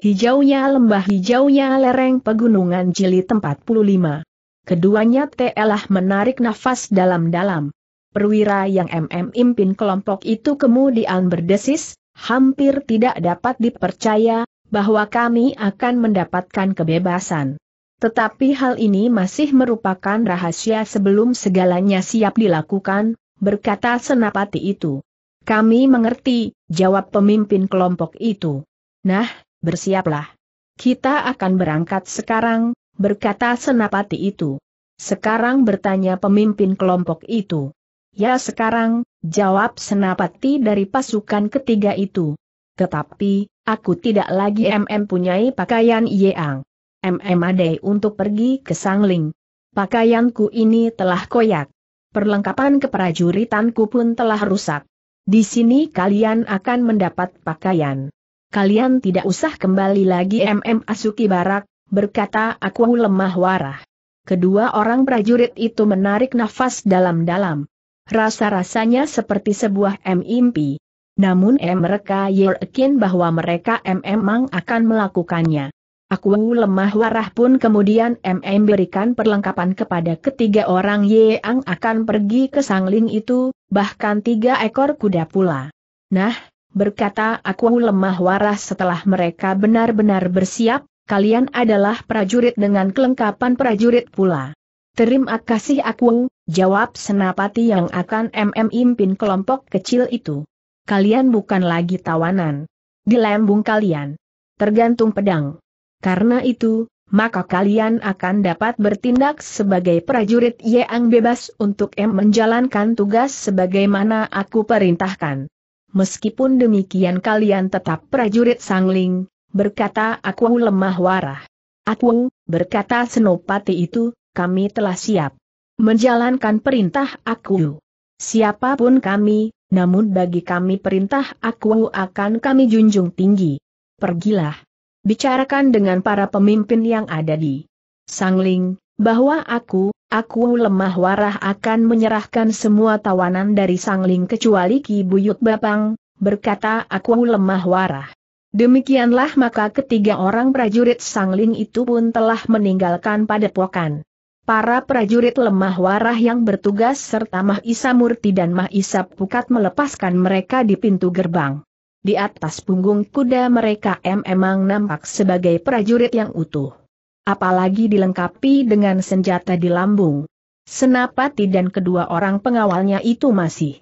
Hijaunya lembah hijaunya lereng pegunungan Jili 45. Keduanya telah menarik nafas dalam-dalam. Perwira yang MM impin kelompok itu kemudian berdesis, hampir tidak dapat dipercaya, bahwa kami akan mendapatkan kebebasan. Tetapi hal ini masih merupakan rahasia sebelum segalanya siap dilakukan, berkata senapati itu. Kami mengerti, jawab pemimpin kelompok itu. Nah, bersiaplah. Kita akan berangkat sekarang, berkata senapati itu. Sekarang bertanya pemimpin kelompok itu. Ya sekarang, jawab senapati dari pasukan ketiga itu. Tetapi, aku tidak lagi MM punyai pakaian Yeang. MM adai untuk pergi ke Sangling. Pakaianku ini telah koyak. Perlengkapan keprajuritanku pun telah rusak. Di sini kalian akan mendapat pakaian kalian tidak usah kembali lagi MM Asuki Barak, berkata aku lemah warah. Kedua orang prajurit itu menarik nafas dalam-dalam. Rasa-rasanya seperti sebuah mimpi, Namun M mereka yakin bahwa mereka M memang akan melakukannya. Aku lemah warah pun kemudian MM berikan perlengkapan kepada ketiga orang yang akan pergi ke Sangling itu, bahkan tiga ekor kuda pula. Nah, berkata aku lemah waras setelah mereka benar-benar bersiap, kalian adalah prajurit dengan kelengkapan prajurit pula. Terima kasih aku, jawab senapati yang akan MM impin kelompok kecil itu. Kalian bukan lagi tawanan. Di lambung kalian. Tergantung pedang. Karena itu, maka kalian akan dapat bertindak sebagai prajurit yang bebas untuk M menjalankan tugas sebagaimana aku perintahkan meskipun demikian kalian tetap prajurit sangling, berkata aku lemah warah. Aku, berkata senopati itu, kami telah siap menjalankan perintah aku. Siapapun kami, namun bagi kami perintah aku akan kami junjung tinggi. Pergilah. Bicarakan dengan para pemimpin yang ada di Sangling, bahwa aku, aku lemah warah akan menyerahkan semua tawanan dari sangling kecuali Ki Buyut Bapang, berkata aku lemah warah. Demikianlah maka ketiga orang prajurit sangling itu pun telah meninggalkan padepokan. Para prajurit lemah warah yang bertugas serta Mahisa Murti dan Mahisa Pukat melepaskan mereka di pintu gerbang. Di atas punggung kuda mereka emang nampak sebagai prajurit yang utuh apalagi dilengkapi dengan senjata di lambung. Senapati dan kedua orang pengawalnya itu masih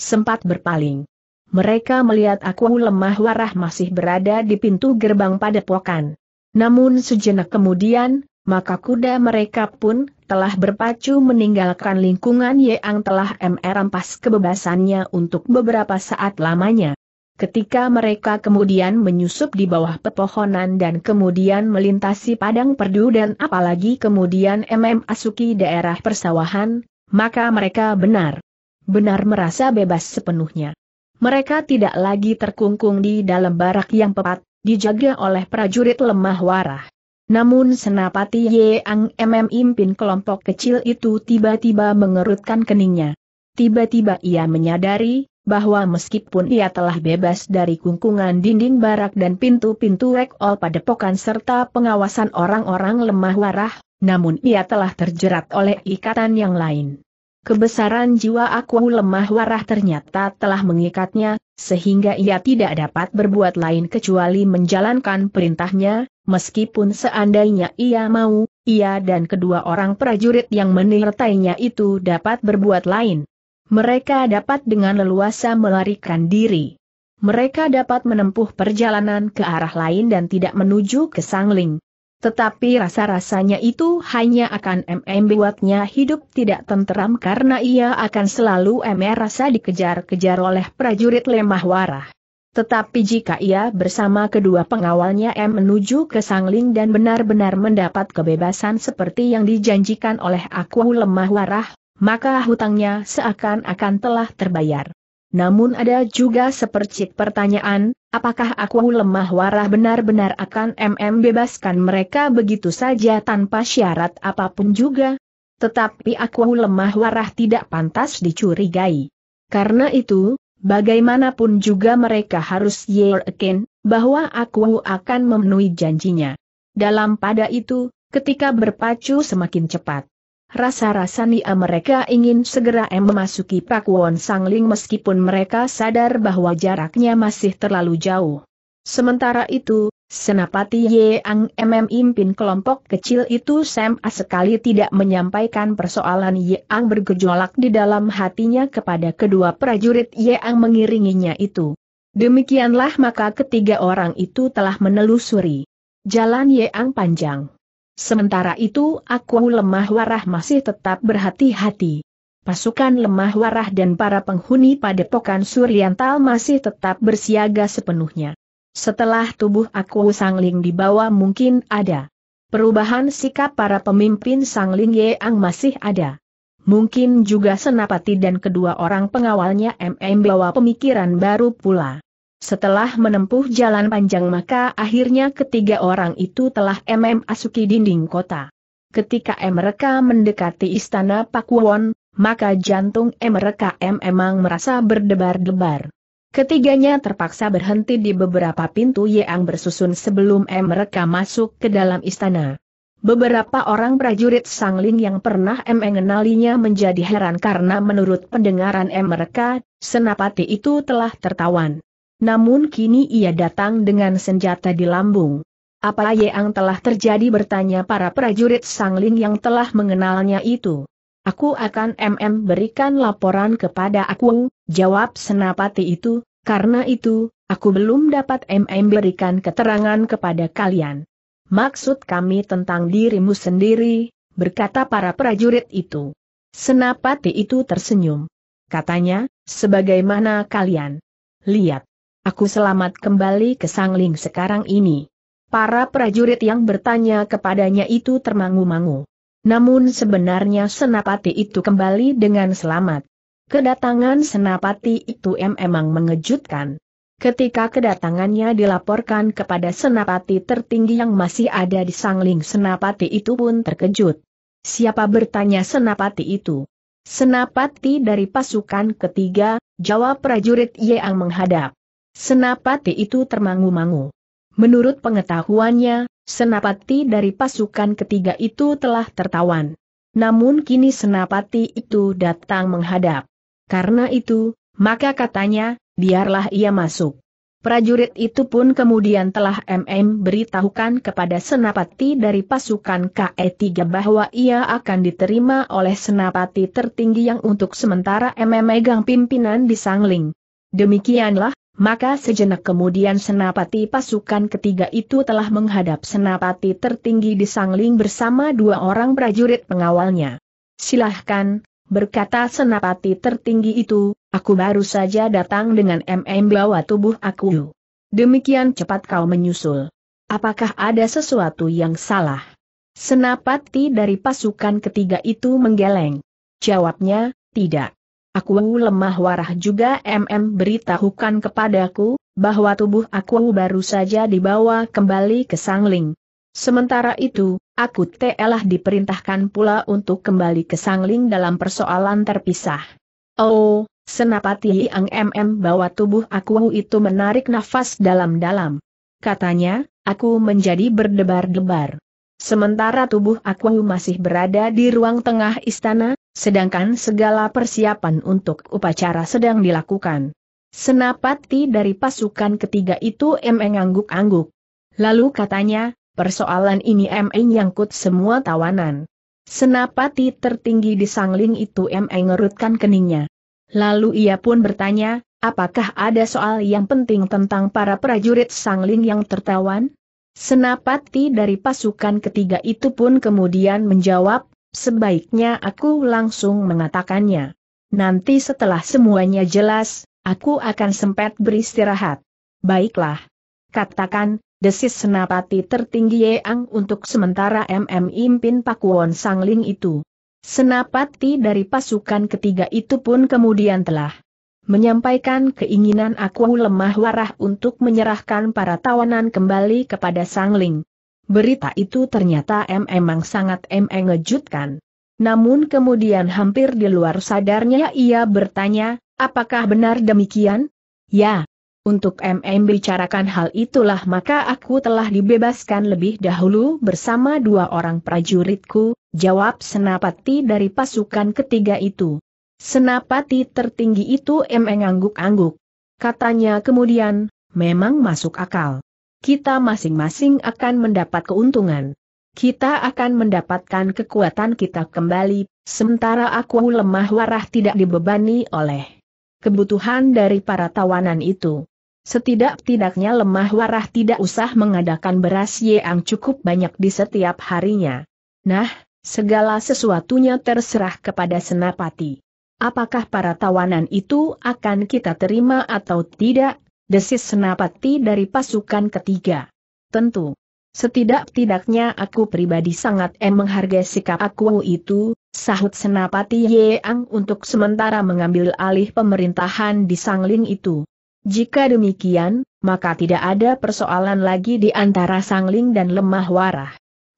sempat berpaling. Mereka melihat aku lemah warah masih berada di pintu gerbang padepokan. Namun sejenak kemudian, maka kuda mereka pun telah berpacu meninggalkan lingkungan yang telah MR rampas kebebasannya untuk beberapa saat lamanya. Ketika mereka kemudian menyusup di bawah pepohonan dan kemudian melintasi padang perdu dan apalagi kemudian MM Asuki daerah persawahan, maka mereka benar. Benar merasa bebas sepenuhnya. Mereka tidak lagi terkungkung di dalam barak yang pepat, dijaga oleh prajurit lemah warah. Namun senapati Yeang MM impin kelompok kecil itu tiba-tiba mengerutkan keningnya. Tiba-tiba ia menyadari bahwa meskipun ia telah bebas dari kungkungan dinding barak dan pintu-pintu rekol padepokan serta pengawasan orang-orang lemah warah, namun ia telah terjerat oleh ikatan yang lain. Kebesaran jiwa aku lemah warah ternyata telah mengikatnya, sehingga ia tidak dapat berbuat lain kecuali menjalankan perintahnya, meskipun seandainya ia mau, ia dan kedua orang prajurit yang menirtainya itu dapat berbuat lain, mereka dapat dengan leluasa melarikan diri. Mereka dapat menempuh perjalanan ke arah lain dan tidak menuju ke Sangling. Tetapi rasa-rasanya itu hanya akan MM buatnya hidup tidak tenteram karena ia akan selalu MR rasa dikejar-kejar oleh prajurit lemah warah. Tetapi jika ia bersama kedua pengawalnya M menuju ke Sangling dan benar-benar mendapat kebebasan seperti yang dijanjikan oleh aku lemah warah, maka hutangnya seakan-akan telah terbayar. Namun ada juga sepercik pertanyaan, apakah aku lemah warah benar-benar akan MM bebaskan mereka begitu saja tanpa syarat apapun juga? Tetapi aku lemah warah tidak pantas dicurigai. Karena itu, bagaimanapun juga mereka harus yakin bahwa aku akan memenuhi janjinya. Dalam pada itu, ketika berpacu semakin cepat Rasa-rasa nia mereka ingin segera memasuki Pakuwon Sangling meskipun mereka sadar bahwa jaraknya masih terlalu jauh. Sementara itu, Senapati M MM impin kelompok kecil itu Sam sekali tidak menyampaikan persoalan Yeang bergejolak di dalam hatinya kepada kedua prajurit Yeang mengiringinya itu. Demikianlah maka ketiga orang itu telah menelusuri jalan Yeang panjang. Sementara itu aku lemah warah masih tetap berhati-hati. Pasukan lemah warah dan para penghuni padepokan Suryantal masih tetap bersiaga sepenuhnya. Setelah tubuh aku sangling dibawa mungkin ada. Perubahan sikap para pemimpin sangling Yeang masih ada. Mungkin juga senapati dan kedua orang pengawalnya MM bawa pemikiran baru pula. Setelah menempuh jalan panjang maka akhirnya ketiga orang itu telah MM asuki dinding kota. Ketika mereka mendekati istana Pakuwon, maka jantung mereka memang merasa berdebar-debar. Ketiganya terpaksa berhenti di beberapa pintu yang bersusun sebelum mereka masuk ke dalam istana. Beberapa orang prajurit sangling yang pernah mengenalinya menjadi heran karena menurut pendengaran mereka, senapati itu telah tertawan. Namun kini ia datang dengan senjata di lambung. Apa yang telah terjadi bertanya para prajurit sangling yang telah mengenalnya itu. Aku akan MM berikan laporan kepada aku, jawab senapati itu, karena itu, aku belum dapat MM berikan keterangan kepada kalian. Maksud kami tentang dirimu sendiri, berkata para prajurit itu. Senapati itu tersenyum. Katanya, sebagaimana kalian lihat. Aku selamat kembali ke Sangling sekarang ini. Para prajurit yang bertanya kepadanya itu termangu-mangu. Namun sebenarnya Senapati itu kembali dengan selamat. Kedatangan Senapati itu memang mengejutkan. Ketika kedatangannya dilaporkan kepada senapati tertinggi yang masih ada di Sangling senapati itu pun terkejut. Siapa bertanya senapati itu? Senapati dari pasukan ketiga, jawab prajurit yang menghadap. Senapati itu termangu-mangu. Menurut pengetahuannya, senapati dari pasukan ketiga itu telah tertawan. Namun kini senapati itu datang menghadap. Karena itu, maka katanya, biarlah ia masuk. Prajurit itu pun kemudian telah MM beritahukan kepada senapati dari pasukan KE3 bahwa ia akan diterima oleh senapati tertinggi yang untuk sementara MM megang pimpinan di Sangling. Demikianlah, maka sejenak kemudian senapati pasukan ketiga itu telah menghadap senapati tertinggi di Sangling bersama dua orang prajurit pengawalnya. Silahkan, berkata senapati tertinggi itu, aku baru saja datang dengan MM bawa tubuh aku. Demikian cepat kau menyusul. Apakah ada sesuatu yang salah? Senapati dari pasukan ketiga itu menggeleng. Jawabnya, tidak. Aku lemah warah juga MM beritahukan kepadaku, bahwa tubuh aku baru saja dibawa kembali ke Sangling. Sementara itu, aku telah diperintahkan pula untuk kembali ke Sangling dalam persoalan terpisah. Oh, senapati yang MM bahwa tubuh aku itu menarik nafas dalam-dalam. Katanya, aku menjadi berdebar-debar. Sementara tubuh aku masih berada di ruang tengah istana, sedangkan segala persiapan untuk upacara sedang dilakukan. Senapati dari pasukan ketiga itu Emeng angguk-angguk. Lalu katanya, persoalan ini Emeng nyangkut semua tawanan. Senapati tertinggi di sangling itu Emeng ngerutkan keningnya. Lalu ia pun bertanya, apakah ada soal yang penting tentang para prajurit sangling yang tertawan? Senapati dari pasukan ketiga itu pun kemudian menjawab, Sebaiknya aku langsung mengatakannya. Nanti setelah semuanya jelas, aku akan sempat beristirahat. Baiklah. Katakan, desis senapati tertinggi Yeang untuk sementara MM Impin Pakuwon Sangling itu. Senapati dari pasukan ketiga itu pun kemudian telah menyampaikan keinginan aku lemah warah untuk menyerahkan para tawanan kembali kepada Sangling. Berita itu ternyata M emang sangat M mengejutkan. Namun kemudian hampir di luar sadarnya ia bertanya, apakah benar demikian? Ya. Untuk MM bicarakan hal itulah maka aku telah dibebaskan lebih dahulu bersama dua orang prajuritku, jawab Senapati dari pasukan ketiga itu. Senapati tertinggi itu MM angguk-angguk. Katanya kemudian, memang masuk akal kita masing-masing akan mendapat keuntungan. Kita akan mendapatkan kekuatan kita kembali, sementara aku lemah warah tidak dibebani oleh kebutuhan dari para tawanan itu. Setidak-tidaknya lemah warah tidak usah mengadakan beras yang cukup banyak di setiap harinya. Nah, segala sesuatunya terserah kepada senapati. Apakah para tawanan itu akan kita terima atau tidak, Desis senapati dari pasukan ketiga. Tentu. Setidak-tidaknya aku pribadi sangat em menghargai sikap aku itu, sahut senapati Yeang untuk sementara mengambil alih pemerintahan di Sangling itu. Jika demikian, maka tidak ada persoalan lagi di antara Sangling dan Lemah Warah.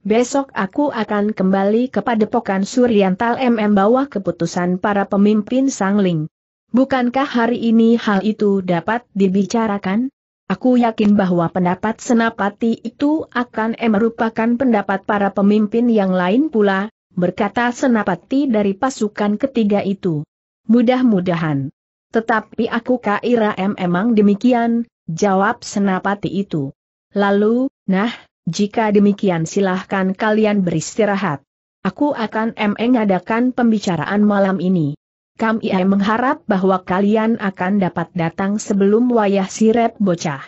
Besok aku akan kembali kepada Pokan Suryantal MM bawa keputusan para pemimpin Sangling. Bukankah hari ini hal itu dapat dibicarakan? Aku yakin bahwa pendapat Senapati itu akan eh, merupakan pendapat para pemimpin yang lain pula, berkata Senapati dari pasukan ketiga itu. Mudah-mudahan. Tetapi aku kira em emang demikian, jawab Senapati itu. Lalu, nah, jika demikian silahkan kalian beristirahat. Aku akan mengadakan pembicaraan malam ini. Kami mengharap bahwa kalian akan dapat datang sebelum wayah sirep bocah.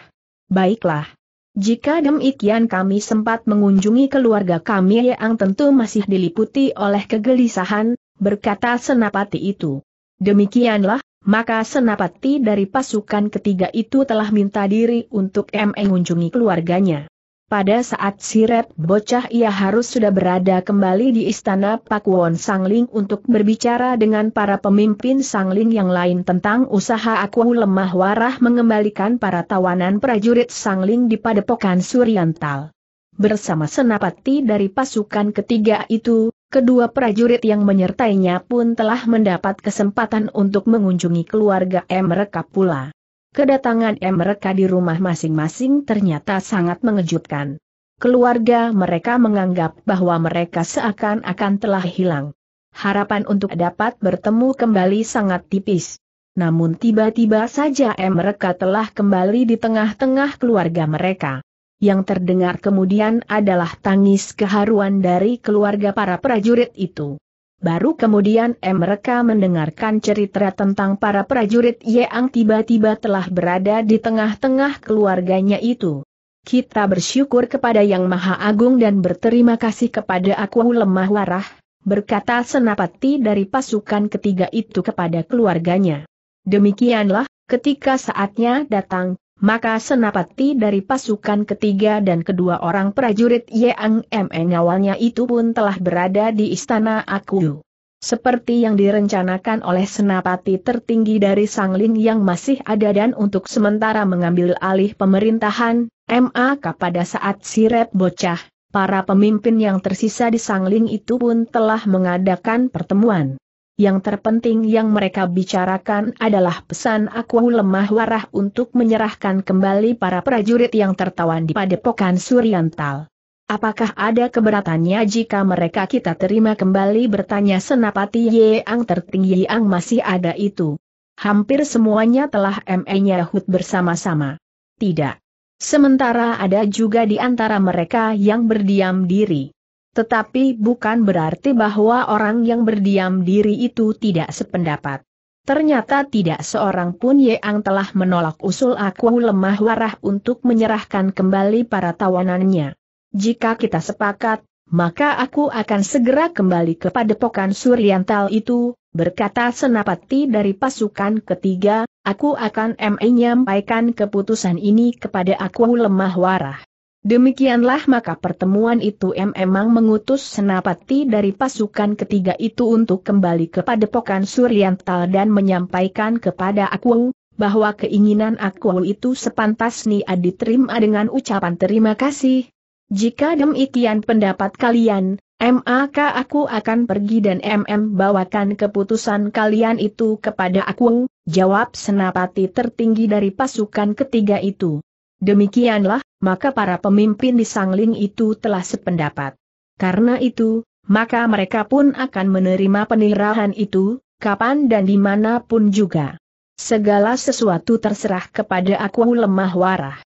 Baiklah. Jika demikian kami sempat mengunjungi keluarga kami yang tentu masih diliputi oleh kegelisahan, berkata Senapati itu. Demikianlah, maka Senapati dari pasukan ketiga itu telah minta diri untuk mengunjungi keluarganya. Pada saat siret bocah ia harus sudah berada kembali di istana Pakuwon Sangling untuk berbicara dengan para pemimpin Sangling yang lain tentang usaha aku lemah warah mengembalikan para tawanan prajurit Sangling di padepokan Suryantal. Bersama senapati dari pasukan ketiga itu, Kedua prajurit yang menyertainya pun telah mendapat kesempatan untuk mengunjungi keluarga mereka pula. Kedatangan M mereka di rumah masing-masing ternyata sangat mengejutkan. Keluarga mereka menganggap bahwa mereka seakan-akan telah hilang. Harapan untuk dapat bertemu kembali sangat tipis. Namun tiba-tiba saja M mereka telah kembali di tengah-tengah keluarga mereka. Yang terdengar kemudian adalah tangis keharuan dari keluarga para prajurit itu. Baru kemudian M. mereka mendengarkan cerita tentang para prajurit yang tiba-tiba telah berada di tengah-tengah keluarganya itu. Kita bersyukur kepada Yang Maha Agung dan berterima kasih kepada aku lemah warah, berkata senapati dari pasukan ketiga itu kepada keluarganya. Demikianlah, ketika saatnya datang, maka senapati dari pasukan ketiga dan kedua orang prajurit Yang Meng awalnya itu pun telah berada di istana aku. Seperti yang direncanakan oleh senapati tertinggi dari Sangling yang masih ada dan untuk sementara mengambil alih pemerintahan, MAK pada saat siret bocah, para pemimpin yang tersisa di Sangling itu pun telah mengadakan pertemuan. Yang terpenting yang mereka bicarakan adalah pesan aku lemah warah untuk menyerahkan kembali para prajurit yang tertawan di padepokan Suriantal. Apakah ada keberatannya jika mereka kita terima kembali bertanya senapati Yeang tertinggi yang masih ada itu? Hampir semuanya telah M.E.-nya bersama-sama. Tidak. Sementara ada juga di antara mereka yang berdiam diri. Tetapi bukan berarti bahwa orang yang berdiam diri itu tidak sependapat. Ternyata tidak seorang pun yang telah menolak usul aku lemah warah untuk menyerahkan kembali para tawanannya. Jika kita sepakat, maka aku akan segera kembali kepada pokan Suryantal itu, berkata senapati dari pasukan ketiga, aku akan menyampaikan keputusan ini kepada aku lemah warah. Demikianlah maka pertemuan itu memang mengutus senapati dari pasukan ketiga itu untuk kembali kepada Pokan Suryantal dan menyampaikan kepada aku, bahwa keinginan aku itu sepantasnya diterima dengan ucapan terima kasih. Jika demikian pendapat kalian, maka aku akan pergi dan MM bawakan keputusan kalian itu kepada aku, jawab senapati tertinggi dari pasukan ketiga itu. Demikianlah, maka para pemimpin di Sangling itu telah sependapat. Karena itu, maka mereka pun akan menerima penirahan itu, kapan dan dimanapun juga. Segala sesuatu terserah kepada aku lemah warah.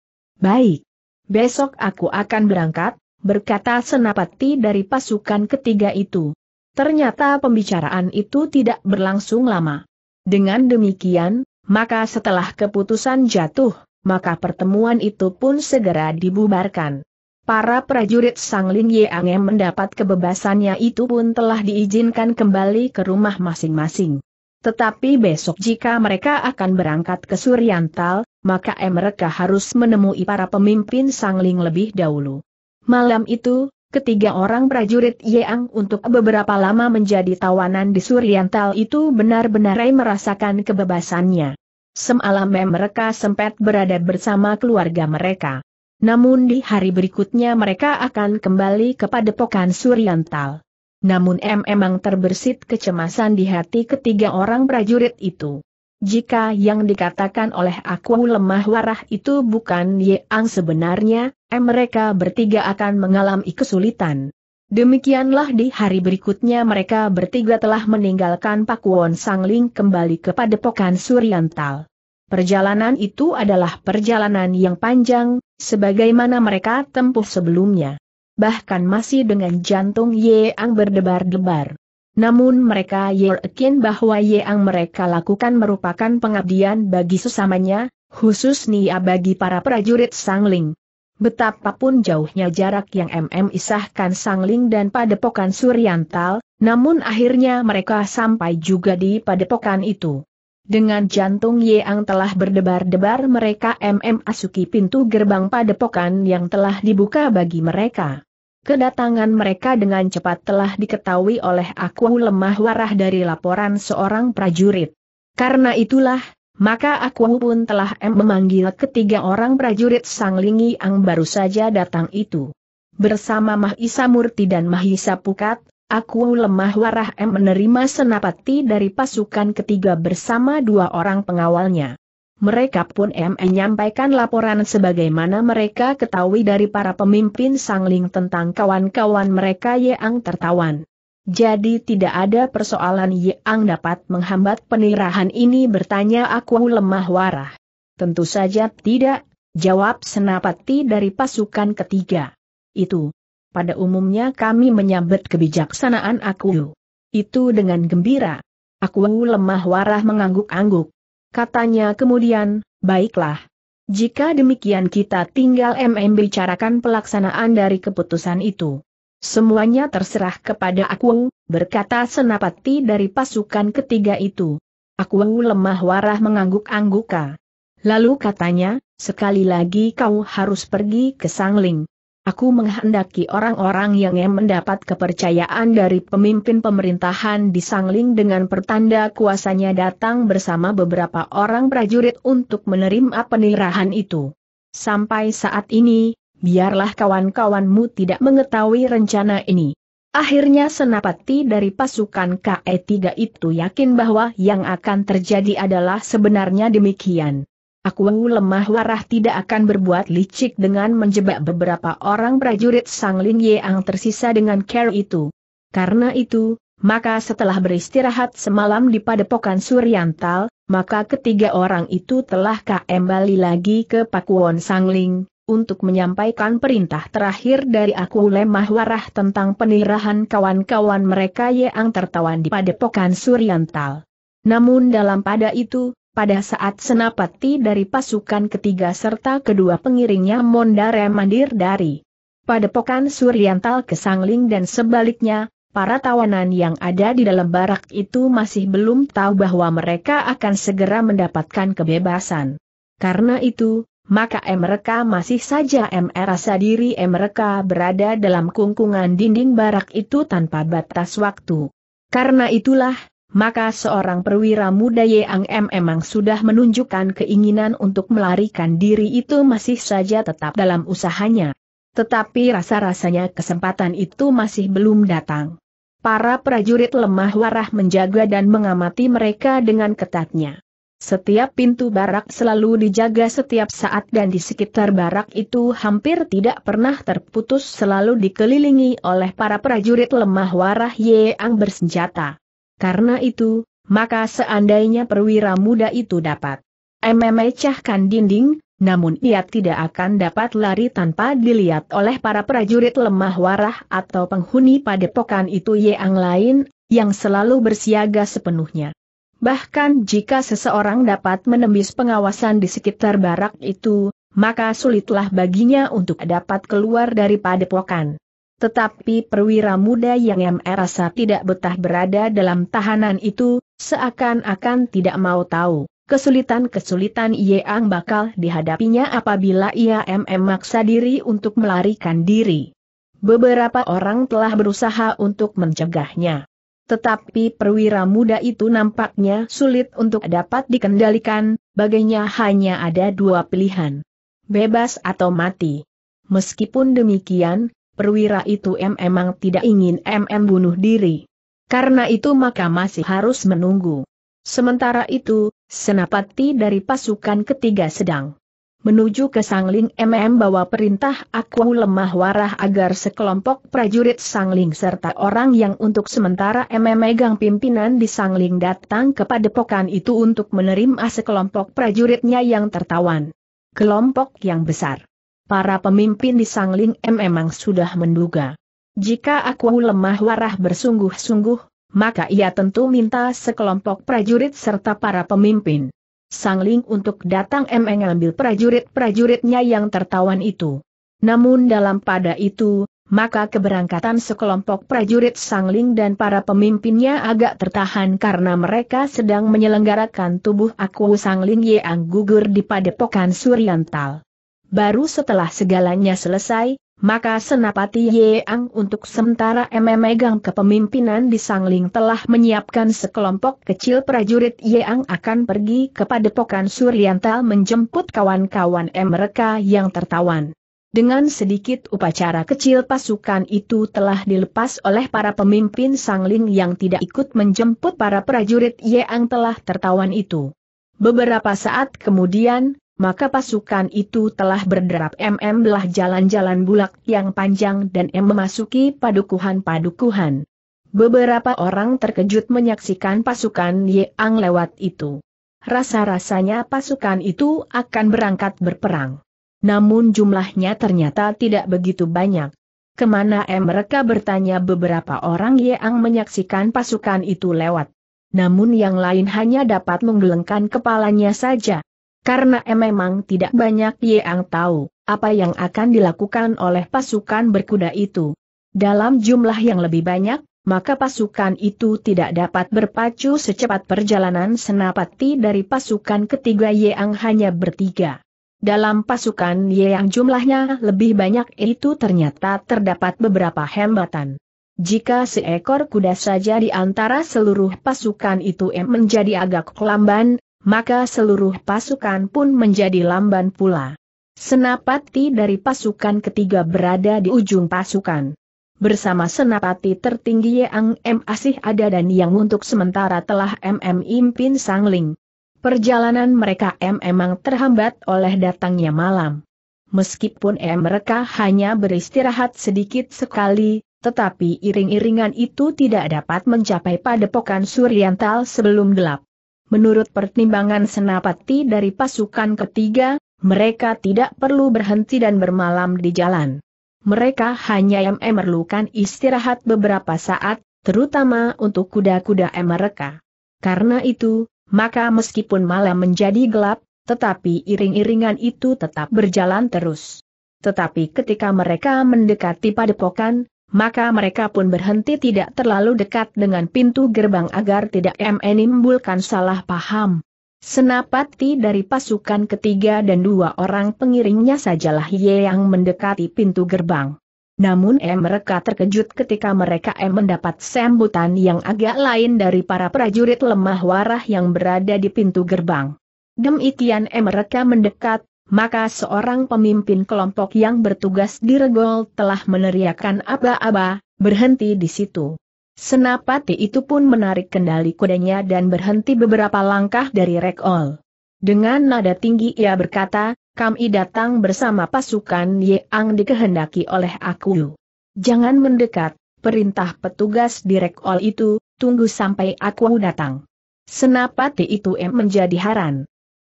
Baik. Besok aku akan berangkat, berkata senapati dari pasukan ketiga itu. Ternyata pembicaraan itu tidak berlangsung lama. Dengan demikian, maka setelah keputusan jatuh, maka pertemuan itu pun segera dibubarkan. Para prajurit Sang Ling Yeang yang mendapat kebebasannya itu pun telah diizinkan kembali ke rumah masing-masing. Tetapi besok jika mereka akan berangkat ke Suriantal, maka mereka harus menemui para pemimpin Sang Ling lebih dahulu. Malam itu, ketiga orang prajurit Yeang untuk beberapa lama menjadi tawanan di Suriantal itu benar-benar merasakan kebebasannya. Semalam mereka sempat berada bersama keluarga mereka. Namun di hari berikutnya mereka akan kembali ke padepokan Suriantal. Namun M emang terbersit kecemasan di hati ketiga orang prajurit itu. Jika yang dikatakan oleh aku lemah warah itu bukan yang sebenarnya, M mereka bertiga akan mengalami kesulitan. Demikianlah di hari berikutnya mereka bertiga telah meninggalkan Pakuwon Sangling kembali ke Padepokan Suriantal. Perjalanan itu adalah perjalanan yang panjang, sebagaimana mereka tempuh sebelumnya. Bahkan masih dengan jantung Yeang berdebar-debar. Namun mereka yakin bahwa Yeang mereka lakukan merupakan pengabdian bagi sesamanya, khusus nia bagi para prajurit sangling. Betapapun jauhnya jarak yang MM isahkan Sangling dan Padepokan Suryantal, namun akhirnya mereka sampai juga di Padepokan itu. Dengan jantung Yeang telah berdebar-debar mereka MM asuki pintu gerbang Padepokan yang telah dibuka bagi mereka. Kedatangan mereka dengan cepat telah diketahui oleh aku lemah warah dari laporan seorang prajurit. Karena itulah, maka aku pun telah memanggil ketiga orang prajurit Sang Lingi yang baru saja datang itu. Bersama Mahisa Murti dan Mahisa Pukat, aku lemah warah em menerima senapati dari pasukan ketiga bersama dua orang pengawalnya. Mereka pun M menyampaikan laporan sebagaimana mereka ketahui dari para pemimpin Sang Ling tentang kawan-kawan mereka yang tertawan. Jadi tidak ada persoalan yang dapat menghambat penirahan ini bertanya aku lemah warah. Tentu saja tidak, jawab senapati dari pasukan ketiga. Itu. Pada umumnya kami menyambut kebijaksanaan aku. Itu dengan gembira. Aku lemah warah mengangguk-angguk. Katanya kemudian, baiklah. Jika demikian kita tinggal MM bicarakan pelaksanaan dari keputusan itu. Semuanya terserah kepada aku, berkata senapati dari pasukan ketiga itu. Aku lemah warah mengangguk-angguka. Lalu katanya, sekali lagi kau harus pergi ke Sangling. Aku menghendaki orang-orang yang mendapat kepercayaan dari pemimpin pemerintahan di Sangling dengan pertanda kuasanya datang bersama beberapa orang prajurit untuk menerima penirahan itu. Sampai saat ini, biarlah kawan-kawanmu tidak mengetahui rencana ini. Akhirnya senapati dari pasukan KE3 itu yakin bahwa yang akan terjadi adalah sebenarnya demikian. Aku lemah warah tidak akan berbuat licik dengan menjebak beberapa orang prajurit Sang Ling Ye yang tersisa dengan care itu. Karena itu, maka setelah beristirahat semalam di padepokan Suryantal, maka ketiga orang itu telah kembali lagi ke Pakuwon Ling untuk menyampaikan perintah terakhir dari aku lemah warah tentang penirahan kawan-kawan mereka yang tertawan di padepokan Suryantal. Namun dalam pada itu, pada saat senapati dari pasukan ketiga serta kedua pengiringnya mondare mandir dari padepokan Suryantal ke Sangling dan sebaliknya, para tawanan yang ada di dalam barak itu masih belum tahu bahwa mereka akan segera mendapatkan kebebasan. Karena itu, maka mereka masih saja merasa diri mereka berada dalam kungkungan dinding barak itu tanpa batas waktu. Karena itulah, maka seorang perwira muda Yang M memang sudah menunjukkan keinginan untuk melarikan diri itu masih saja tetap dalam usahanya. Tetapi rasa-rasanya kesempatan itu masih belum datang. Para prajurit lemah warah menjaga dan mengamati mereka dengan ketatnya. Setiap pintu barak selalu dijaga setiap saat dan di sekitar barak itu hampir tidak pernah terputus selalu dikelilingi oleh para prajurit lemah warah yang bersenjata. Karena itu, maka seandainya perwira muda itu dapat memecahkan dinding, namun ia tidak akan dapat lari tanpa dilihat oleh para prajurit lemah warah atau penghuni padepokan itu yang lain, yang selalu bersiaga sepenuhnya. Bahkan jika seseorang dapat menembus pengawasan di sekitar barak itu, maka sulitlah baginya untuk dapat keluar dari padepokan. Tetapi perwira muda yang MR rasa tidak betah berada dalam tahanan itu, seakan-akan tidak mau tahu. Kesulitan-kesulitan Yeang bakal dihadapinya apabila ia memaksa diri untuk melarikan diri. Beberapa orang telah berusaha untuk mencegahnya. Tetapi perwira muda itu nampaknya sulit untuk dapat dikendalikan, baginya hanya ada dua pilihan. Bebas atau mati. Meskipun demikian, perwira itu memang tidak ingin MM bunuh diri. Karena itu maka masih harus menunggu. Sementara itu, senapati dari pasukan ketiga sedang menuju ke Sangling MM bawa perintah aku lemah warah agar sekelompok prajurit Sangling serta orang yang untuk sementara MM megang pimpinan di Sangling datang kepada padepokan itu untuk menerima sekelompok prajuritnya yang tertawan. Kelompok yang besar. Para pemimpin di Sangling MM memang sudah menduga. Jika aku lemah warah bersungguh-sungguh, maka ia tentu minta sekelompok prajurit serta para pemimpin. Sang Ling untuk datang mengambil prajurit-prajuritnya yang tertawan itu. Namun dalam pada itu, maka keberangkatan sekelompok prajurit Sang Ling dan para pemimpinnya agak tertahan karena mereka sedang menyelenggarakan tubuh aku Sang Ling Yeang gugur di padepokan Suriantal. Baru setelah segalanya selesai, maka Senapati Yeang untuk sementara memegang kepemimpinan di Sangling telah menyiapkan sekelompok kecil prajurit Yeang akan pergi kepada Pokan Suriantal menjemput kawan-kawan mereka yang tertawan. Dengan sedikit upacara kecil pasukan itu telah dilepas oleh para pemimpin Sangling yang tidak ikut menjemput para prajurit Yeang telah tertawan itu. Beberapa saat kemudian, maka pasukan itu telah berderap mm belah jalan-jalan bulak yang panjang dan M memasuki padukuhan-padukuhan. Beberapa orang terkejut menyaksikan pasukan Yang lewat itu. Rasa-rasanya pasukan itu akan berangkat berperang. Namun jumlahnya ternyata tidak begitu banyak. Kemana M mereka bertanya beberapa orang Yang menyaksikan pasukan itu lewat. Namun yang lain hanya dapat menggelengkan kepalanya saja karena memang tidak banyak yang tahu apa yang akan dilakukan oleh pasukan berkuda itu. Dalam jumlah yang lebih banyak, maka pasukan itu tidak dapat berpacu secepat perjalanan senapati dari pasukan ketiga yeang hanya bertiga. Dalam pasukan yeang jumlahnya lebih banyak itu ternyata terdapat beberapa hambatan. Jika seekor kuda saja di antara seluruh pasukan itu menjadi agak kelamban, maka seluruh pasukan pun menjadi lamban pula. Senapati dari pasukan ketiga berada di ujung pasukan. Bersama senapati tertinggi Yang M. Asih ada dan yang untuk sementara telah MM Impin Sangling. Perjalanan mereka M emang terhambat oleh datangnya malam. Meskipun M mereka hanya beristirahat sedikit sekali, tetapi iring-iringan itu tidak dapat mencapai padepokan Suryantal sebelum gelap. Menurut pertimbangan senapati dari pasukan ketiga, mereka tidak perlu berhenti dan bermalam di jalan. Mereka hanya yang memerlukan istirahat beberapa saat, terutama untuk kuda-kuda mereka. Karena itu, maka meskipun malam menjadi gelap, tetapi iring-iringan itu tetap berjalan terus. Tetapi ketika mereka mendekati padepokan, maka mereka pun berhenti tidak terlalu dekat dengan pintu gerbang agar tidak menimbulkan salah paham. Senapati dari pasukan ketiga dan dua orang pengiringnya sajalah Ye yang mendekati pintu gerbang. Namun M mereka terkejut ketika mereka M mendapat sambutan yang agak lain dari para prajurit lemah warah yang berada di pintu gerbang. Demikian M mereka mendekat, maka seorang pemimpin kelompok yang bertugas di Regol telah meneriakkan aba-aba, berhenti di situ. Senapati itu pun menarik kendali kudanya dan berhenti beberapa langkah dari Regol. Dengan nada tinggi ia berkata, kami datang bersama pasukan Yeang dikehendaki oleh aku. Jangan mendekat, perintah petugas di Regol itu, tunggu sampai aku datang. Senapati itu M menjadi haran.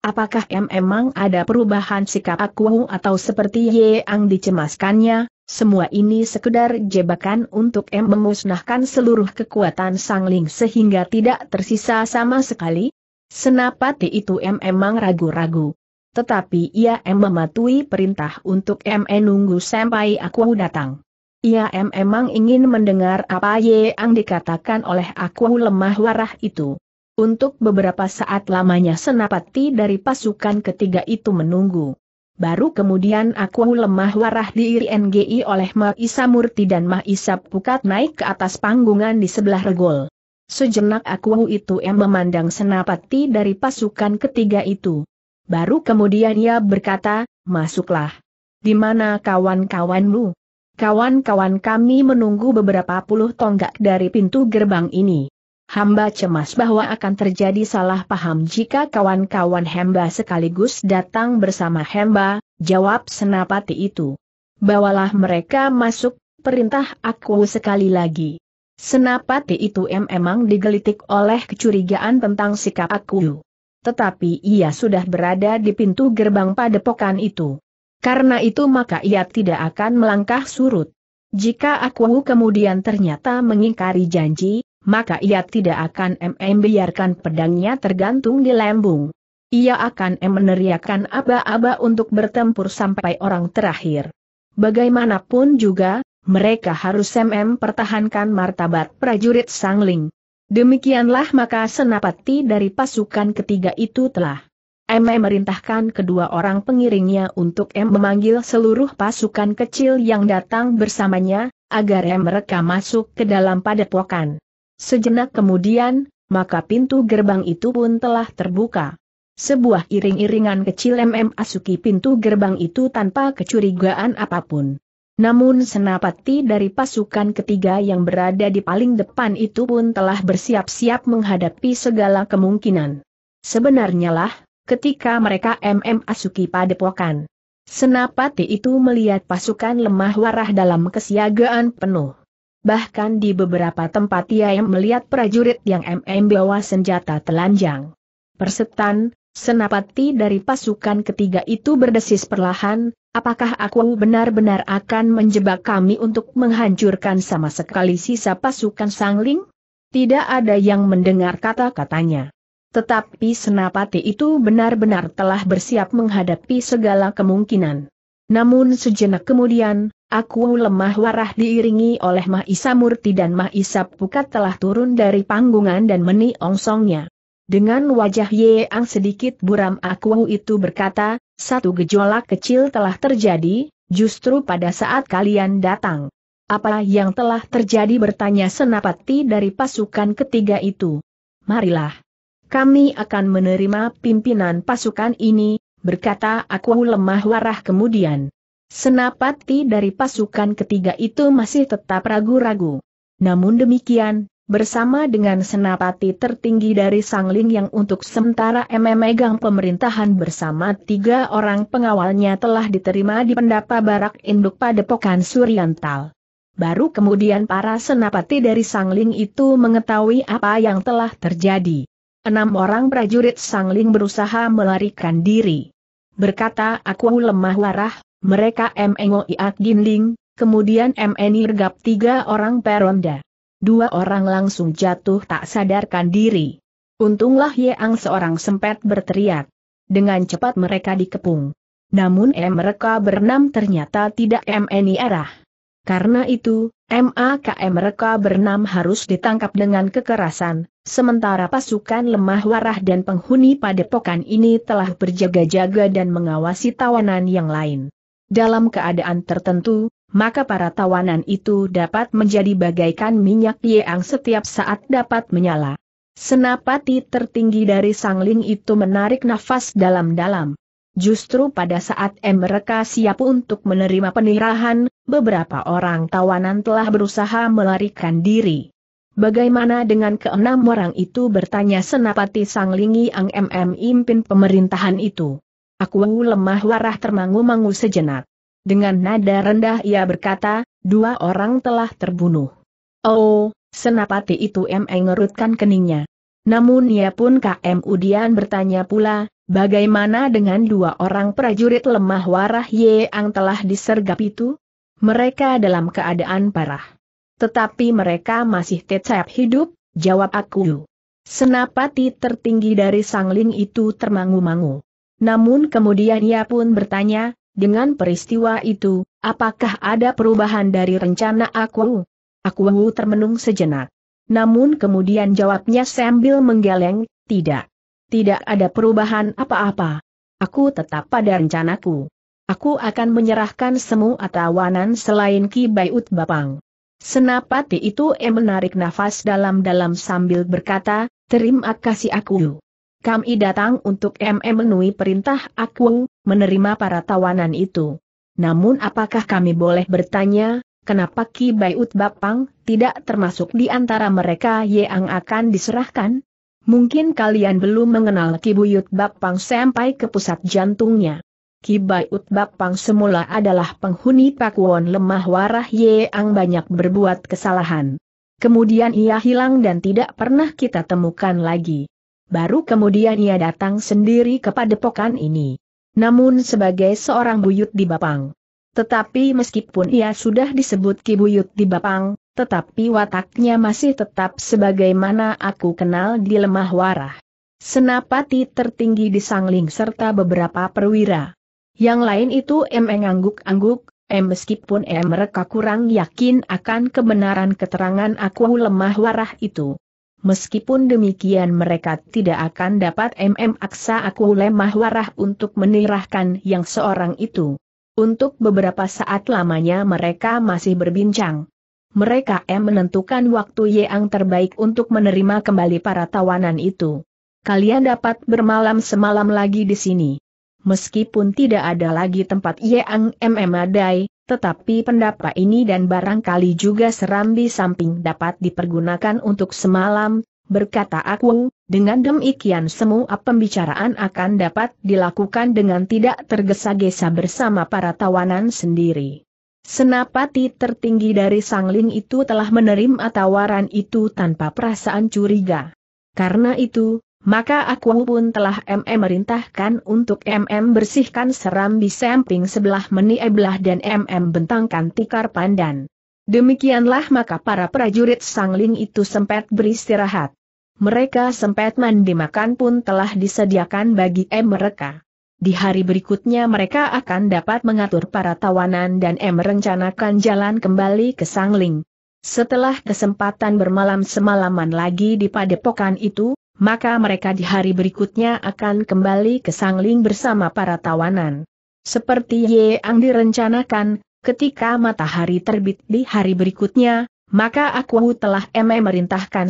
Apakah emang ada perubahan sikap aku atau seperti Yang dicemaskannya, semua ini sekedar jebakan untuk M memusnahkan seluruh kekuatan sangling sehingga tidak tersisa sama sekali? Senapati itu M emang ragu-ragu. Tetapi ia M mematuhi perintah untuk M nunggu sampai aku datang. Ia M emang ingin mendengar apa Yang dikatakan oleh aku lemah warah itu. Untuk beberapa saat lamanya senapati dari pasukan ketiga itu menunggu. Baru kemudian aku lemah warah Ngi oleh Maisa Murti dan Maisa Pukat naik ke atas panggungan di sebelah regol. Sejenak aku itu yang memandang senapati dari pasukan ketiga itu. Baru kemudian ia berkata, masuklah. Di mana kawan-kawanmu? Kawan-kawan kami menunggu beberapa puluh tonggak dari pintu gerbang ini. Hamba cemas bahwa akan terjadi salah paham jika kawan-kawan hamba sekaligus datang bersama hamba, jawab senapati itu. Bawalah mereka masuk, perintah aku sekali lagi. Senapati itu memang digelitik oleh kecurigaan tentang sikap aku. Tetapi ia sudah berada di pintu gerbang padepokan itu. Karena itu maka ia tidak akan melangkah surut. Jika aku kemudian ternyata mengingkari janji, maka ia tidak akan MM biarkan pedangnya tergantung di lembung. Ia akan M meneriakan aba-aba untuk bertempur sampai orang terakhir. Bagaimanapun juga, mereka harus MM pertahankan martabat prajurit Sangling. Demikianlah maka senapati dari pasukan ketiga itu telah M.M. merintahkan kedua orang pengiringnya untuk M memanggil seluruh pasukan kecil yang datang bersamanya, agar M mereka masuk ke dalam padepokan. Sejenak kemudian, maka pintu gerbang itu pun telah terbuka. Sebuah iring-iringan kecil MM Asuki pintu gerbang itu tanpa kecurigaan apapun. Namun senapati dari pasukan ketiga yang berada di paling depan itu pun telah bersiap-siap menghadapi segala kemungkinan. Sebenarnya lah, ketika mereka MM Asuki padepokan. Senapati itu melihat pasukan lemah warah dalam kesiagaan penuh bahkan di beberapa tempat ia melihat prajurit yang MM bawa senjata telanjang. Persetan, senapati dari pasukan ketiga itu berdesis perlahan, apakah aku benar-benar akan menjebak kami untuk menghancurkan sama sekali sisa pasukan sangling? Tidak ada yang mendengar kata-katanya. Tetapi senapati itu benar-benar telah bersiap menghadapi segala kemungkinan. Namun sejenak kemudian, aku lemah warah diiringi oleh Mahisa Murti dan Mahisa Pukat telah turun dari panggungan dan meni ongsongnya. Dengan wajah Yeang sedikit buram aku itu berkata, satu gejolak kecil telah terjadi, justru pada saat kalian datang. Apa yang telah terjadi bertanya senapati dari pasukan ketiga itu. Marilah. Kami akan menerima pimpinan pasukan ini, berkata aku lemah warah kemudian. Senapati dari pasukan ketiga itu masih tetap ragu-ragu. Namun demikian, bersama dengan senapati tertinggi dari Sangling yang untuk sementara memegang pemerintahan bersama tiga orang pengawalnya telah diterima di pendapa barak induk Padepokan Suryantal. Baru kemudian para senapati dari Sangling itu mengetahui apa yang telah terjadi. Enam orang prajurit Sangling berusaha melarikan diri berkata aku lemah larah mereka MNO Iak Ginding, kemudian MNI Regap tiga orang peronda. Dua orang langsung jatuh tak sadarkan diri. Untunglah Yeang seorang sempat berteriak. Dengan cepat mereka dikepung. Namun M mereka berenam ternyata tidak MNI arah. Karena itu, MAKM mereka bernam harus ditangkap dengan kekerasan, sementara pasukan lemah warah dan penghuni padepokan ini telah berjaga-jaga dan mengawasi tawanan yang lain. Dalam keadaan tertentu, maka para tawanan itu dapat menjadi bagaikan minyak yang setiap saat dapat menyala. Senapati tertinggi dari sangling itu menarik nafas dalam-dalam. Justru pada saat mereka siap untuk menerima penirahan, beberapa orang tawanan telah berusaha melarikan diri. Bagaimana dengan keenam orang itu bertanya senapati Sang Lingi Ang MM impin pemerintahan itu. Aku lemah warah termangu-mangu sejenak. Dengan nada rendah ia berkata, dua orang telah terbunuh. Oh, senapati itu MM ngerutkan keningnya. Namun ia pun KM Udian bertanya pula, bagaimana dengan dua orang prajurit lemah warah Ye Ang telah disergap itu? Mereka dalam keadaan parah. Tetapi mereka masih tetap hidup, jawab aku. Senapati tertinggi dari sangling itu termangu-mangu. Namun kemudian ia pun bertanya, dengan peristiwa itu, apakah ada perubahan dari rencana aku? Aku termenung sejenak. Namun kemudian jawabnya sambil menggeleng, tidak. Tidak ada perubahan apa-apa. Aku tetap pada rencanaku. Aku akan menyerahkan semua tawanan selain Ki Bayut Bapang. Senapati itu em menarik nafas dalam-dalam sambil berkata, terima kasih aku. Kami datang untuk em memenuhi perintah aku, menerima para tawanan itu. Namun apakah kami boleh bertanya, kenapa Ki Bayut Bapang tidak termasuk di antara mereka yang akan diserahkan? Mungkin kalian belum mengenal Ki Buyut Bapang sampai ke pusat jantungnya. Kibai Utbak Pang semula adalah penghuni Pakuan lemah warah Yeang banyak berbuat kesalahan. Kemudian ia hilang dan tidak pernah kita temukan lagi. Baru kemudian ia datang sendiri kepada pokan ini. Namun sebagai seorang buyut di Bapang. Tetapi meskipun ia sudah disebut Ki Buyut di Bapang, tetapi wataknya masih tetap sebagaimana aku kenal di lemah warah. Senapati tertinggi di Sangling serta beberapa perwira. Yang lain itu M mengangguk angguk M meskipun M mereka kurang yakin akan kebenaran keterangan aku lemah warah itu. Meskipun demikian mereka tidak akan dapat MM aksa aku lemah warah untuk menirahkan yang seorang itu. Untuk beberapa saat lamanya mereka masih berbincang. Mereka M menentukan waktu yang terbaik untuk menerima kembali para tawanan itu. Kalian dapat bermalam semalam lagi di sini meskipun tidak ada lagi tempat Yang MMA Dai, tetapi pendapa ini dan barangkali juga serambi samping dapat dipergunakan untuk semalam, berkata aku, dengan demikian semua pembicaraan akan dapat dilakukan dengan tidak tergesa-gesa bersama para tawanan sendiri. Senapati tertinggi dari Sangling itu telah menerima tawaran itu tanpa perasaan curiga. Karena itu, maka aku pun telah MM merintahkan untuk MM bersihkan seram di samping sebelah meni eblah dan MM bentangkan tikar pandan. Demikianlah maka para prajurit sangling itu sempat beristirahat. Mereka sempat mandi makan pun telah disediakan bagi M mereka. Di hari berikutnya mereka akan dapat mengatur para tawanan dan M merencanakan jalan kembali ke sangling. Setelah kesempatan bermalam semalaman lagi di padepokan itu, maka mereka di hari berikutnya akan kembali ke Sangling bersama para tawanan. Seperti Ye yang direncanakan, ketika matahari terbit di hari berikutnya, maka aku telah eme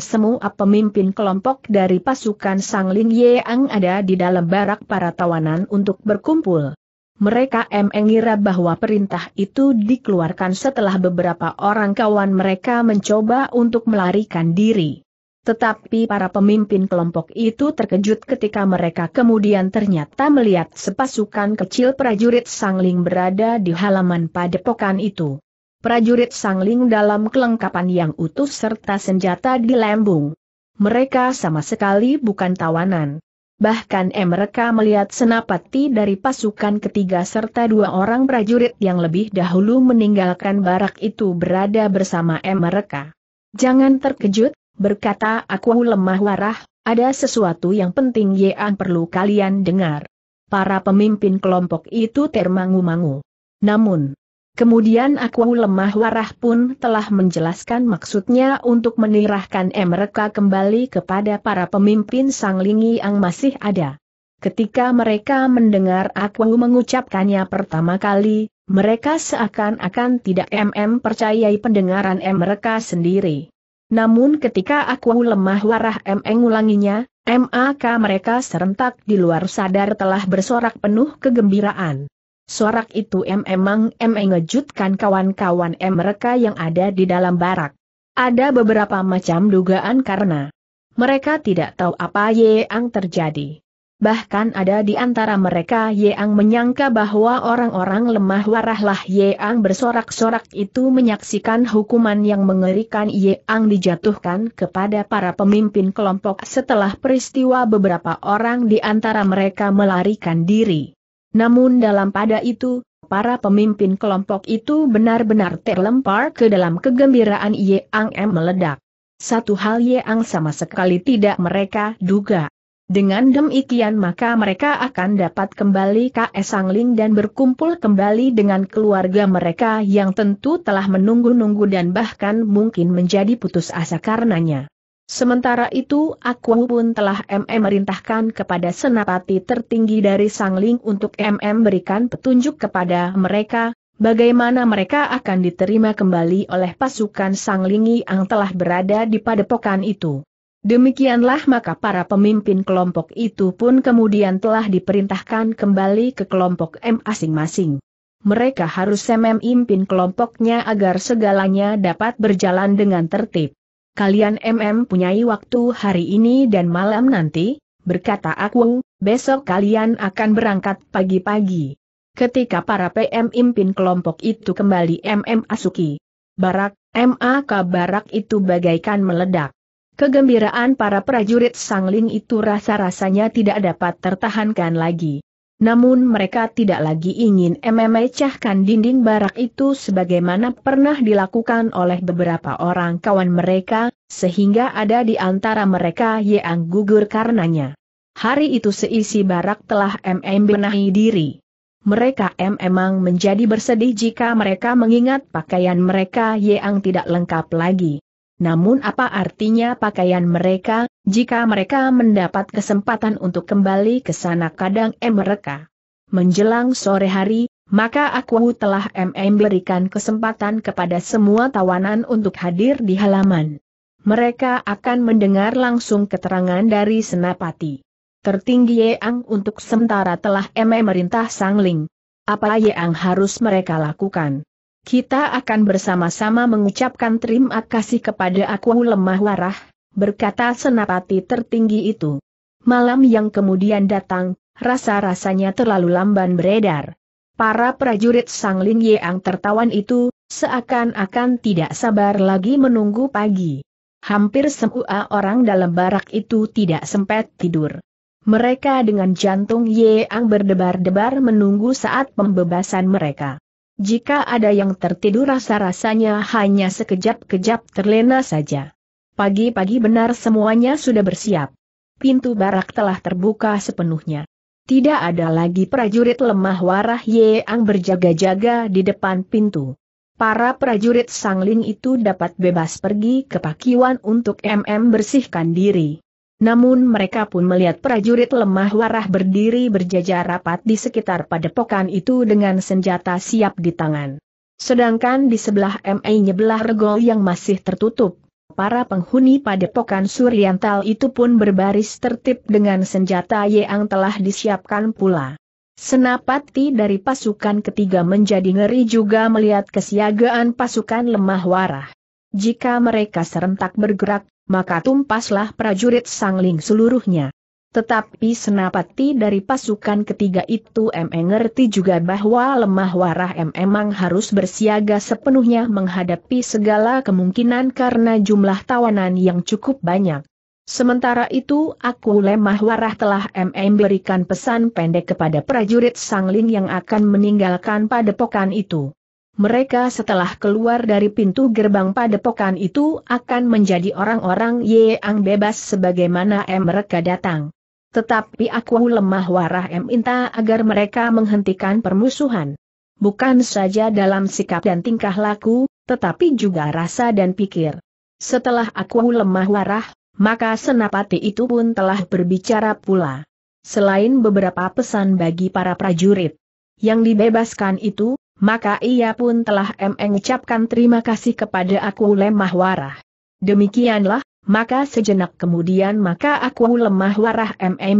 semua pemimpin kelompok dari pasukan Sangling yang ada di dalam barak para tawanan untuk berkumpul. Mereka e mengira bahwa perintah itu dikeluarkan setelah beberapa orang kawan mereka mencoba untuk melarikan diri. Tetapi para pemimpin kelompok itu terkejut ketika mereka kemudian ternyata melihat sepasukan kecil prajurit sangling berada di halaman padepokan itu. Prajurit sangling dalam kelengkapan yang utuh serta senjata di lembung. Mereka sama sekali bukan tawanan. Bahkan eh, mereka melihat senapati dari pasukan ketiga serta dua orang prajurit yang lebih dahulu meninggalkan barak itu berada bersama eh, mereka. Jangan terkejut, berkata aku lemah warah, ada sesuatu yang penting yang perlu kalian dengar. Para pemimpin kelompok itu termangu-mangu. Namun, kemudian aku lemah warah pun telah menjelaskan maksudnya untuk menirahkan mereka kembali kepada para pemimpin sanglingi yang masih ada. Ketika mereka mendengar aku mengucapkannya pertama kali, mereka seakan-akan tidak mm percayai pendengaran mereka sendiri. Namun ketika aku lemah warah Meng ulanginya, MAK mereka serentak di luar sadar telah bersorak penuh kegembiraan. Sorak itu M emang M ngejutkan kawan-kawan M mereka yang ada di dalam barak. Ada beberapa macam dugaan karena mereka tidak tahu apa yang terjadi. Bahkan ada di antara mereka Yeang menyangka bahwa orang-orang lemah warahlah Yeang bersorak-sorak itu menyaksikan hukuman yang mengerikan Yeang dijatuhkan kepada para pemimpin kelompok setelah peristiwa beberapa orang di antara mereka melarikan diri. Namun dalam pada itu, para pemimpin kelompok itu benar-benar terlempar ke dalam kegembiraan Yeang yang meledak. Satu hal Yeang sama sekali tidak mereka duga. Dengan demikian maka mereka akan dapat kembali ke Esangling dan berkumpul kembali dengan keluarga mereka yang tentu telah menunggu-nunggu dan bahkan mungkin menjadi putus asa karenanya. Sementara itu aku pun telah MM merintahkan kepada senapati tertinggi dari Sangling untuk MM berikan petunjuk kepada mereka, bagaimana mereka akan diterima kembali oleh pasukan Sanglingi yang telah berada di padepokan itu. Demikianlah maka para pemimpin kelompok itu pun kemudian telah diperintahkan kembali ke kelompok M masing-masing. Mereka harus memimpin kelompoknya agar segalanya dapat berjalan dengan tertib. Kalian MM punyai waktu hari ini dan malam nanti, berkata aku, besok kalian akan berangkat pagi-pagi. Ketika para PM impin kelompok itu kembali MM Asuki. Barak, MAK Barak itu bagaikan meledak. Kegembiraan para prajurit sangling itu rasa-rasanya tidak dapat tertahankan lagi. Namun mereka tidak lagi ingin memecahkan dinding barak itu sebagaimana pernah dilakukan oleh beberapa orang kawan mereka, sehingga ada di antara mereka yang gugur karenanya. Hari itu seisi barak telah MM benahi diri. Mereka memang menjadi bersedih jika mereka mengingat pakaian mereka yang tidak lengkap lagi namun apa artinya pakaian mereka, jika mereka mendapat kesempatan untuk kembali ke sana kadang em mereka. Menjelang sore hari, maka aku telah MM berikan kesempatan kepada semua tawanan untuk hadir di halaman. Mereka akan mendengar langsung keterangan dari Senapati. Tertinggi Yeang untuk sementara telah MM merintah Sangling. Apa Yeang harus mereka lakukan? Kita akan bersama-sama mengucapkan terima kasih kepada aku lemah warah, berkata senapati tertinggi itu. Malam yang kemudian datang, rasa-rasanya terlalu lamban beredar. Para prajurit Sang Ling Yang tertawan itu, seakan-akan tidak sabar lagi menunggu pagi. Hampir semua orang dalam barak itu tidak sempat tidur. Mereka dengan jantung Yang berdebar-debar menunggu saat pembebasan mereka. Jika ada yang tertidur rasa-rasanya hanya sekejap-kejap terlena saja. Pagi-pagi benar semuanya sudah bersiap. Pintu barak telah terbuka sepenuhnya. Tidak ada lagi prajurit lemah warah yang berjaga-jaga di depan pintu. Para prajurit sangling itu dapat bebas pergi ke pakiwan untuk MM bersihkan diri. Namun mereka pun melihat prajurit lemah warah berdiri berjajar rapat di sekitar padepokan itu dengan senjata siap di tangan. Sedangkan di sebelah MA nyebelah regol yang masih tertutup, para penghuni padepokan Suryantal itu pun berbaris tertib dengan senjata yang telah disiapkan pula. Senapati dari pasukan ketiga menjadi ngeri juga melihat kesiagaan pasukan lemah warah. Jika mereka serentak bergerak, maka tumpaslah prajurit sangling seluruhnya. Tetapi senapati dari pasukan ketiga itu M. ngerti juga bahwa lemah warah M emang harus bersiaga sepenuhnya menghadapi segala kemungkinan karena jumlah tawanan yang cukup banyak. Sementara itu aku lemah warah telah MM berikan pesan pendek kepada prajurit sangling yang akan meninggalkan padepokan itu mereka setelah keluar dari pintu gerbang padepokan itu akan menjadi orang-orang yang bebas sebagaimana M mereka datang. Tetapi aku lemah warah M minta agar mereka menghentikan permusuhan. Bukan saja dalam sikap dan tingkah laku, tetapi juga rasa dan pikir. Setelah aku lemah warah, maka senapati itu pun telah berbicara pula. Selain beberapa pesan bagi para prajurit yang dibebaskan itu, maka ia pun telah mengucapkan terima kasih kepada aku lemah warah. Demikianlah, maka sejenak kemudian maka aku lemah warah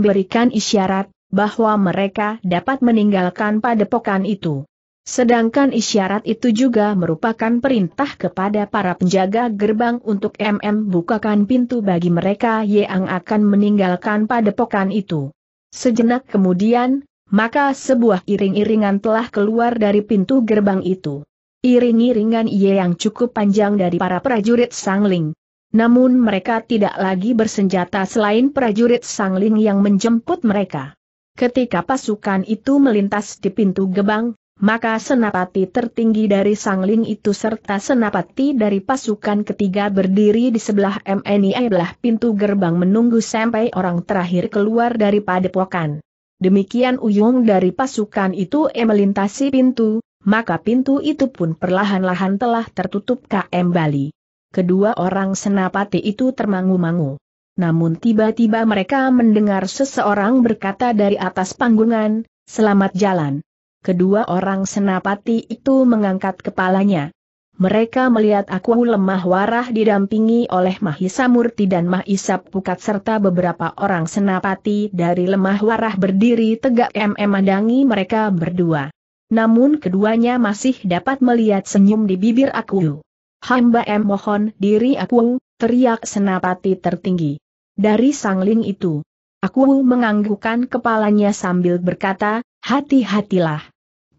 berikan isyarat, bahwa mereka dapat meninggalkan padepokan itu. Sedangkan isyarat itu juga merupakan perintah kepada para penjaga gerbang untuk MM bukakan pintu bagi mereka yang akan meninggalkan padepokan itu. Sejenak kemudian, maka sebuah iring-iringan telah keluar dari pintu gerbang itu. Iring-iringan ia yang cukup panjang dari para prajurit sangling. Namun mereka tidak lagi bersenjata selain prajurit sangling yang menjemput mereka. Ketika pasukan itu melintas di pintu gerbang, maka senapati tertinggi dari sangling itu serta senapati dari pasukan ketiga berdiri di sebelah MNI belah pintu gerbang menunggu sampai orang terakhir keluar dari padepokan. Demikian Uyung dari pasukan itu melintasi pintu, maka pintu itu pun perlahan-lahan telah tertutup KM Bali. Kedua orang senapati itu termangu-mangu. Namun tiba-tiba mereka mendengar seseorang berkata dari atas panggungan, selamat jalan. Kedua orang senapati itu mengangkat kepalanya. Mereka melihat aku lemah warah didampingi oleh Mahisa Murti dan Mahisa Pukat serta beberapa orang senapati dari lemah warah berdiri tegak memandangi mereka berdua. Namun keduanya masih dapat melihat senyum di bibir aku. Hamba M mohon diri aku, teriak senapati tertinggi. Dari sangling itu, aku menganggukkan kepalanya sambil berkata, hati-hatilah.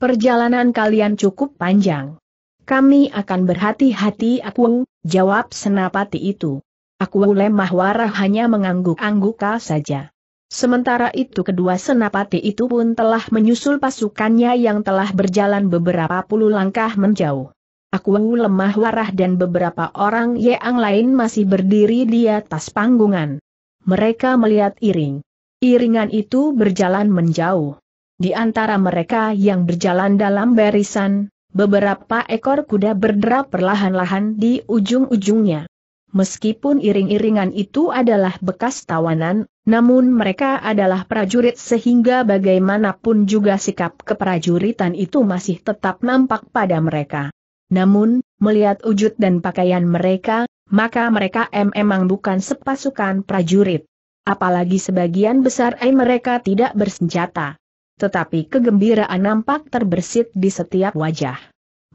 Perjalanan kalian cukup panjang. Kami akan berhati-hati aku, jawab senapati itu. Aku lemah warah hanya mengangguk-angguka saja. Sementara itu kedua senapati itu pun telah menyusul pasukannya yang telah berjalan beberapa puluh langkah menjauh. Aku lemah warah dan beberapa orang yang lain masih berdiri di atas panggungan. Mereka melihat iring. Iringan itu berjalan menjauh. Di antara mereka yang berjalan dalam barisan, Beberapa ekor kuda berderap perlahan-lahan di ujung-ujungnya. Meskipun iring-iringan itu adalah bekas tawanan, namun mereka adalah prajurit sehingga bagaimanapun juga sikap keprajuritan itu masih tetap nampak pada mereka. Namun, melihat wujud dan pakaian mereka, maka mereka memang bukan sepasukan prajurit. Apalagi sebagian besar mereka tidak bersenjata tetapi kegembiraan nampak terbersit di setiap wajah.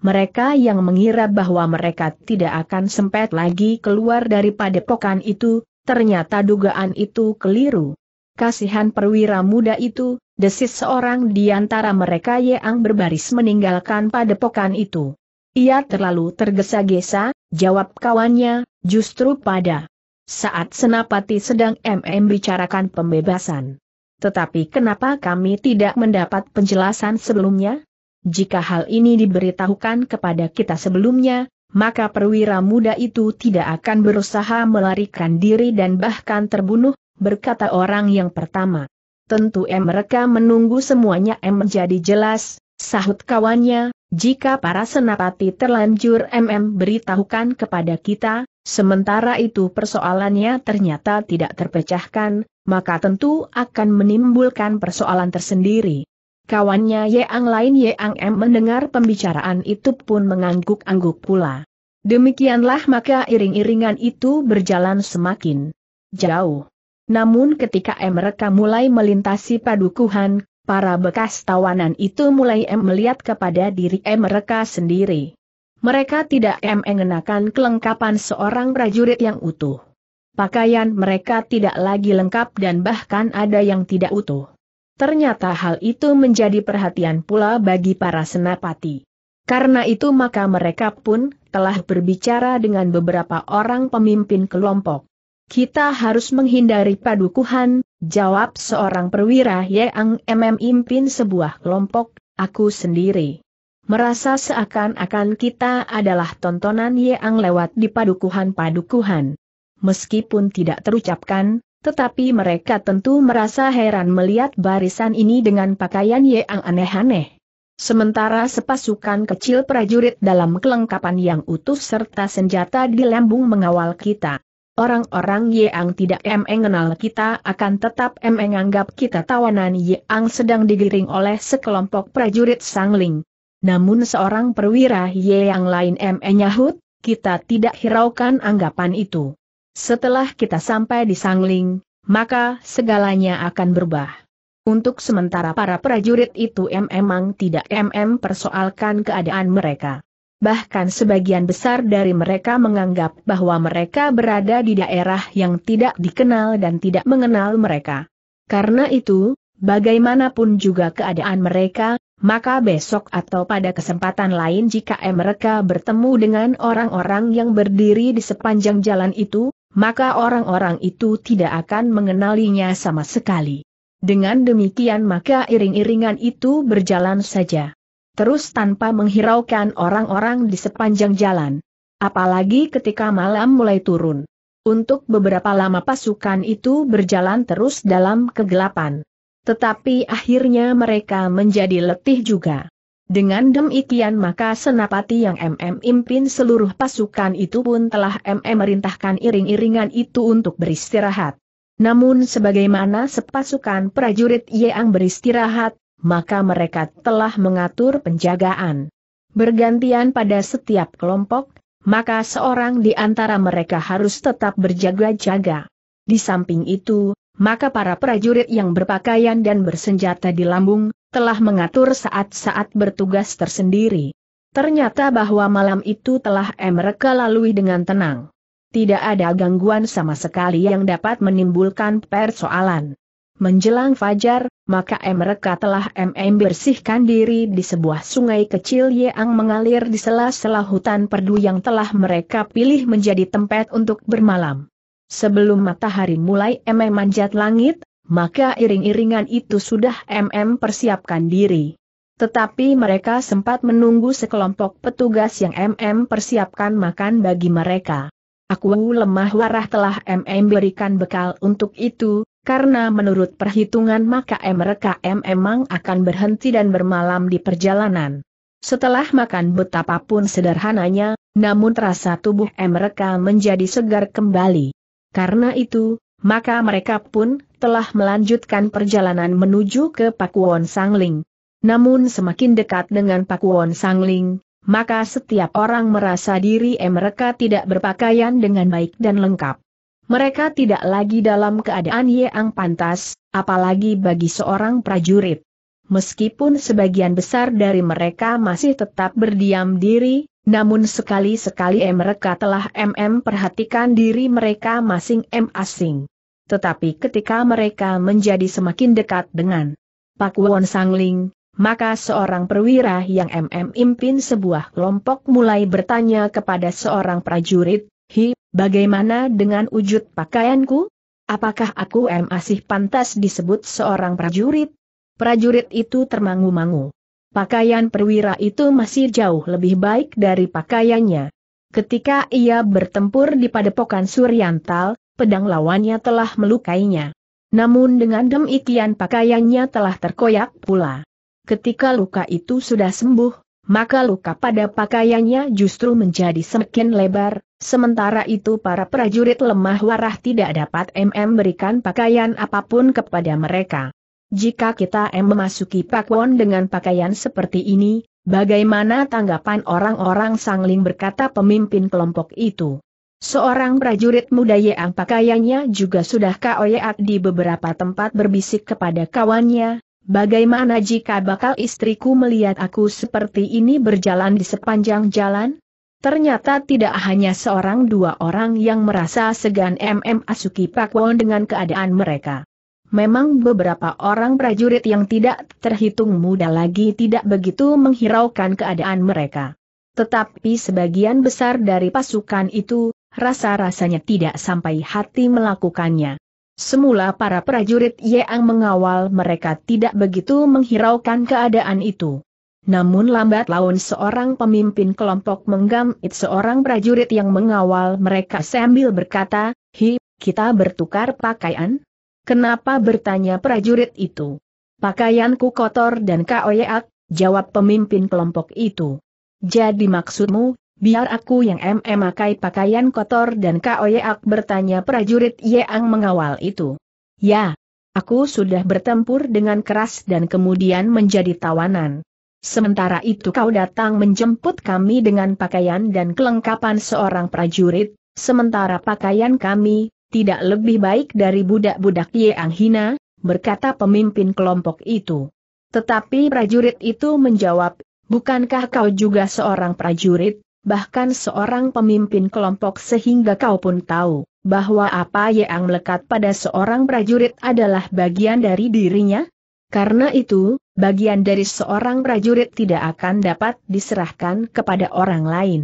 Mereka yang mengira bahwa mereka tidak akan sempat lagi keluar dari padepokan itu, ternyata dugaan itu keliru. Kasihan perwira muda itu, desis seorang di antara mereka yang berbaris meninggalkan padepokan itu. Ia terlalu tergesa-gesa, jawab kawannya, justru pada saat Senapati sedang MM bicarakan pembebasan. Tetapi kenapa kami tidak mendapat penjelasan sebelumnya? Jika hal ini diberitahukan kepada kita sebelumnya, maka perwira muda itu tidak akan berusaha melarikan diri dan bahkan terbunuh, berkata orang yang pertama. Tentu em mereka menunggu semuanya em menjadi jelas, sahut kawannya, jika para senapati terlanjur MM beritahukan kepada kita, sementara itu persoalannya ternyata tidak terpecahkan, maka tentu akan menimbulkan persoalan tersendiri. Kawannya Yang lain Yang M mendengar pembicaraan itu pun mengangguk-angguk pula. Demikianlah maka iring-iringan itu berjalan semakin jauh. Namun ketika M mereka mulai melintasi padukuhan, para bekas tawanan itu mulai M melihat kepada diri M mereka sendiri. Mereka tidak M mengenakan kelengkapan seorang prajurit yang utuh pakaian mereka tidak lagi lengkap dan bahkan ada yang tidak utuh. Ternyata hal itu menjadi perhatian pula bagi para senapati. Karena itu maka mereka pun telah berbicara dengan beberapa orang pemimpin kelompok. Kita harus menghindari padukuhan, jawab seorang perwira yang memimpin sebuah kelompok, aku sendiri. Merasa seakan-akan kita adalah tontonan yang lewat di padukuhan-padukuhan meskipun tidak terucapkan, tetapi mereka tentu merasa heran melihat barisan ini dengan pakaian yang aneh-aneh. Sementara sepasukan kecil prajurit dalam kelengkapan yang utuh serta senjata di lambung mengawal kita. Orang-orang yang tidak mengenal kita akan tetap e menganggap kita tawanan yang sedang digiring oleh sekelompok prajurit sangling. Namun seorang perwira yang lain menyahut, kita tidak hiraukan anggapan itu. Setelah kita sampai di Sangling, maka segalanya akan berubah. Untuk sementara para prajurit itu memang tidak mm persoalkan keadaan mereka. Bahkan sebagian besar dari mereka menganggap bahwa mereka berada di daerah yang tidak dikenal dan tidak mengenal mereka. Karena itu, bagaimanapun juga keadaan mereka, maka besok atau pada kesempatan lain jika mereka bertemu dengan orang-orang yang berdiri di sepanjang jalan itu, maka orang-orang itu tidak akan mengenalinya sama sekali. Dengan demikian maka iring-iringan itu berjalan saja. Terus tanpa menghiraukan orang-orang di sepanjang jalan. Apalagi ketika malam mulai turun. Untuk beberapa lama pasukan itu berjalan terus dalam kegelapan. Tetapi akhirnya mereka menjadi letih juga. Dengan demikian maka senapati yang MM impin seluruh pasukan itu pun telah MM merintahkan iring-iringan itu untuk beristirahat. Namun sebagaimana sepasukan prajurit yang beristirahat, maka mereka telah mengatur penjagaan. Bergantian pada setiap kelompok, maka seorang di antara mereka harus tetap berjaga-jaga. Di samping itu, maka para prajurit yang berpakaian dan bersenjata di lambung, telah mengatur saat-saat bertugas tersendiri. Ternyata bahwa malam itu telah mereka lalui dengan tenang. Tidak ada gangguan sama sekali yang dapat menimbulkan persoalan. Menjelang fajar, maka mereka telah MM bersihkan diri di sebuah sungai kecil yang mengalir di sela-sela hutan perdu yang telah mereka pilih menjadi tempat untuk bermalam. Sebelum matahari mulai MM manjat langit, maka iring-iringan itu sudah MM persiapkan diri. Tetapi mereka sempat menunggu sekelompok petugas yang MM persiapkan makan bagi mereka. Aku lemah warah telah MM berikan bekal untuk itu, karena menurut perhitungan maka mereka memang akan berhenti dan bermalam di perjalanan. Setelah makan betapapun sederhananya, namun terasa tubuh mereka menjadi segar kembali. Karena itu, maka mereka pun telah melanjutkan perjalanan menuju ke Pakuwon Sangling. Namun semakin dekat dengan Pakuwon Sangling, maka setiap orang merasa diri eh, mereka tidak berpakaian dengan baik dan lengkap. Mereka tidak lagi dalam keadaan yang pantas, apalagi bagi seorang prajurit. Meskipun sebagian besar dari mereka masih tetap berdiam diri, namun sekali-sekali mereka telah MM perhatikan diri mereka masing-masing. Tetapi ketika mereka menjadi semakin dekat dengan Pakuwon Sangling, maka seorang perwira yang MM impin sebuah kelompok mulai bertanya kepada seorang prajurit, Hi, bagaimana dengan wujud pakaianku? Apakah aku masih pantas disebut seorang prajurit? Prajurit itu termangu-mangu. Pakaian perwira itu masih jauh lebih baik dari pakaiannya. Ketika ia bertempur di padepokan Suryantal, pedang lawannya telah melukainya. Namun dengan demikian pakaiannya telah terkoyak pula. Ketika luka itu sudah sembuh, maka luka pada pakaiannya justru menjadi semakin lebar, Sementara itu para prajurit lemah warah tidak dapat MM berikan pakaian apapun kepada mereka. Jika kita M memasuki Pakwon dengan pakaian seperti ini, bagaimana tanggapan orang-orang sangling berkata pemimpin kelompok itu? Seorang prajurit muda yang pakaiannya juga sudah koyak di beberapa tempat berbisik kepada kawannya, bagaimana jika bakal istriku melihat aku seperti ini berjalan di sepanjang jalan? Ternyata tidak hanya seorang dua orang yang merasa segan MM Asuki Pakwon dengan keadaan mereka. Memang beberapa orang prajurit yang tidak terhitung muda lagi tidak begitu menghiraukan keadaan mereka. Tetapi sebagian besar dari pasukan itu, rasa-rasanya tidak sampai hati melakukannya. Semula para prajurit yang mengawal mereka tidak begitu menghiraukan keadaan itu. Namun lambat laun seorang pemimpin kelompok menggamit seorang prajurit yang mengawal mereka sambil berkata, Hi, kita bertukar pakaian? Kenapa bertanya prajurit itu? Pakaianku kotor dan kaoyak, jawab pemimpin kelompok itu. Jadi maksudmu, biar aku yang memakai pakaian kotor dan kaoyak? bertanya prajurit yang mengawal itu. Ya, aku sudah bertempur dengan keras dan kemudian menjadi tawanan. Sementara itu kau datang menjemput kami dengan pakaian dan kelengkapan seorang prajurit, sementara pakaian kami, tidak lebih baik dari budak-budak yang hina, berkata pemimpin kelompok itu. Tetapi prajurit itu menjawab, bukankah kau juga seorang prajurit, bahkan seorang pemimpin kelompok sehingga kau pun tahu bahwa apa yang melekat pada seorang prajurit adalah bagian dari dirinya? Karena itu, bagian dari seorang prajurit tidak akan dapat diserahkan kepada orang lain.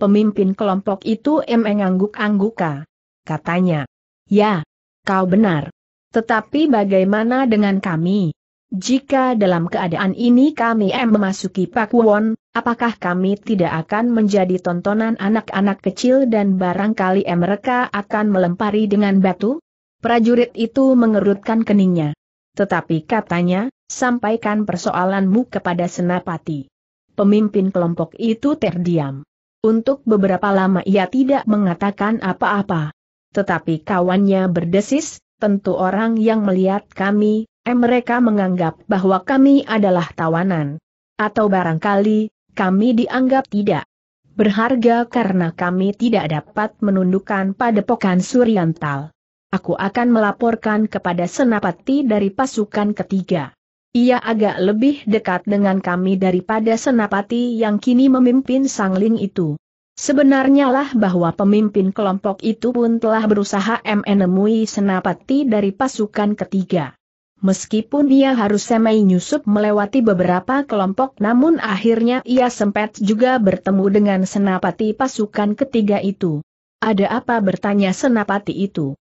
Pemimpin kelompok itu mengangguk-angguka katanya. Ya, kau benar. Tetapi bagaimana dengan kami? Jika dalam keadaan ini kami memasuki Pakuwon, apakah kami tidak akan menjadi tontonan anak-anak kecil dan barangkali mereka akan melempari dengan batu? Prajurit itu mengerutkan keningnya. Tetapi katanya, sampaikan persoalanmu kepada Senapati. Pemimpin kelompok itu terdiam. Untuk beberapa lama ia tidak mengatakan apa-apa tetapi kawannya berdesis, tentu orang yang melihat kami, eh mereka menganggap bahwa kami adalah tawanan. Atau barangkali, kami dianggap tidak berharga karena kami tidak dapat menundukkan padepokan Suriantal. Aku akan melaporkan kepada senapati dari pasukan ketiga. Ia agak lebih dekat dengan kami daripada senapati yang kini memimpin Sangling itu. Sebenarnya lah bahwa pemimpin kelompok itu pun telah berusaha menemui senapati dari pasukan ketiga. Meskipun ia harus semai nyusup melewati beberapa kelompok namun akhirnya ia sempat juga bertemu dengan senapati pasukan ketiga itu. Ada apa bertanya senapati itu?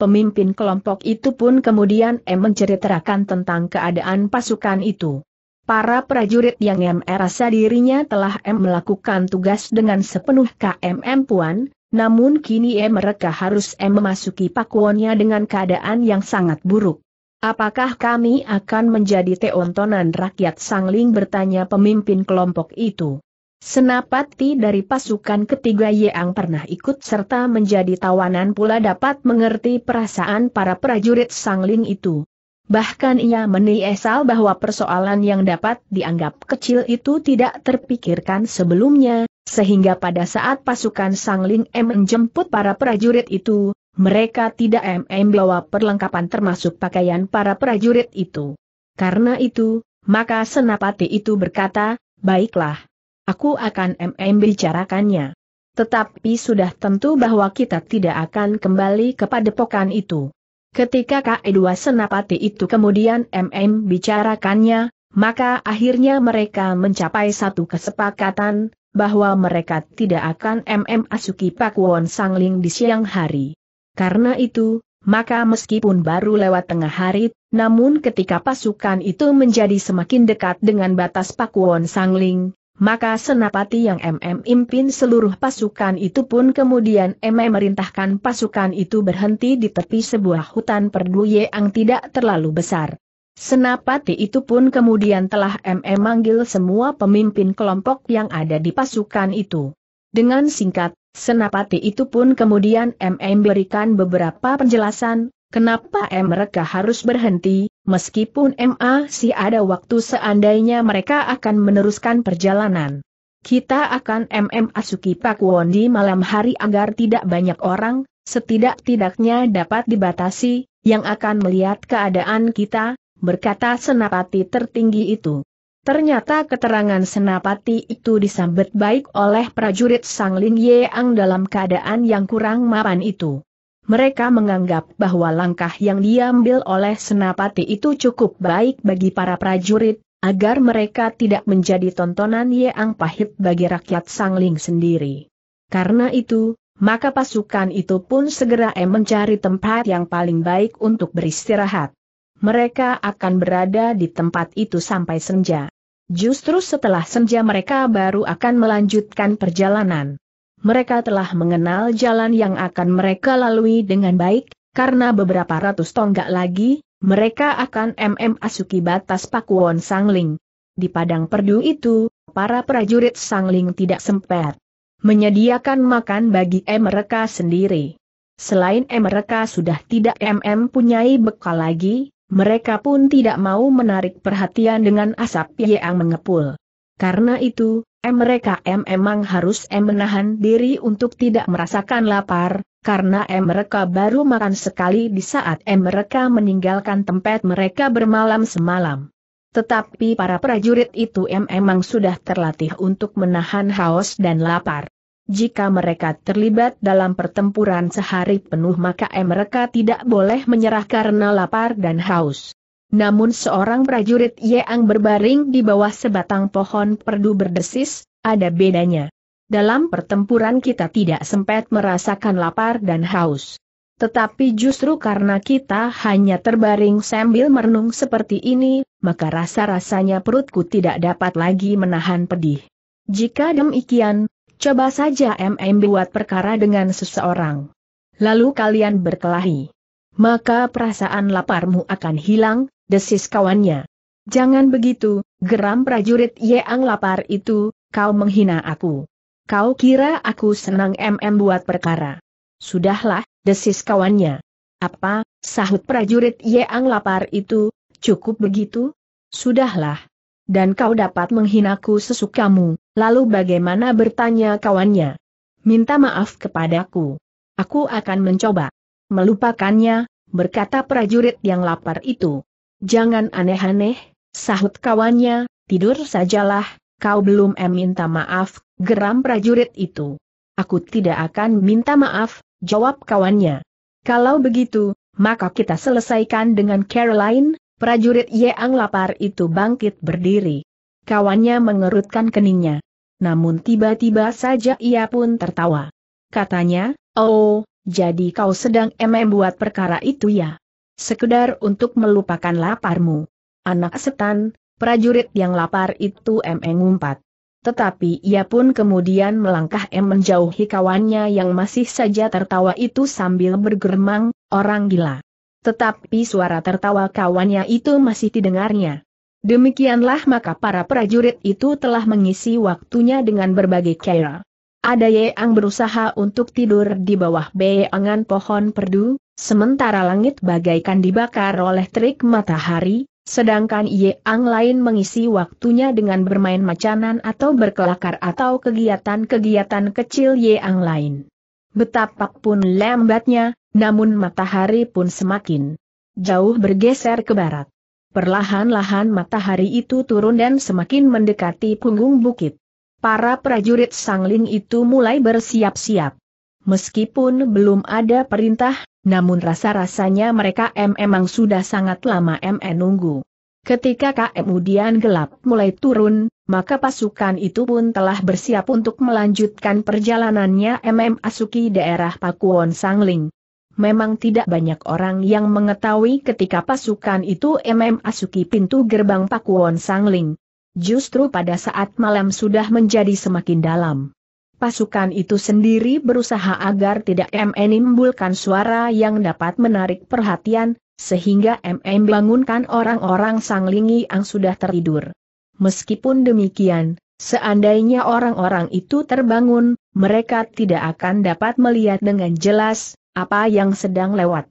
Pemimpin kelompok itu pun kemudian M eh, menceritakan tentang keadaan pasukan itu. Para prajurit yang M merasa dirinya telah M melakukan tugas dengan sepenuh KMM Puan, namun kini M mereka harus M memasuki pakuannya dengan keadaan yang sangat buruk. Apakah kami akan menjadi teontonan rakyat Sangling bertanya pemimpin kelompok itu. Senapati dari pasukan ketiga yang pernah ikut serta menjadi tawanan pula dapat mengerti perasaan para prajurit Sangling itu. Bahkan ia menyesal bahwa persoalan yang dapat dianggap kecil itu tidak terpikirkan sebelumnya, sehingga pada saat pasukan Sangling M menjemput para prajurit itu, mereka tidak MM bawa perlengkapan termasuk pakaian para prajurit itu. Karena itu, maka Senapati itu berkata, baiklah, aku akan MM bicarakannya. Tetapi sudah tentu bahwa kita tidak akan kembali kepada padepokan itu. Ketika K2 e Senapati itu kemudian MM bicarakannya, maka akhirnya mereka mencapai satu kesepakatan, bahwa mereka tidak akan MM Asuki Pakwon Sangling di siang hari. Karena itu, maka meskipun baru lewat tengah hari, namun ketika pasukan itu menjadi semakin dekat dengan batas Pakwon Sangling, maka senapati yang MM impin seluruh pasukan itu pun kemudian MM merintahkan pasukan itu berhenti di tepi sebuah hutan perdu yang tidak terlalu besar. Senapati itu pun kemudian telah MM manggil semua pemimpin kelompok yang ada di pasukan itu. Dengan singkat, senapati itu pun kemudian MM berikan beberapa penjelasan, Kenapa M mereka harus berhenti, meskipun si ada waktu seandainya mereka akan meneruskan perjalanan. Kita akan MM Asuki Won di malam hari agar tidak banyak orang, setidak-tidaknya dapat dibatasi, yang akan melihat keadaan kita, berkata senapati tertinggi itu. Ternyata keterangan senapati itu disambut baik oleh prajurit Sang Ling Yeang dalam keadaan yang kurang mapan itu mereka menganggap bahwa langkah yang diambil oleh Senapati itu cukup baik bagi para prajurit, agar mereka tidak menjadi tontonan yang pahit bagi rakyat Sangling sendiri. Karena itu, maka pasukan itu pun segera mencari tempat yang paling baik untuk beristirahat. Mereka akan berada di tempat itu sampai senja. Justru setelah senja mereka baru akan melanjutkan perjalanan mereka telah mengenal jalan yang akan mereka lalui dengan baik, karena beberapa ratus tonggak lagi, mereka akan MM Asuki batas Pakuwon Sangling. Di padang perdu itu, para prajurit Sangling tidak sempat menyediakan makan bagi mereka sendiri. Selain mereka sudah tidak MM punyai bekal lagi, mereka pun tidak mau menarik perhatian dengan asap yang mengepul. Karena itu, mereka M emang harus menahan diri untuk tidak merasakan lapar, karena mereka baru makan sekali di saat mereka meninggalkan tempat mereka bermalam semalam. Tetapi para prajurit itu memang emang sudah terlatih untuk menahan haus dan lapar. Jika mereka terlibat dalam pertempuran sehari penuh maka mereka tidak boleh menyerah karena lapar dan haus. Namun seorang prajurit Yeang berbaring di bawah sebatang pohon perdu berdesis, ada bedanya. Dalam pertempuran kita tidak sempat merasakan lapar dan haus. Tetapi justru karena kita hanya terbaring sambil merenung seperti ini, maka rasa-rasanya perutku tidak dapat lagi menahan pedih. Jika demikian, coba saja MM buat perkara dengan seseorang. Lalu kalian berkelahi. Maka perasaan laparmu akan hilang, desis kawannya. Jangan begitu, geram prajurit Yeang lapar itu, kau menghina aku. Kau kira aku senang MM buat perkara. Sudahlah, desis kawannya. Apa, sahut prajurit Yeang lapar itu, cukup begitu? Sudahlah. Dan kau dapat menghinaku sesukamu, lalu bagaimana bertanya kawannya? Minta maaf kepadaku. Aku akan mencoba melupakannya, berkata prajurit yang lapar itu. Jangan aneh-aneh, sahut kawannya, tidur sajalah, kau belum em minta maaf, geram prajurit itu. Aku tidak akan minta maaf, jawab kawannya. Kalau begitu, maka kita selesaikan dengan Caroline, prajurit Yeang lapar itu bangkit berdiri. Kawannya mengerutkan keningnya. Namun tiba-tiba saja ia pun tertawa. Katanya, oh, jadi kau sedang buat perkara itu ya? sekedar untuk melupakan laparmu. Anak setan, prajurit yang lapar itu emeng umpat. Tetapi ia pun kemudian melangkah em menjauhi kawannya yang masih saja tertawa itu sambil bergermang, orang gila. Tetapi suara tertawa kawannya itu masih didengarnya. Demikianlah maka para prajurit itu telah mengisi waktunya dengan berbagai cara. Ada Yeang berusaha untuk tidur di bawah beangan pohon perdu, sementara langit bagaikan dibakar oleh terik matahari, sedangkan Ye Ang lain mengisi waktunya dengan bermain macanan atau berkelakar atau kegiatan-kegiatan kecil Ye Ang lain. Betapapun lambatnya, namun matahari pun semakin jauh bergeser ke barat. Perlahan-lahan matahari itu turun dan semakin mendekati punggung bukit para prajurit sangling itu mulai bersiap-siap. Meskipun belum ada perintah, namun rasa-rasanya mereka memang sudah sangat lama menunggu. nunggu. Ketika kemudian gelap mulai turun, maka pasukan itu pun telah bersiap untuk melanjutkan perjalanannya MM Asuki daerah Pakuwon Sangling. Memang tidak banyak orang yang mengetahui ketika pasukan itu MM Asuki pintu gerbang Pakuwon Sangling justru pada saat malam sudah menjadi semakin dalam. Pasukan itu sendiri berusaha agar tidak menimbulkan suara yang dapat menarik perhatian, sehingga MM bangunkan orang-orang Sang Lingi yang sudah tertidur. Meskipun demikian, seandainya orang-orang itu terbangun, mereka tidak akan dapat melihat dengan jelas apa yang sedang lewat.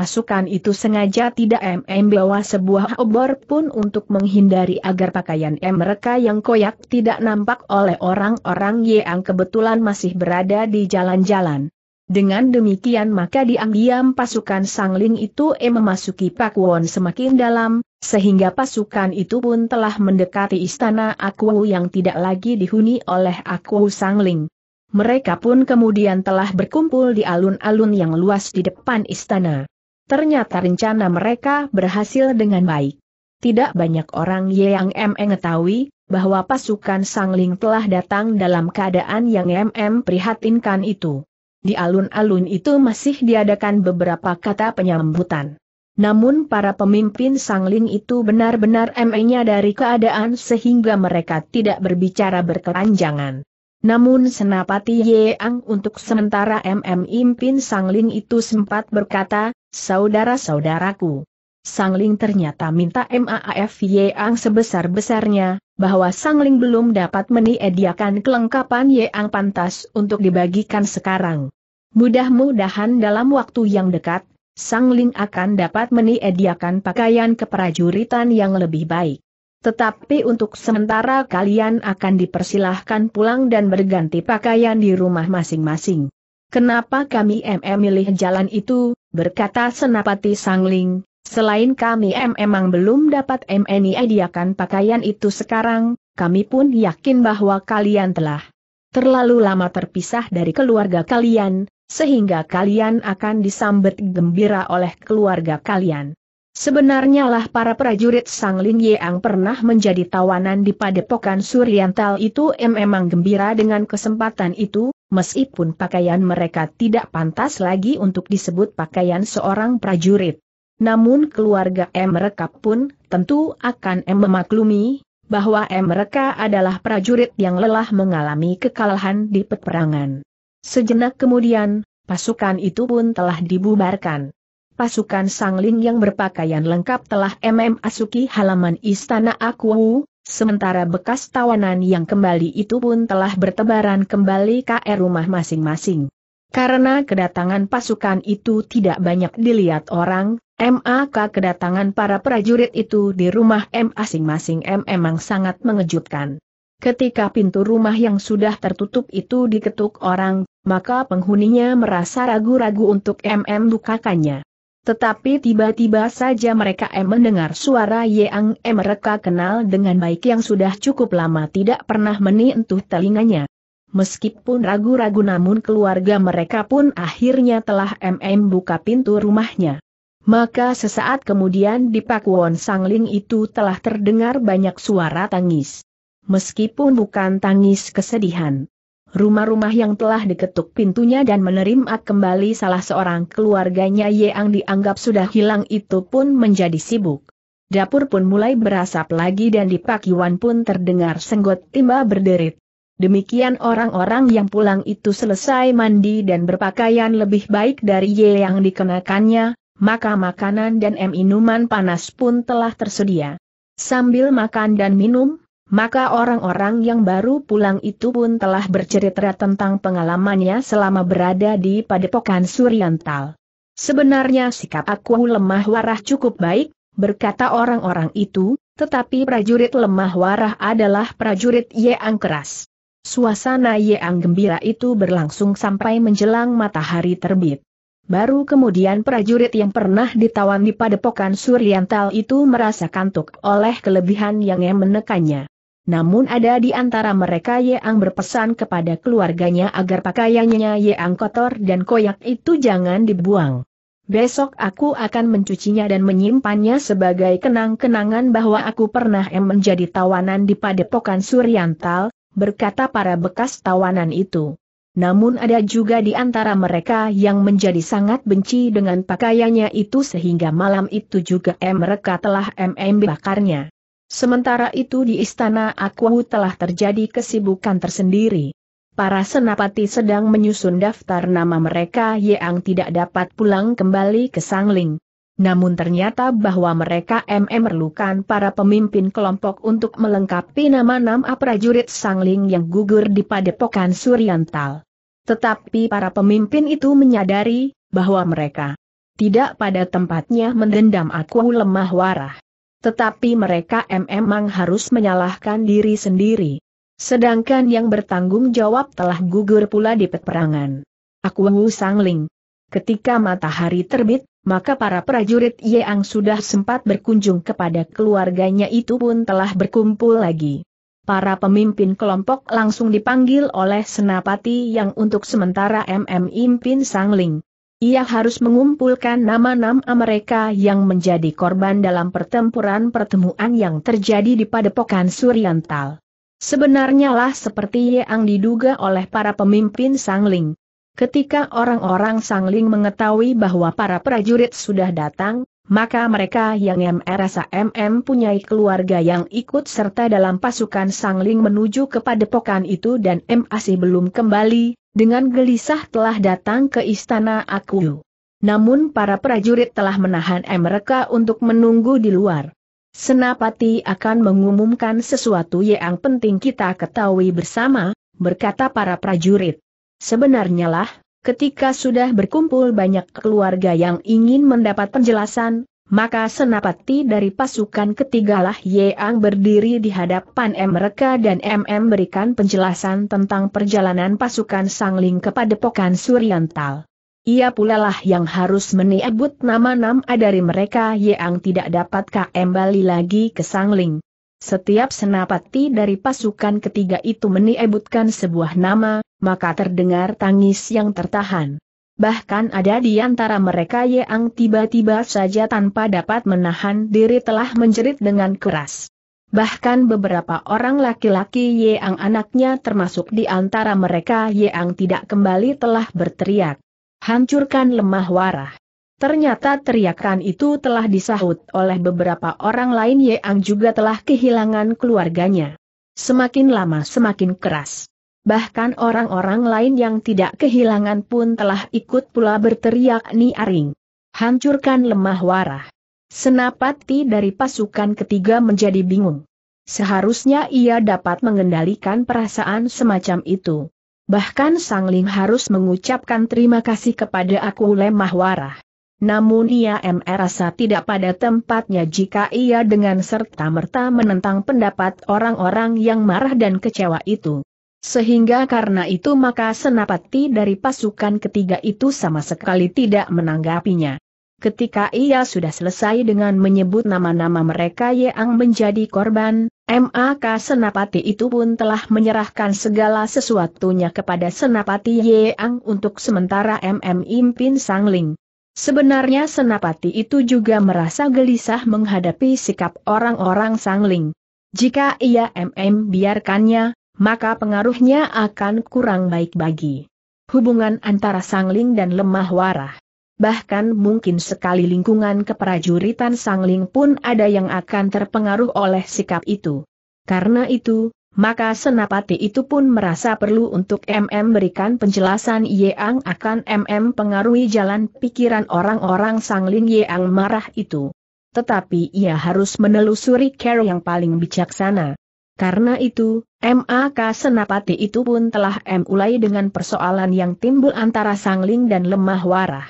Pasukan itu sengaja tidak MM bawa sebuah obor pun untuk menghindari agar pakaian M mereka yang koyak tidak nampak oleh orang-orang yang kebetulan masih berada di jalan-jalan. Dengan demikian maka diam-diam pasukan sangling itu M memasuki Pakuwon semakin dalam, sehingga pasukan itu pun telah mendekati istana Aku yang tidak lagi dihuni oleh Aku sangling. Mereka pun kemudian telah berkumpul di alun-alun yang luas di depan istana. Ternyata rencana mereka berhasil dengan baik. Tidak banyak orang yang mengetahui bahwa pasukan Sangling telah datang dalam keadaan yang MM prihatinkan itu. Di alun-alun itu masih diadakan beberapa kata penyambutan. Namun para pemimpin sangling itu benar-benar ME-nya dari keadaan sehingga mereka tidak berbicara berkeranjangan. Namun Senapati Yeang untuk sementara MM Impin Sangling itu sempat berkata, Saudara-saudaraku, Sangling ternyata minta MAAF Yeang sebesar-besarnya, bahwa Sangling belum dapat meniediakan kelengkapan Yeang pantas untuk dibagikan sekarang. Mudah-mudahan dalam waktu yang dekat, Sangling akan dapat meniediakan pakaian keprajuritan yang lebih baik. Tetapi untuk sementara kalian akan dipersilahkan pulang dan berganti pakaian di rumah masing-masing. Kenapa kami MM milih jalan itu, berkata Senapati Sangling, selain kami MM memang belum dapat MNI ediakan pakaian itu sekarang, kami pun yakin bahwa kalian telah terlalu lama terpisah dari keluarga kalian, sehingga kalian akan disambut gembira oleh keluarga kalian. Sebenarnya lah para prajurit Sangling Yeang pernah menjadi tawanan di padepokan Suryantal itu memang gembira dengan kesempatan itu, meskipun pakaian mereka tidak pantas lagi untuk disebut pakaian seorang prajurit. Namun keluarga M mereka pun tentu akan M memaklumi bahwa M mereka adalah prajurit yang lelah mengalami kekalahan di peperangan. Sejenak kemudian, pasukan itu pun telah dibubarkan. Pasukan Sangling yang berpakaian lengkap telah MM asuki halaman istana Akuwu, Sementara bekas tawanan yang kembali itu pun telah bertebaran kembali ke rumah masing-masing. Karena kedatangan pasukan itu tidak banyak dilihat orang, MAK kedatangan para prajurit itu di rumah M masing-masing M memang sangat mengejutkan. Ketika pintu rumah yang sudah tertutup itu diketuk orang, maka penghuninya merasa ragu-ragu untuk MM bukakannya. Tetapi tiba-tiba saja mereka em mendengar suara yang em mereka kenal dengan baik yang sudah cukup lama tidak pernah menyentuh telinganya. Meskipun ragu-ragu namun keluarga mereka pun akhirnya telah MM buka pintu rumahnya. Maka sesaat kemudian di Pakuwon Sangling itu telah terdengar banyak suara tangis. Meskipun bukan tangis kesedihan, Rumah-rumah yang telah diketuk pintunya dan menerima kembali salah seorang keluarganya yang dianggap sudah hilang itu pun menjadi sibuk. Dapur pun mulai berasap lagi dan di pakiwan pun terdengar senggot timba berderit. Demikian orang-orang yang pulang itu selesai mandi dan berpakaian lebih baik dari Yeang yang dikenakannya, maka makanan dan minuman panas pun telah tersedia. Sambil makan dan minum, maka orang-orang yang baru pulang itu pun telah bercerita tentang pengalamannya selama berada di padepokan Suryantal. Sebenarnya sikap aku lemah warah cukup baik, berkata orang-orang itu, tetapi prajurit lemah warah adalah prajurit yang keras. Suasana yang gembira itu berlangsung sampai menjelang matahari terbit. Baru kemudian prajurit yang pernah ditawan di padepokan Suryantal itu merasa kantuk oleh kelebihan yang menekannya namun ada di antara mereka yang berpesan kepada keluarganya agar pakaiannya yang kotor dan koyak itu jangan dibuang. Besok aku akan mencucinya dan menyimpannya sebagai kenang-kenangan bahwa aku pernah em menjadi tawanan di padepokan Suryantal, berkata para bekas tawanan itu. Namun ada juga di antara mereka yang menjadi sangat benci dengan pakaiannya itu sehingga malam itu juga em mereka telah em bakarnya. Sementara itu di istana Aku telah terjadi kesibukan tersendiri. Para senapati sedang menyusun daftar nama mereka yang tidak dapat pulang kembali ke Sangling. Namun ternyata bahwa mereka MM memerlukan para pemimpin kelompok untuk melengkapi nama-nama prajurit Sangling yang gugur di padepokan Suryantal. Tetapi para pemimpin itu menyadari bahwa mereka tidak pada tempatnya mendendam aku lemah warah. Tetapi mereka memang harus menyalahkan diri sendiri. Sedangkan yang bertanggung jawab telah gugur pula di peperangan. Aku Wu Sangling. Ketika matahari terbit, maka para prajurit Yeang sudah sempat berkunjung kepada keluarganya itu pun telah berkumpul lagi. Para pemimpin kelompok langsung dipanggil oleh senapati yang untuk sementara MM Impin Sangling. Ia harus mengumpulkan nama-nama mereka yang menjadi korban dalam pertempuran-pertemuan yang terjadi di Padepokan Suriantal. Sebenarnya lah seperti yang diduga oleh para pemimpin Sangling. Ketika orang-orang Sangling mengetahui bahwa para prajurit sudah datang, maka mereka yang merasa MM punyai keluarga yang ikut serta dalam pasukan Sangling menuju ke padepokan itu dan M masih belum kembali, dengan gelisah telah datang ke istana aku. Namun para prajurit telah menahan mereka untuk menunggu di luar. Senapati akan mengumumkan sesuatu yang penting kita ketahui bersama, berkata para prajurit. Sebenarnya lah, ketika sudah berkumpul banyak keluarga yang ingin mendapat penjelasan, maka senapati dari pasukan ketigalah Yeang berdiri di hadapan M mereka dan MM berikan penjelasan tentang perjalanan pasukan Sangling kepada Pokan Suryantal. Ia pula lah yang harus menyebut nama nama dari mereka Yeang tidak dapat kembali lagi ke Sangling. Setiap senapati dari pasukan ketiga itu menyebutkan sebuah nama, maka terdengar tangis yang tertahan bahkan ada di antara mereka yang tiba-tiba saja tanpa dapat menahan diri telah menjerit dengan keras. Bahkan beberapa orang laki-laki yang anaknya termasuk di antara mereka yang tidak kembali telah berteriak. Hancurkan lemah warah. Ternyata teriakan itu telah disahut oleh beberapa orang lain yang juga telah kehilangan keluarganya. Semakin lama semakin keras bahkan orang-orang lain yang tidak kehilangan pun telah ikut pula berteriak ni aring. Hancurkan lemah warah. Senapati dari pasukan ketiga menjadi bingung. Seharusnya ia dapat mengendalikan perasaan semacam itu. Bahkan Sang Ling harus mengucapkan terima kasih kepada aku lemah warah. Namun ia merasa tidak pada tempatnya jika ia dengan serta-merta menentang pendapat orang-orang yang marah dan kecewa itu. Sehingga karena itu maka senapati dari pasukan ketiga itu sama sekali tidak menanggapinya. Ketika ia sudah selesai dengan menyebut nama-nama mereka yang menjadi korban, MAK Senapati itu pun telah menyerahkan segala sesuatunya kepada Senapati Yang untuk sementara MM Impin Sangling. Sebenarnya Senapati itu juga merasa gelisah menghadapi sikap orang-orang Sangling. Jika ia MM biarkannya, maka pengaruhnya akan kurang baik bagi hubungan antara Sangling dan Lemah Warah. Bahkan mungkin sekali lingkungan keprajuritan Sangling pun ada yang akan terpengaruh oleh sikap itu. Karena itu, maka Senapati itu pun merasa perlu untuk MM berikan penjelasan yang akan MM pengaruhi jalan pikiran orang-orang Sangling yang marah itu. Tetapi ia harus menelusuri cara yang paling bijaksana. Karena itu, MAK Senapati itu pun telah mulai dengan persoalan yang timbul antara sangling dan lemah warah.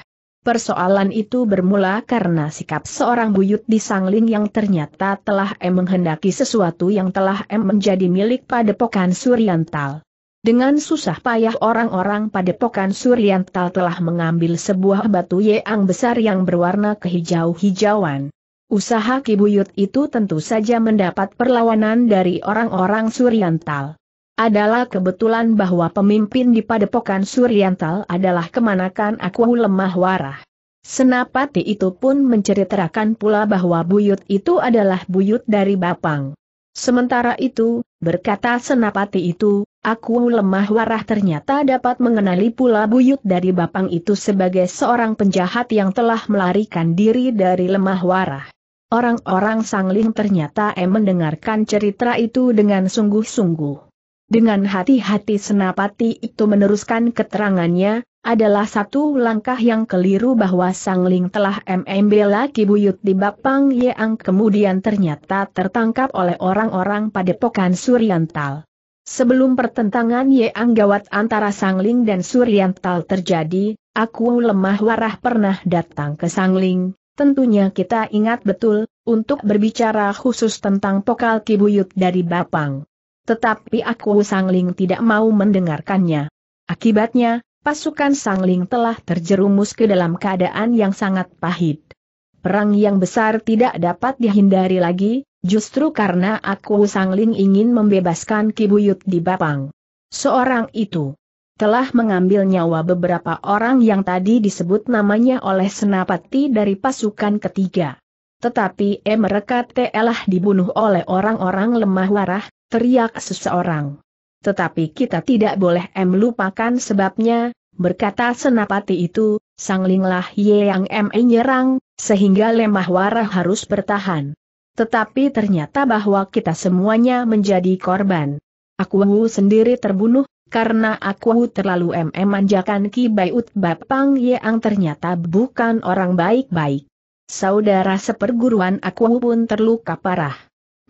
Persoalan itu bermula karena sikap seorang buyut di Sangling yang ternyata telah M menghendaki sesuatu yang telah M menjadi milik Padepokan Suryantal. Dengan susah payah orang-orang Padepokan Suryantal telah mengambil sebuah batu yang besar yang berwarna kehijau-hijauan. Usaha Kibuyut itu tentu saja mendapat perlawanan dari orang-orang Suriantal. Adalah kebetulan bahwa pemimpin di padepokan Suriantal adalah kemanakan aku lemah warah. Senapati itu pun menceritakan pula bahwa buyut itu adalah buyut dari Bapang. Sementara itu, berkata Senapati itu, aku lemah warah ternyata dapat mengenali pula buyut dari Bapang itu sebagai seorang penjahat yang telah melarikan diri dari lemah warah. Orang-orang Sangling ternyata em mendengarkan cerita itu dengan sungguh-sungguh. Dengan hati-hati Senapati itu meneruskan keterangannya, adalah satu langkah yang keliru bahwa Sangling telah MMB bela Buyut di Bapang Yeang kemudian ternyata tertangkap oleh orang-orang padepokan Suriantal. Sebelum pertentangan Yeang gawat antara Sangling dan Suriantal terjadi, aku lemah warah pernah datang ke Sangling, Tentunya kita ingat betul, untuk berbicara khusus tentang pokal kibuyut dari Bapang. Tetapi aku Sangling tidak mau mendengarkannya. Akibatnya, pasukan Sangling telah terjerumus ke dalam keadaan yang sangat pahit. Perang yang besar tidak dapat dihindari lagi, justru karena aku Sangling ingin membebaskan kibuyut di Bapang. Seorang itu, telah mengambil nyawa beberapa orang yang tadi disebut namanya oleh senapati dari pasukan ketiga. Tetapi eh mereka telah dibunuh oleh orang-orang lemah warah, teriak seseorang. Tetapi kita tidak boleh em lupakan sebabnya, berkata senapati itu, sanglinglah ye yang em nyerang, sehingga lemah warah harus bertahan. Tetapi ternyata bahwa kita semuanya menjadi korban. Aku sendiri terbunuh, karena aku terlalu mm manjakan Ki Baiut Bapang yeang ternyata bukan orang baik-baik. Saudara seperguruan aku pun terluka parah.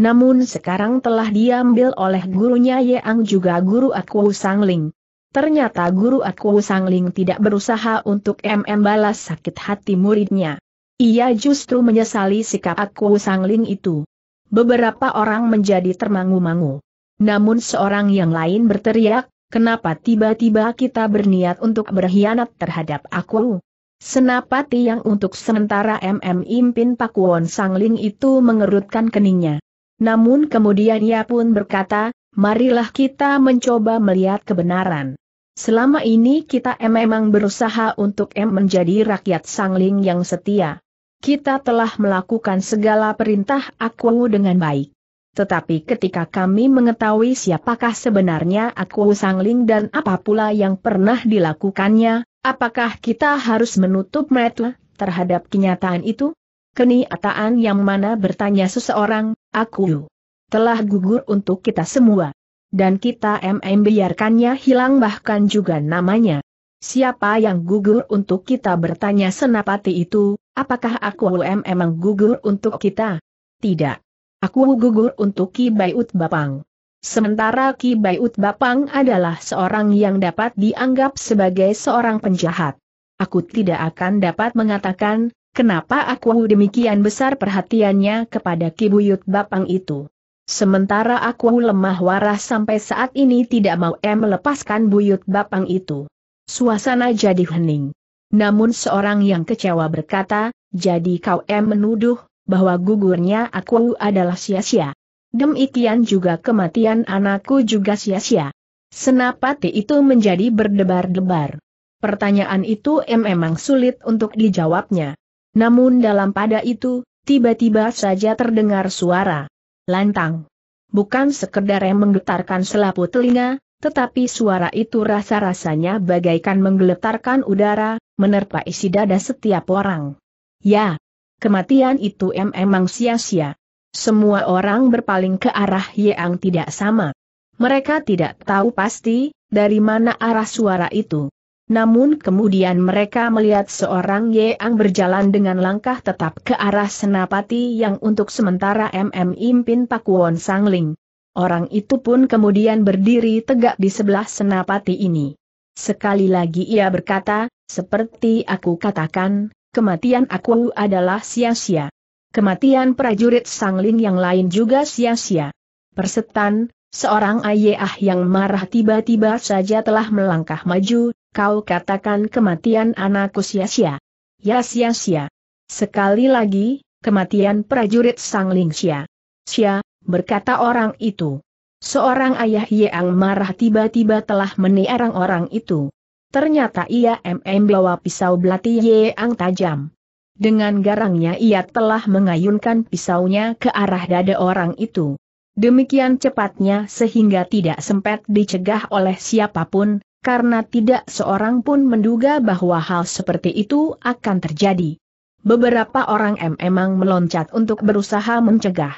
Namun sekarang telah diambil oleh gurunya yeang juga guru aku Sangling. Ternyata guru aku Sangling tidak berusaha untuk MM balas sakit hati muridnya. Ia justru menyesali sikap aku Sangling itu. Beberapa orang menjadi termangu-mangu. Namun seorang yang lain berteriak, Kenapa tiba-tiba kita berniat untuk berkhianat terhadap aku? Senapati yang untuk sementara MM Impin Pakuwon Sangling itu mengerutkan keningnya. Namun kemudian ia pun berkata, marilah kita mencoba melihat kebenaran. Selama ini kita memang berusaha untuk M menjadi rakyat Sangling yang setia. Kita telah melakukan segala perintah aku dengan baik. Tetapi ketika kami mengetahui siapakah sebenarnya aku Sang Ling dan apa pula yang pernah dilakukannya, apakah kita harus menutup mata terhadap kenyataan itu? Kenyataan yang mana bertanya seseorang, aku telah gugur untuk kita semua. Dan kita MM biarkannya hilang bahkan juga namanya. Siapa yang gugur untuk kita bertanya senapati itu, apakah aku MM gugur untuk kita? Tidak. Aku gugur untuk Ki Baiut Bapang. Sementara Ki Baiut Bapang adalah seorang yang dapat dianggap sebagai seorang penjahat. Aku tidak akan dapat mengatakan, kenapa aku demikian besar perhatiannya kepada Ki Buyut Bapang itu. Sementara aku lemah waras sampai saat ini tidak mau em melepaskan Buyut Bapang itu. Suasana jadi hening. Namun seorang yang kecewa berkata, jadi kau em menuduh, bahwa gugurnya aku adalah sia-sia. Demikian juga kematian anakku juga sia-sia. Senapati itu menjadi berdebar-debar. Pertanyaan itu memang sulit untuk dijawabnya. Namun dalam pada itu, tiba-tiba saja terdengar suara. Lantang. Bukan sekedar yang menggetarkan selaput telinga, tetapi suara itu rasa-rasanya bagaikan menggeletarkan udara, menerpa isi dada setiap orang. Ya, kematian itu memang sia-sia. Semua orang berpaling ke arah yang tidak sama. Mereka tidak tahu pasti, dari mana arah suara itu. Namun kemudian mereka melihat seorang Yang berjalan dengan langkah tetap ke arah senapati yang untuk sementara MM Impin Pakuwon Sangling. Orang itu pun kemudian berdiri tegak di sebelah senapati ini. Sekali lagi ia berkata, seperti aku katakan, kematian aku adalah sia-sia. Kematian prajurit sangling yang lain juga sia-sia. Persetan, seorang ayah yang marah tiba-tiba saja telah melangkah maju, kau katakan kematian anakku sia-sia. Ya sia-sia. Sekali lagi, kematian prajurit sangling sia. Sia, berkata orang itu. Seorang ayah yang marah tiba-tiba telah meniarang orang itu. Ternyata ia MM bawa pisau belati yang tajam. Dengan garangnya ia telah mengayunkan pisaunya ke arah dada orang itu. Demikian cepatnya sehingga tidak sempat dicegah oleh siapapun, karena tidak seorang pun menduga bahwa hal seperti itu akan terjadi. Beberapa orang M emang meloncat untuk berusaha mencegah.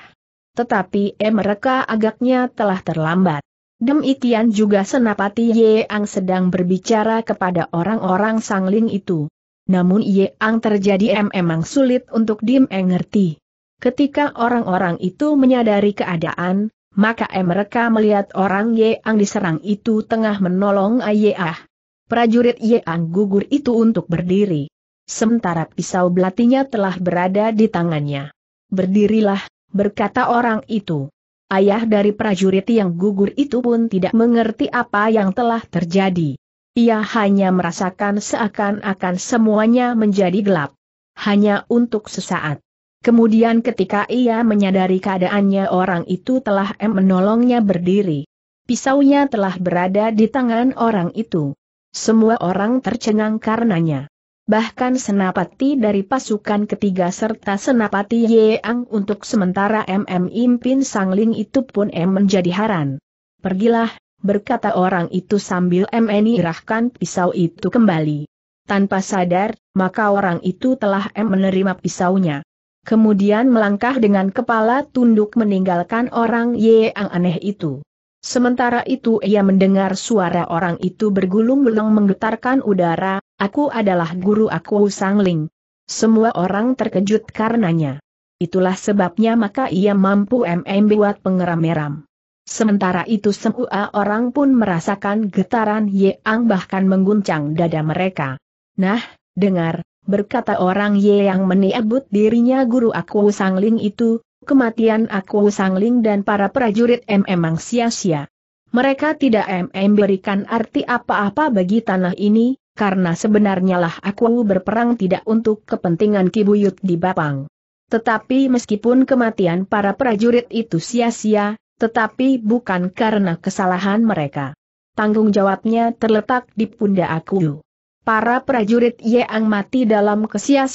Tetapi M mereka agaknya telah terlambat. Demikian juga senapati Ye Ang sedang berbicara kepada orang-orang sangling itu. Namun Ye Ang terjadi memang sulit untuk dimengerti. Ketika orang-orang itu menyadari keadaan, maka mereka melihat orang Ye Ang diserang itu tengah menolong Ayah. Prajurit Ye Ang gugur itu untuk berdiri. Sementara pisau belatinya telah berada di tangannya. Berdirilah, berkata orang itu ayah dari prajurit yang gugur itu pun tidak mengerti apa yang telah terjadi. Ia hanya merasakan seakan-akan semuanya menjadi gelap. Hanya untuk sesaat. Kemudian ketika ia menyadari keadaannya orang itu telah menolongnya berdiri. Pisaunya telah berada di tangan orang itu. Semua orang tercengang karenanya bahkan senapati dari pasukan ketiga serta senapati Yeang untuk sementara MM Impin Sangling itu pun M menjadi haran. Pergilah, berkata orang itu sambil MN irahkan pisau itu kembali. Tanpa sadar, maka orang itu telah M menerima pisaunya. Kemudian melangkah dengan kepala tunduk meninggalkan orang Yeang aneh itu. Sementara itu ia mendengar suara orang itu bergulung-gulung menggetarkan udara, aku adalah guru aku Sangling. Semua orang terkejut karenanya. Itulah sebabnya maka ia mampu MM buat pengeram-meram. Sementara itu semua orang pun merasakan getaran Yeang bahkan mengguncang dada mereka. Nah, dengar, berkata orang Yeang meniabut dirinya guru aku Sangling itu, kematian aku Sangling dan para prajurit M memang sia-sia. Mereka tidak memberikan arti apa-apa bagi tanah ini, karena sebenarnya lah aku berperang tidak untuk kepentingan Kibuyut di Bapang. Tetapi meskipun kematian para prajurit itu sia-sia, tetapi bukan karena kesalahan mereka. Tanggung jawabnya terletak di pundak aku. Para prajurit yang mati dalam kesia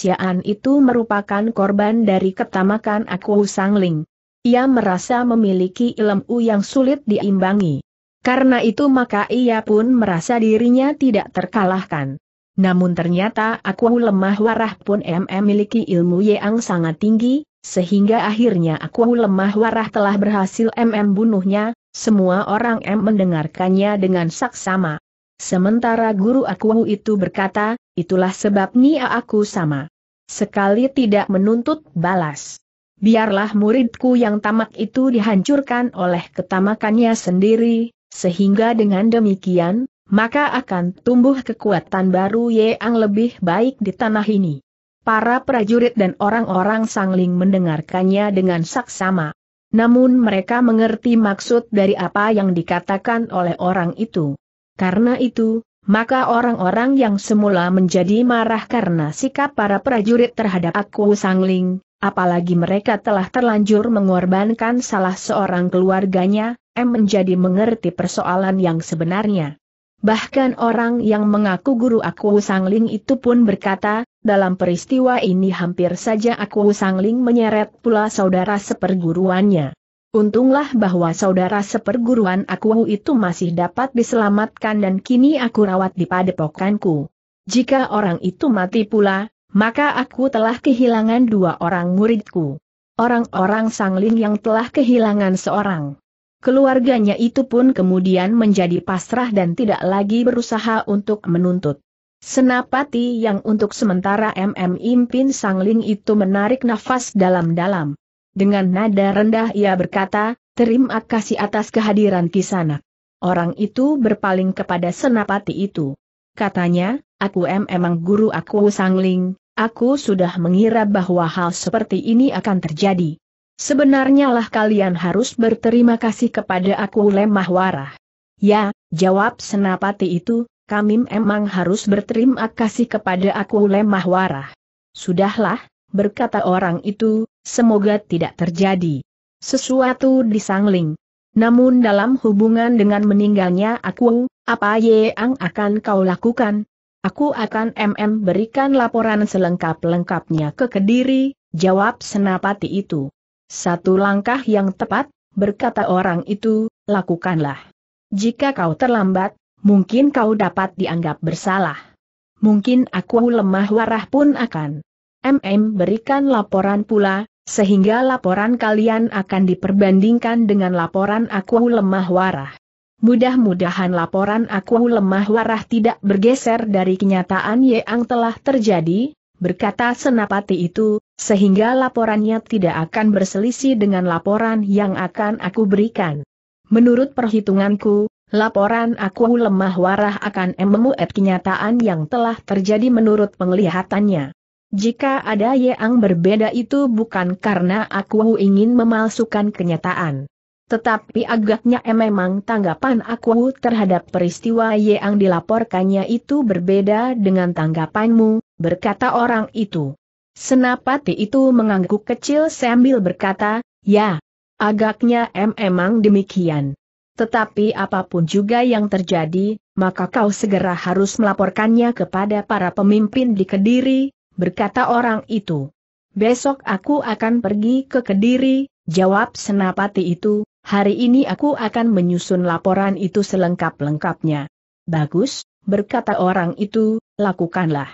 itu merupakan korban dari ketamakan Aku Ling. Ia merasa memiliki ilmu yang sulit diimbangi. Karena itu maka ia pun merasa dirinya tidak terkalahkan. Namun ternyata aku lemah warah pun MM memiliki ilmu yang sangat tinggi, sehingga akhirnya aku lemah warah telah berhasil MM bunuhnya, semua orang M mendengarkannya dengan saksama. Sementara guru aku itu berkata, itulah sebabnya aku sama. Sekali tidak menuntut balas. Biarlah muridku yang tamak itu dihancurkan oleh ketamakannya sendiri, sehingga dengan demikian, maka akan tumbuh kekuatan baru yang lebih baik di tanah ini. Para prajurit dan orang-orang sangling mendengarkannya dengan saksama. Namun mereka mengerti maksud dari apa yang dikatakan oleh orang itu. Karena itu, maka orang-orang yang semula menjadi marah karena sikap para prajurit terhadap aku Sangling, apalagi mereka telah terlanjur mengorbankan salah seorang keluarganya, M menjadi mengerti persoalan yang sebenarnya. Bahkan orang yang mengaku guru aku Sangling itu pun berkata, dalam peristiwa ini hampir saja aku Sangling menyeret pula saudara seperguruannya. Untunglah bahwa saudara seperguruan aku itu masih dapat diselamatkan dan kini aku rawat di padepokanku. Jika orang itu mati pula, maka aku telah kehilangan dua orang muridku. Orang-orang sangling yang telah kehilangan seorang. Keluarganya itu pun kemudian menjadi pasrah dan tidak lagi berusaha untuk menuntut. Senapati yang untuk sementara MM Impin Sangling itu menarik nafas dalam-dalam. Dengan nada rendah ia berkata, terima kasih atas kehadiran kisanak. Orang itu berpaling kepada senapati itu. Katanya, aku em emang guru aku sangling, aku sudah mengira bahwa hal seperti ini akan terjadi. Sebenarnya lah kalian harus berterima kasih kepada aku lemah warah. Ya, jawab senapati itu, kami memang harus berterima kasih kepada aku lemah warah. Sudahlah, berkata orang itu, semoga tidak terjadi sesuatu di sangling. Namun dalam hubungan dengan meninggalnya aku, apa ye yang akan kau lakukan? Aku akan MM berikan laporan selengkap-lengkapnya ke Kediri, jawab senapati itu. Satu langkah yang tepat, berkata orang itu, lakukanlah. Jika kau terlambat, mungkin kau dapat dianggap bersalah. Mungkin aku lemah warah pun akan MM berikan laporan pula, sehingga laporan kalian akan diperbandingkan dengan laporan aku lemah warah. Mudah-mudahan laporan aku lemah warah tidak bergeser dari kenyataan yang telah terjadi, berkata senapati itu, sehingga laporannya tidak akan berselisih dengan laporan yang akan aku berikan. Menurut perhitunganku, laporan aku lemah warah akan memuat kenyataan yang telah terjadi menurut penglihatannya. Jika ada yang berbeda itu bukan karena aku ingin memalsukan kenyataan. Tetapi agaknya memang tanggapan aku terhadap peristiwa yang dilaporkannya itu berbeda dengan tanggapanmu, berkata orang itu. Senapati itu mengangguk kecil sambil berkata, ya, agaknya memang demikian. Tetapi apapun juga yang terjadi, maka kau segera harus melaporkannya kepada para pemimpin di Kediri, berkata orang itu. Besok aku akan pergi ke Kediri, jawab senapati itu, hari ini aku akan menyusun laporan itu selengkap-lengkapnya. Bagus, berkata orang itu, lakukanlah.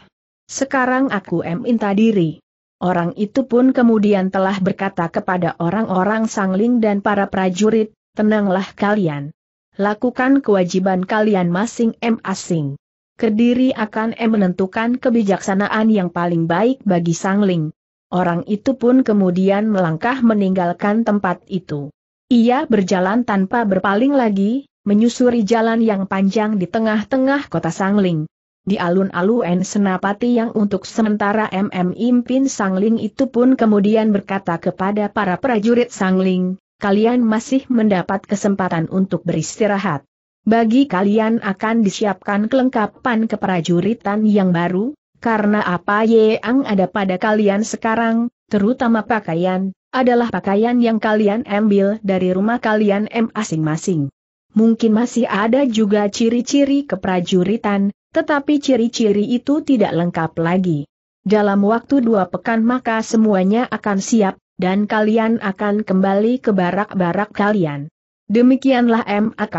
Sekarang aku minta diri. Orang itu pun kemudian telah berkata kepada orang-orang sangling dan para prajurit, tenanglah kalian. Lakukan kewajiban kalian masing-masing. Kediri akan e menentukan kebijaksanaan yang paling baik bagi Sangling. Orang itu pun kemudian melangkah meninggalkan tempat itu. Ia berjalan tanpa berpaling lagi, menyusuri jalan yang panjang di tengah-tengah kota Sangling. Di alun-alun Senapati yang untuk sementara MM Impin Sangling itu pun kemudian berkata kepada para prajurit Sangling, kalian masih mendapat kesempatan untuk beristirahat. Bagi kalian akan disiapkan kelengkapan keprajuritan yang baru, karena apa yang ada pada kalian sekarang, terutama pakaian, adalah pakaian yang kalian ambil dari rumah kalian masing-masing. Mungkin masih ada juga ciri-ciri keprajuritan, tetapi ciri-ciri itu tidak lengkap lagi. Dalam waktu dua pekan maka semuanya akan siap, dan kalian akan kembali ke barak-barak kalian. Demikianlah MAK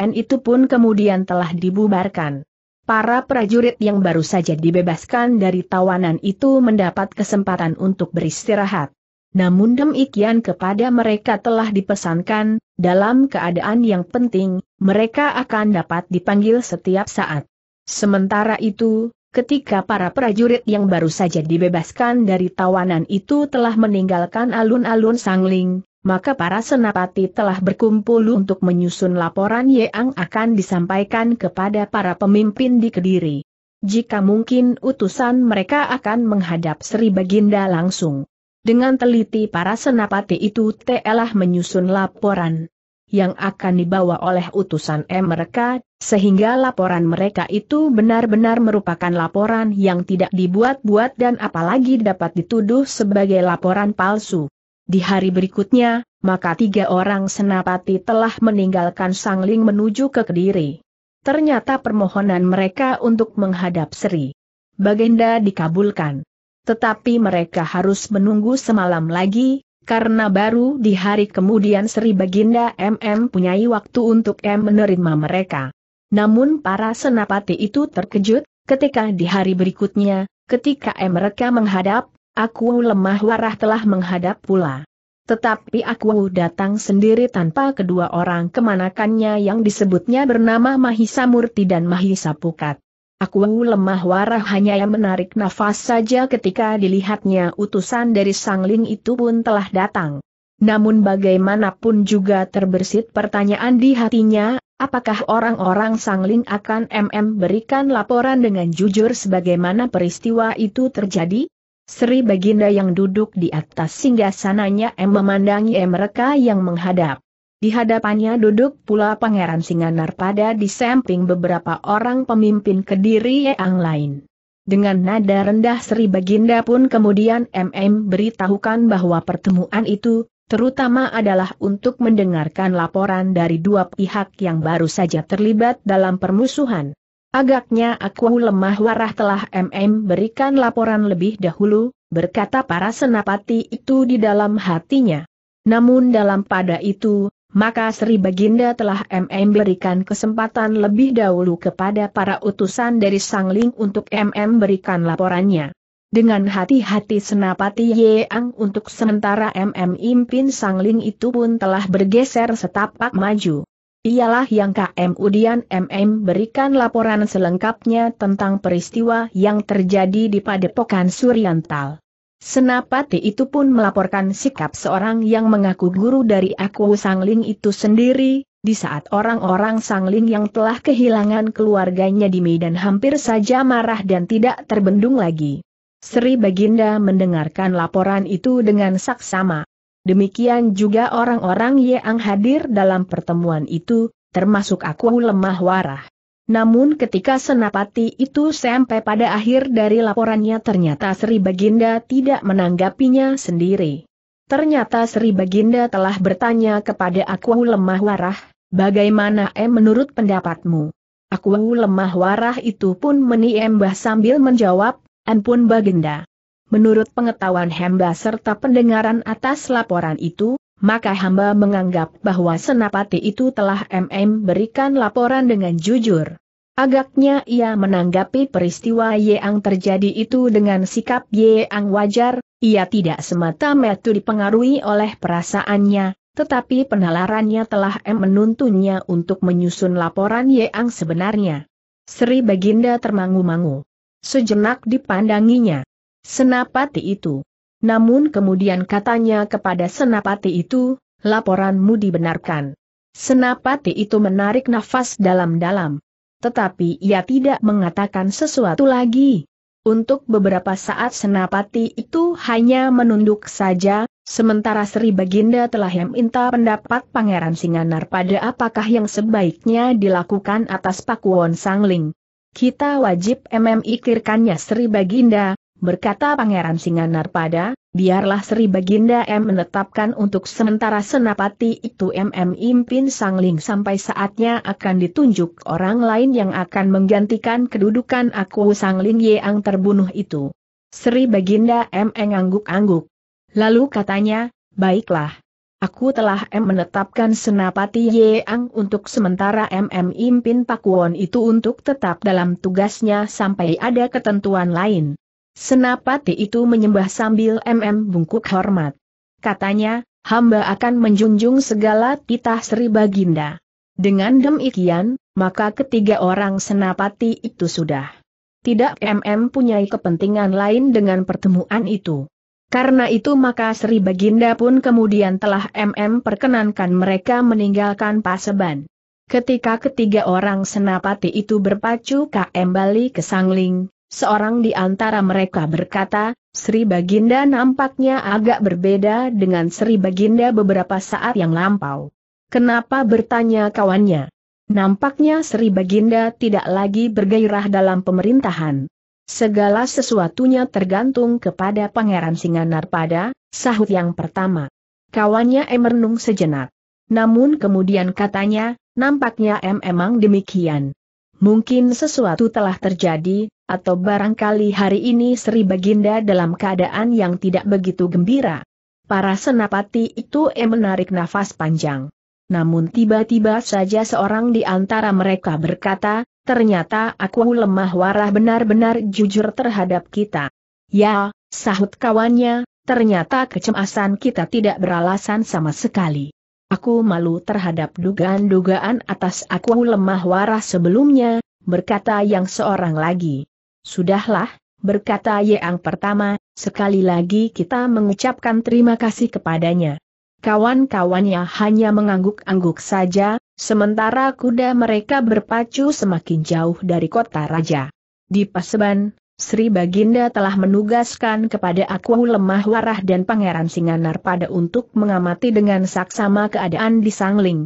AN itu pun kemudian telah dibubarkan. Para prajurit yang baru saja dibebaskan dari tawanan itu mendapat kesempatan untuk beristirahat. Namun demikian kepada mereka telah dipesankan, dalam keadaan yang penting, mereka akan dapat dipanggil setiap saat. Sementara itu, ketika para prajurit yang baru saja dibebaskan dari tawanan itu telah meninggalkan alun-alun Sangling, maka para senapati telah berkumpul untuk menyusun laporan yang akan disampaikan kepada para pemimpin di Kediri. Jika mungkin utusan mereka akan menghadap Sri Baginda langsung. Dengan teliti para senapati itu telah menyusun laporan yang akan dibawa oleh utusan M mereka, sehingga laporan mereka itu benar-benar merupakan laporan yang tidak dibuat-buat dan apalagi dapat dituduh sebagai laporan palsu. Di hari berikutnya, maka tiga orang senapati telah meninggalkan Sangling menuju ke Kediri. Ternyata permohonan mereka untuk menghadap Sri Baginda dikabulkan. Tetapi mereka harus menunggu semalam lagi, karena baru di hari kemudian Sri Baginda MM punyai waktu untuk M menerima mereka. Namun para senapati itu terkejut, ketika di hari berikutnya, ketika M mereka menghadap, aku lemah warah telah menghadap pula. Tetapi aku datang sendiri tanpa kedua orang kemanakannya yang disebutnya bernama Mahisa Murti dan Mahisa Pukat. Aku lemah warah hanya yang menarik nafas saja ketika dilihatnya utusan dari sangling itu pun telah datang. Namun bagaimanapun juga terbersit pertanyaan di hatinya, apakah orang-orang sangling akan MM berikan laporan dengan jujur sebagaimana peristiwa itu terjadi? Sri Baginda yang duduk di atas singgasananya sananya memandangi em mereka yang menghadap. Di hadapannya duduk pula Pangeran Singanar pada di samping beberapa orang pemimpin kediri yang lain. Dengan nada rendah Sri Baginda pun kemudian MM beritahukan bahwa pertemuan itu, terutama adalah untuk mendengarkan laporan dari dua pihak yang baru saja terlibat dalam permusuhan. Agaknya aku lemah warah telah MM berikan laporan lebih dahulu, berkata para senapati itu di dalam hatinya. Namun dalam pada itu, maka Sri Baginda telah MM berikan kesempatan lebih dahulu kepada para utusan dari Sangling untuk MM berikan laporannya. Dengan hati-hati senapati Yeang untuk sementara MM Impin Sangling itu pun telah bergeser setapak maju. Ialah yang KM Udian MM berikan laporan selengkapnya tentang peristiwa yang terjadi di Padepokan Suriantal. Senapati itu pun melaporkan sikap seorang yang mengaku guru dari aku Sangling itu sendiri, di saat orang-orang Sangling yang telah kehilangan keluarganya di Medan hampir saja marah dan tidak terbendung lagi. Sri Baginda mendengarkan laporan itu dengan saksama. Demikian juga orang-orang yang hadir dalam pertemuan itu, termasuk aku lemah warah. Namun ketika senapati itu sampai pada akhir dari laporannya ternyata Sri Baginda tidak menanggapinya sendiri. Ternyata Sri Baginda telah bertanya kepada aku lemah warah, bagaimana em eh, menurut pendapatmu? Aku lemah warah itu pun meniembah sambil menjawab, pun Baginda. Menurut pengetahuan hamba serta pendengaran atas laporan itu, maka hamba menganggap bahwa Senapati itu telah MM berikan laporan dengan jujur. Agaknya ia menanggapi peristiwa yang terjadi itu dengan sikap yang wajar, ia tidak semata-mata dipengaruhi oleh perasaannya, tetapi penalarannya telah M menuntunnya untuk menyusun laporan yang sebenarnya. Sri Baginda termangu-mangu. Sejenak dipandanginya senapati itu. Namun kemudian katanya kepada senapati itu, laporanmu dibenarkan. Senapati itu menarik nafas dalam-dalam. Tetapi ia tidak mengatakan sesuatu lagi. Untuk beberapa saat senapati itu hanya menunduk saja, sementara Sri Baginda telah meminta pendapat Pangeran Singanar pada apakah yang sebaiknya dilakukan atas Pakuwon Sangling. Kita wajib memikirkannya, Sri Baginda, berkata Pangeran singanar pada biarlah Sri Baginda M menetapkan untuk sementara senapati itu MM Impin Sangling sampai saatnya akan ditunjuk orang lain yang akan menggantikan kedudukan aku Sangling yeang terbunuh itu. Sri Baginda M mengangguk-angguk. Lalu katanya, baiklah. Aku telah M menetapkan senapati Yeang untuk sementara MM Impin pakuon itu untuk tetap dalam tugasnya sampai ada ketentuan lain. Senapati itu menyembah sambil MM bungkuk hormat. Katanya, hamba akan menjunjung segala titah Sri Baginda. Dengan demikian, maka ketiga orang senapati itu sudah tidak MM punyai kepentingan lain dengan pertemuan itu. Karena itu maka Sri Baginda pun kemudian telah MM perkenankan mereka meninggalkan Paseban. Ketika ketiga orang senapati itu berpacu KM Bali ke Sangling, Seorang di antara mereka berkata, Sri Baginda nampaknya agak berbeda dengan Sri Baginda beberapa saat yang lampau. Kenapa bertanya kawannya? Nampaknya Sri Baginda tidak lagi bergairah dalam pemerintahan. Segala sesuatunya tergantung kepada Pangeran Singanar pada, sahut yang pertama. Kawannya emenung sejenak. Namun kemudian katanya, nampaknya em emang demikian. Mungkin sesuatu telah terjadi, atau barangkali hari ini Sri Baginda dalam keadaan yang tidak begitu gembira. Para senapati itu eh menarik nafas panjang. Namun tiba-tiba saja seorang di antara mereka berkata, ternyata aku lemah warah benar-benar jujur terhadap kita. Ya, sahut kawannya, ternyata kecemasan kita tidak beralasan sama sekali. Aku malu terhadap dugaan-dugaan atas aku lemah warah sebelumnya, berkata yang seorang lagi. Sudahlah, berkata Yeang pertama, sekali lagi kita mengucapkan terima kasih kepadanya. Kawan-kawannya hanya mengangguk-angguk saja, sementara kuda mereka berpacu semakin jauh dari kota raja. Di Paseban, Sri Baginda telah menugaskan kepada aku lemah warah dan Pangeran Singanar pada untuk mengamati dengan saksama keadaan di Sangling.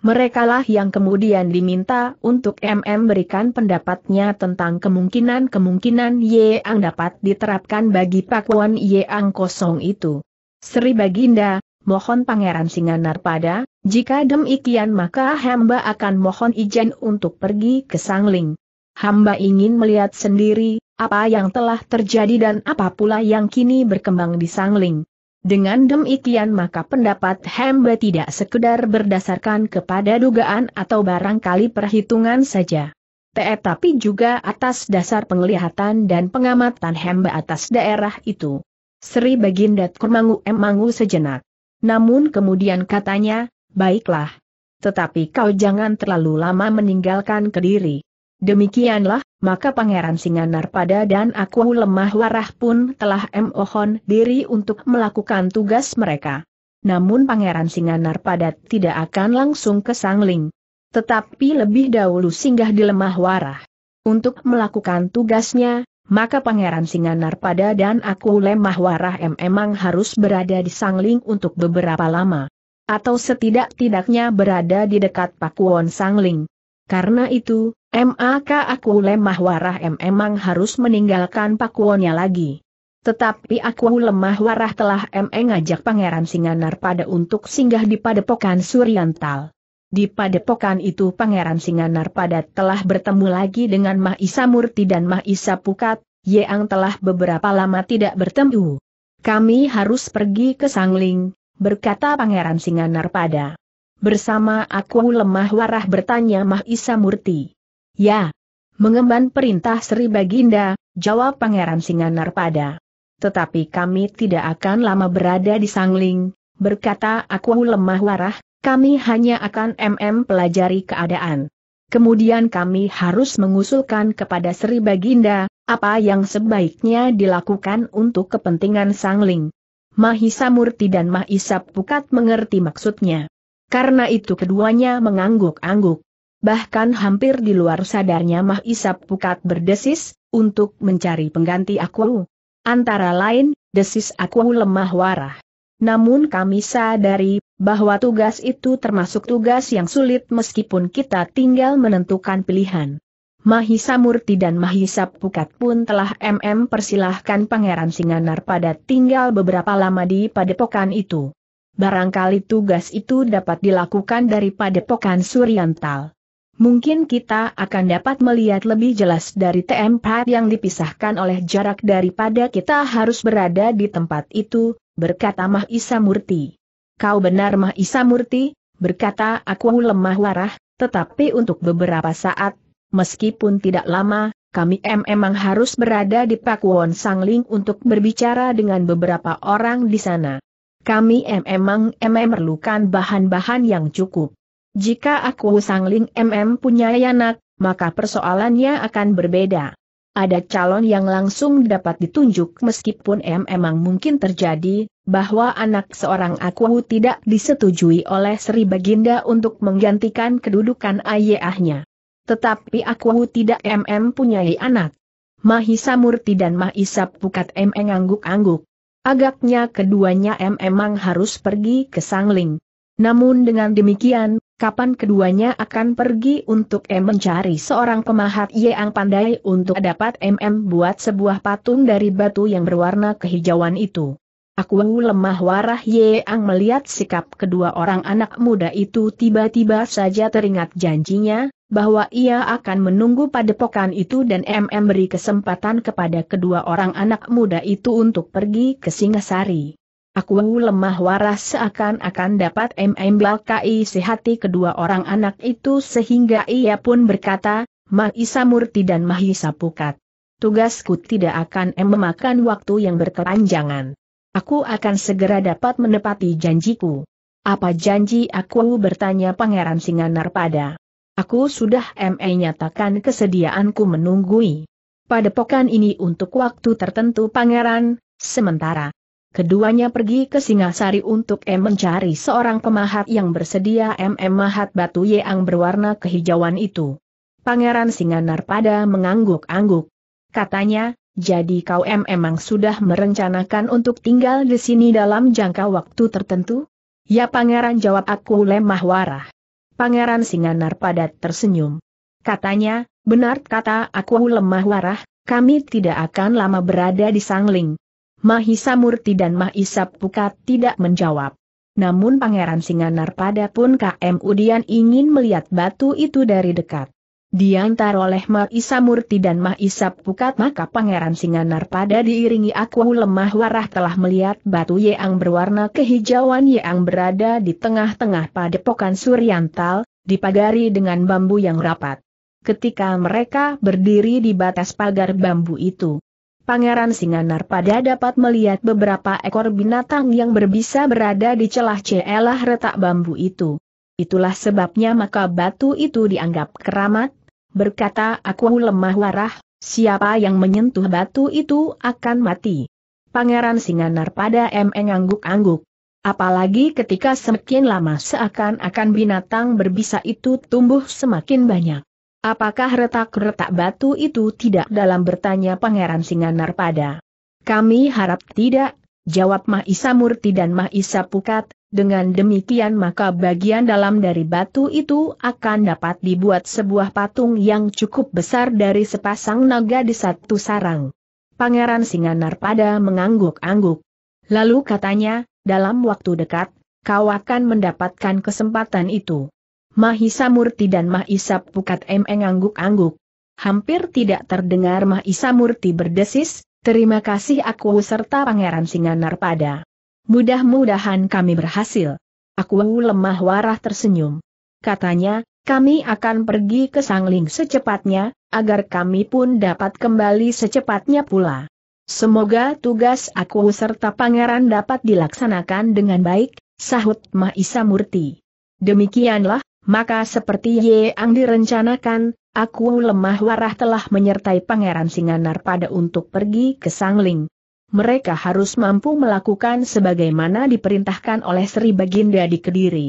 Merekalah yang kemudian diminta untuk MM berikan pendapatnya tentang kemungkinan-kemungkinan yang dapat diterapkan bagi pakuan yang kosong itu. Sri Baginda, mohon Pangeran pada, jika demikian maka hamba akan mohon izin untuk pergi ke Sangling. Hamba ingin melihat sendiri, apa yang telah terjadi dan apa pula yang kini berkembang di Sangling. Dengan demikian maka pendapat hamba tidak sekedar berdasarkan kepada dugaan atau barangkali perhitungan saja. Tetapi juga atas dasar penglihatan dan pengamatan hamba atas daerah itu. Sri Baginda Kurmangu emangu sejenak. Namun kemudian katanya, baiklah. Tetapi kau jangan terlalu lama meninggalkan kediri. Demikianlah, maka Pangeran pada dan aku lemah warah pun telah mohon diri untuk melakukan tugas mereka. Namun Pangeran pada tidak akan langsung ke Sangling. Tetapi lebih dahulu singgah di lemah warah. Untuk melakukan tugasnya, maka Pangeran pada dan aku lemah warah memang harus berada di Sangling untuk beberapa lama. Atau setidak-tidaknya berada di dekat Pakuwon Sangling. Karena itu, MAK aku lemah warah M emang harus meninggalkan pakuonya lagi. Tetapi aku lemah warah telah mengajak Pangeran Singanar pada untuk singgah di padepokan Suryantal. Di padepokan itu Pangeran Singanar pada telah bertemu lagi dengan Mahisa Murti dan Mahisa Pukat, yang telah beberapa lama tidak bertemu. Kami harus pergi ke Sangling, berkata Pangeran Singanar pada. Bersama aku lemah warah bertanya Mahisa Murti. Ya. Mengemban perintah Sri Baginda, jawab Pangeran pada. Tetapi kami tidak akan lama berada di Sangling, berkata aku lemah warah, kami hanya akan MM pelajari keadaan. Kemudian kami harus mengusulkan kepada Sri Baginda, apa yang sebaiknya dilakukan untuk kepentingan Sangling. Mahisa Murti dan Mahisa Pukat mengerti maksudnya. Karena itu keduanya mengangguk-angguk. Bahkan hampir di luar sadarnya Mah Isap Pukat berdesis, untuk mencari pengganti aku. Antara lain, desis aku lemah warah. Namun kami sadari, bahwa tugas itu termasuk tugas yang sulit meskipun kita tinggal menentukan pilihan. Mahisa Murti dan Mahisa Pukat pun telah MM persilahkan Pangeran Singanar pada tinggal beberapa lama di padepokan itu. Barangkali tugas itu dapat dilakukan daripada pokan Suriantal. Mungkin kita akan dapat melihat lebih jelas dari tempat yang dipisahkan oleh jarak daripada kita harus berada di tempat itu, berkata Mahisa Murti. Kau benar Mahisa Murti, berkata aku lemah warah, tetapi untuk beberapa saat, meskipun tidak lama, kami memang harus berada di Pakuwon Sangling untuk berbicara dengan beberapa orang di sana kami memang MM memerlukan bahan-bahan yang cukup. Jika aku sangling MM punya anak, maka persoalannya akan berbeda. Ada calon yang langsung dapat ditunjuk meskipun emang mungkin terjadi, bahwa anak seorang aku tidak disetujui oleh Sri Baginda untuk menggantikan kedudukan ayahnya. Tetapi aku tidak MM punya anak. Mahisa Murti dan Mahisa Pukat MM ngangguk-angguk. Agaknya keduanya emang harus pergi ke Sangling. Namun dengan demikian, kapan keduanya akan pergi untuk M mencari seorang pemahat yang pandai untuk dapat MM buat sebuah patung dari batu yang berwarna kehijauan itu. Aku lemah warah Yang melihat sikap kedua orang anak muda itu tiba-tiba saja teringat janjinya, bahwa ia akan menunggu padepokan itu dan MM beri kesempatan kepada kedua orang anak muda itu untuk pergi ke Singasari. Aku lemah waras seakan-akan dapat MM belakai sehati hati kedua orang anak itu sehingga ia pun berkata, Mahisa Murti dan Mahisa Pukat. Tugasku tidak akan memakan waktu yang berkepanjangan. Aku akan segera dapat menepati janjiku. Apa janji aku bertanya Pangeran pada. Aku sudah ME nyatakan kesediaanku menunggui. Padepokan ini untuk waktu tertentu pangeran, sementara. Keduanya pergi ke Singasari untuk M mencari seorang pemahat yang bersedia MM mahat batu yang berwarna kehijauan itu. Pangeran Singanar pada mengangguk-angguk. Katanya, jadi kau m emang sudah merencanakan untuk tinggal di sini dalam jangka waktu tertentu? Ya pangeran jawab aku lemah warah. Pangeran Singanar padat tersenyum. Katanya, benar kata aku lemah warah, kami tidak akan lama berada di Sangling. Mahisa Murti dan Mahisa Pukat tidak menjawab. Namun Pangeran Singanar pada pun KM Udian ingin melihat batu itu dari dekat. Diantar oleh Maisa Murti dan Maisa Pukat maka Pangeran Singanar pada diiringi aku lemah warah telah melihat batu yang berwarna kehijauan yang berada di tengah-tengah padepokan Suryantal, dipagari dengan bambu yang rapat. Ketika mereka berdiri di batas pagar bambu itu, Pangeran Singanar pada dapat melihat beberapa ekor binatang yang berbisa berada di celah celah retak bambu itu. Itulah sebabnya maka batu itu dianggap keramat, berkata aku lemah warah, siapa yang menyentuh batu itu akan mati. Pangeran Singanar pada emeng angguk-angguk. Apalagi ketika semakin lama seakan-akan binatang berbisa itu tumbuh semakin banyak. Apakah retak-retak batu itu tidak dalam bertanya Pangeran Singanar pada? Kami harap tidak, jawab Mahisa Murti dan Mahisa Pukat, dengan demikian maka bagian dalam dari batu itu akan dapat dibuat sebuah patung yang cukup besar dari sepasang naga di satu sarang. Pangeran Singanar pada mengangguk-angguk. Lalu katanya, dalam waktu dekat, kau akan mendapatkan kesempatan itu. Mahisa Murti dan Mahisa Pukat mengangguk-angguk. Hampir tidak terdengar Mahisa Murti berdesis, Terima kasih aku serta Pangeran pada. Mudah-mudahan kami berhasil. Aku lemah warah tersenyum. Katanya, kami akan pergi ke Sangling secepatnya, agar kami pun dapat kembali secepatnya pula. Semoga tugas aku serta pangeran dapat dilaksanakan dengan baik, sahut Mahisa Murti. Demikianlah, maka seperti yang direncanakan, aku lemah warah telah menyertai Pangeran Singanar pada untuk pergi ke Sangling. Mereka harus mampu melakukan sebagaimana diperintahkan oleh Sri Baginda di Kediri.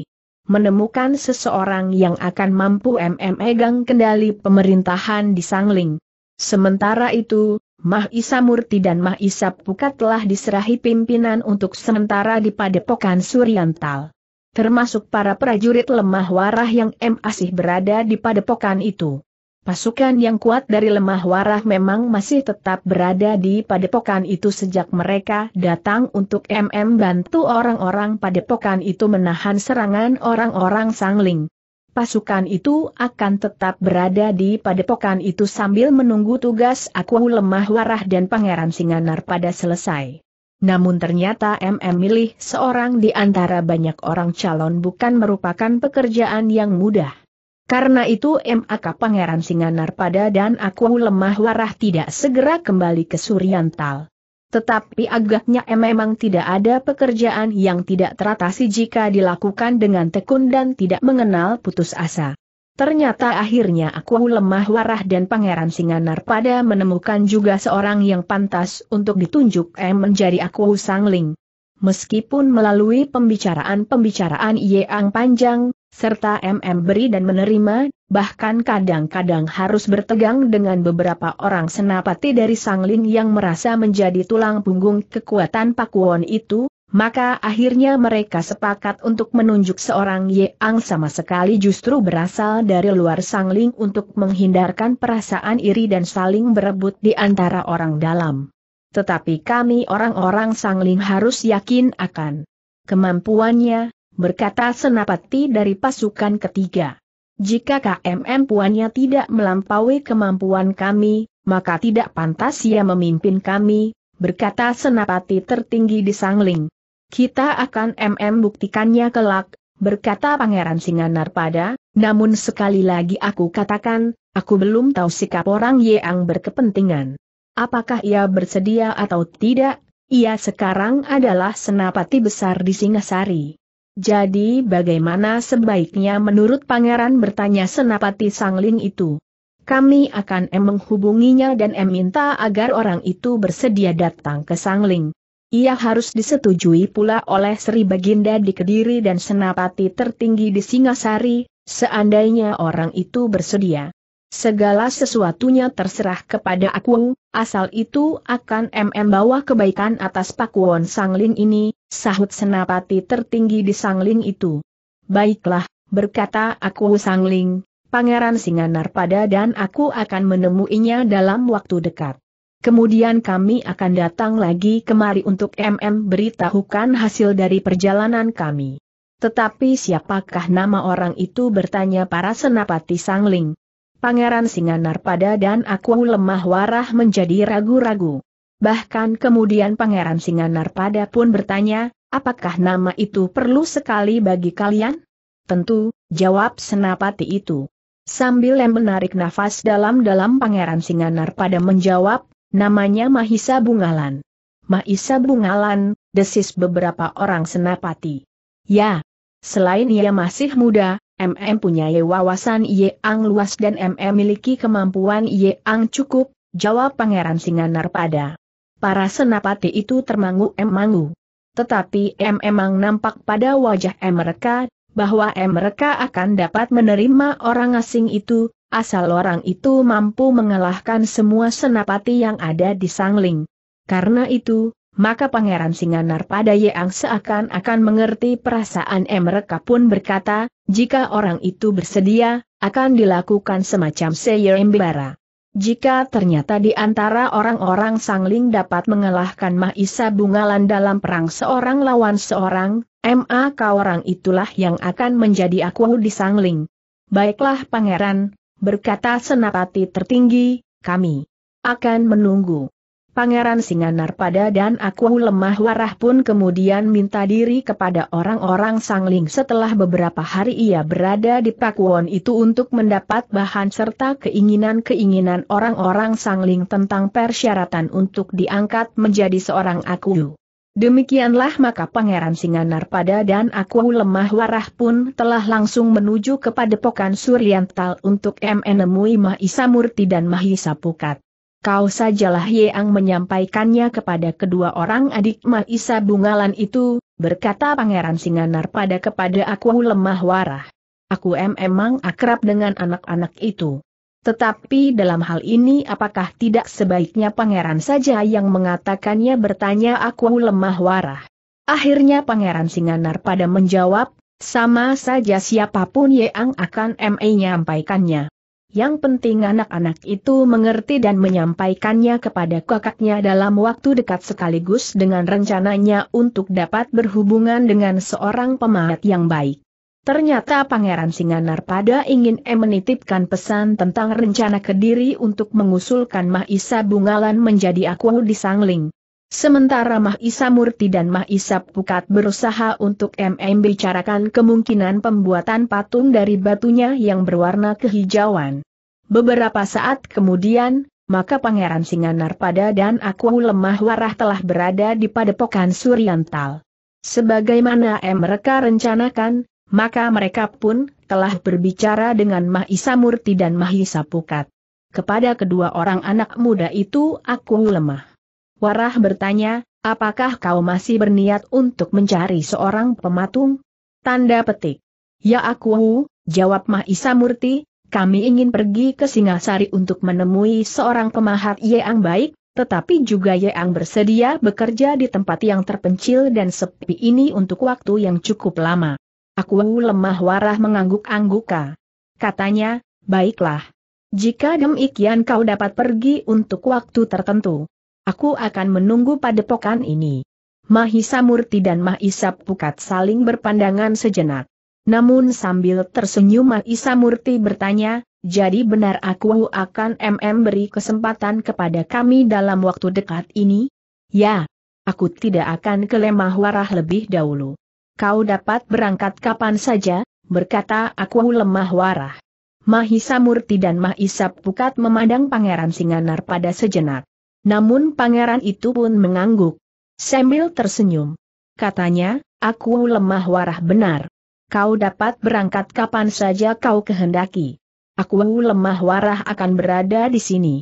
Menemukan seseorang yang akan mampu memegang kendali pemerintahan di Sangling. Sementara itu, Mah Isa Murti dan Mah Isa Pukat telah diserahi pimpinan untuk sementara di Padepokan Suryantal termasuk para prajurit lemah warah yang masih berada di padepokan itu. Pasukan yang kuat dari lemah warah memang masih tetap berada di padepokan itu sejak mereka datang untuk MM bantu orang-orang padepokan itu menahan serangan orang-orang sangling. Pasukan itu akan tetap berada di padepokan itu sambil menunggu tugas aku lemah warah dan pangeran Singanar pada selesai. Namun ternyata MM milih seorang di antara banyak orang calon bukan merupakan pekerjaan yang mudah. Karena itu MAK Pangeran Singanar pada dan aku lemah warah tidak segera kembali ke Suryantal. Tetapi agaknya memang tidak ada pekerjaan yang tidak teratasi jika dilakukan dengan tekun dan tidak mengenal putus asa. Ternyata akhirnya aku lemah warah dan Pangeran Singanar pada menemukan juga seorang yang pantas untuk ditunjuk M eh, menjadi aku sangling. Meskipun melalui pembicaraan-pembicaraan yang panjang, serta MM beri dan menerima, bahkan kadang-kadang harus bertegang dengan beberapa orang senapati dari sangling yang merasa menjadi tulang punggung kekuatan Pakuwon itu, maka akhirnya mereka sepakat untuk menunjuk seorang Yeang sama sekali justru berasal dari luar sangling untuk menghindarkan perasaan iri dan saling berebut di antara orang dalam. Tetapi kami orang-orang sangling harus yakin akan kemampuannya, berkata senapati dari pasukan ketiga. Jika KMM puannya tidak melampaui kemampuan kami, maka tidak pantas ia memimpin kami, berkata senapati tertinggi di sangling. Kita akan MM buktikannya kelak, berkata Pangeran pada. namun sekali lagi aku katakan, aku belum tahu sikap orang yang berkepentingan. Apakah ia bersedia atau tidak, ia sekarang adalah senapati besar di Singasari. Jadi bagaimana sebaiknya menurut pangeran bertanya senapati sangling itu? Kami akan em menghubunginya dan em minta agar orang itu bersedia datang ke sangling. Ia harus disetujui pula oleh Sri Baginda di Kediri dan Senapati tertinggi di Singasari, seandainya orang itu bersedia. Segala sesuatunya terserah kepada aku, asal itu akan MM bawa kebaikan atas Pakuwon Sangling ini, sahut senapati tertinggi di Sangling itu. Baiklah, berkata aku Sangling, Pangeran Singanar pada dan aku akan menemuinya dalam waktu dekat. Kemudian kami akan datang lagi kemari untuk MM beritahukan hasil dari perjalanan kami. Tetapi siapakah nama orang itu bertanya para senapati sangling. Pangeran Singanar pada dan aku lemah warah menjadi ragu-ragu. Bahkan kemudian Pangeran Singanar pada pun bertanya, apakah nama itu perlu sekali bagi kalian? Tentu, jawab senapati itu. Sambil menarik nafas dalam-dalam Pangeran Singanar pada menjawab, Namanya Mahisa Bungalan. Mahisa Bungalan, desis beberapa orang senapati. Ya, selain ia masih muda, MM punya wawasan Yang luas dan MM miliki kemampuan Yang cukup, jawab Pangeran Singanar pada. Para senapati itu termangu-emangu. Tetapi M emang nampak pada wajah M mereka, bahwa M mereka akan dapat menerima orang asing itu, asal orang itu mampu mengalahkan semua senapati yang ada di Sangling. Karena itu, maka Pangeran Singanar pada Yeang seakan-akan mengerti perasaan Emreka mereka pun berkata, jika orang itu bersedia, akan dilakukan semacam Seyembara. Jika ternyata di antara orang-orang Sangling dapat mengalahkan Mahisa Bungalan dalam perang seorang lawan seorang, maka orang itulah yang akan menjadi aku di Sangling. Baiklah pangeran, berkata senapati tertinggi, kami akan menunggu. Pangeran Singanar pada dan aku lemah warah pun kemudian minta diri kepada orang-orang Sangling setelah beberapa hari ia berada di Pakuwon itu untuk mendapat bahan serta keinginan-keinginan orang-orang Sangling tentang persyaratan untuk diangkat menjadi seorang aku. Demikianlah maka Pangeran Singanar pada dan aku lemah warah pun telah langsung menuju kepada Pokan Suryantal untuk menemui Mahisa Murti dan Mahisa Pukat. Kau sajalah Yeang menyampaikannya kepada kedua orang adik Mahisa Bungalan itu, berkata Pangeran Singanar pada kepada aku lemah warah. Aku memang akrab dengan anak-anak itu. Tetapi dalam hal ini apakah tidak sebaiknya pangeran saja yang mengatakannya bertanya aku lemah warah. Akhirnya pangeran Singanar pada menjawab, sama saja siapapun yang akan ME nyampaikannya. Yang penting anak-anak itu mengerti dan menyampaikannya kepada kakaknya dalam waktu dekat sekaligus dengan rencananya untuk dapat berhubungan dengan seorang pemahat yang baik. Ternyata Pangeran Singanar pada ingin e menitipkan pesan tentang rencana Kediri untuk mengusulkan Mahisa Bungalan menjadi aku di Sangling. Sementara Mahisa Murti dan Mahisa Pukat berusaha untuk MM bicarakan kemungkinan pembuatan patung dari batunya yang berwarna kehijauan. Beberapa saat kemudian, maka Pangeran Singanar pada dan aku lemah warah telah berada di padepokan Suryantal. Sebagaimana M mereka rencanakan, maka mereka pun telah berbicara dengan Mahisa Murti dan Mahisa Pukat. Kepada kedua orang anak muda itu aku lemah. Warah bertanya, apakah kau masih berniat untuk mencari seorang pematung? Tanda petik. Ya aku, jawab Mahisa Murti, kami ingin pergi ke Singasari untuk menemui seorang pemahat yang baik, tetapi juga yang bersedia bekerja di tempat yang terpencil dan sepi ini untuk waktu yang cukup lama. Aku lemah warah mengangguk-angguka. Katanya, baiklah. Jika demikian kau dapat pergi untuk waktu tertentu. Aku akan menunggu pada pokan ini. Mahisa Murti dan Mahisa Pukat saling berpandangan sejenak. Namun sambil tersenyum Mahisa Murti bertanya, jadi benar aku akan MM beri kesempatan kepada kami dalam waktu dekat ini? Ya, aku tidak akan kelemah warah lebih dahulu kau dapat berangkat kapan saja, berkata aku lemah warah. Mahisa Murti dan Mahisa Pukat memandang Pangeran Singanar pada sejenak. Namun pangeran itu pun mengangguk. Sambil tersenyum. Katanya, aku lemah warah benar. Kau dapat berangkat kapan saja kau kehendaki. Aku lemah warah akan berada di sini.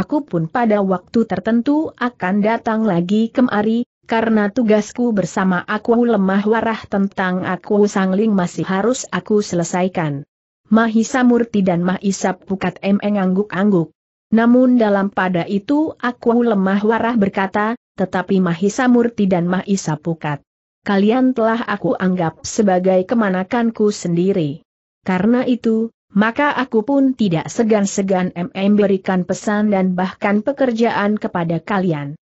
Aku pun pada waktu tertentu akan datang lagi kemari, karena tugasku bersama aku lemah warah tentang aku sangling masih harus aku selesaikan. Mahisa Murti dan Mahisa Pukat Emeng angguk-angguk. Namun dalam pada itu aku lemah warah berkata, tetapi Mahisa Murti dan Mahisa Pukat. Kalian telah aku anggap sebagai kemanakanku sendiri. Karena itu, maka aku pun tidak segan-segan MM berikan pesan dan bahkan pekerjaan kepada kalian.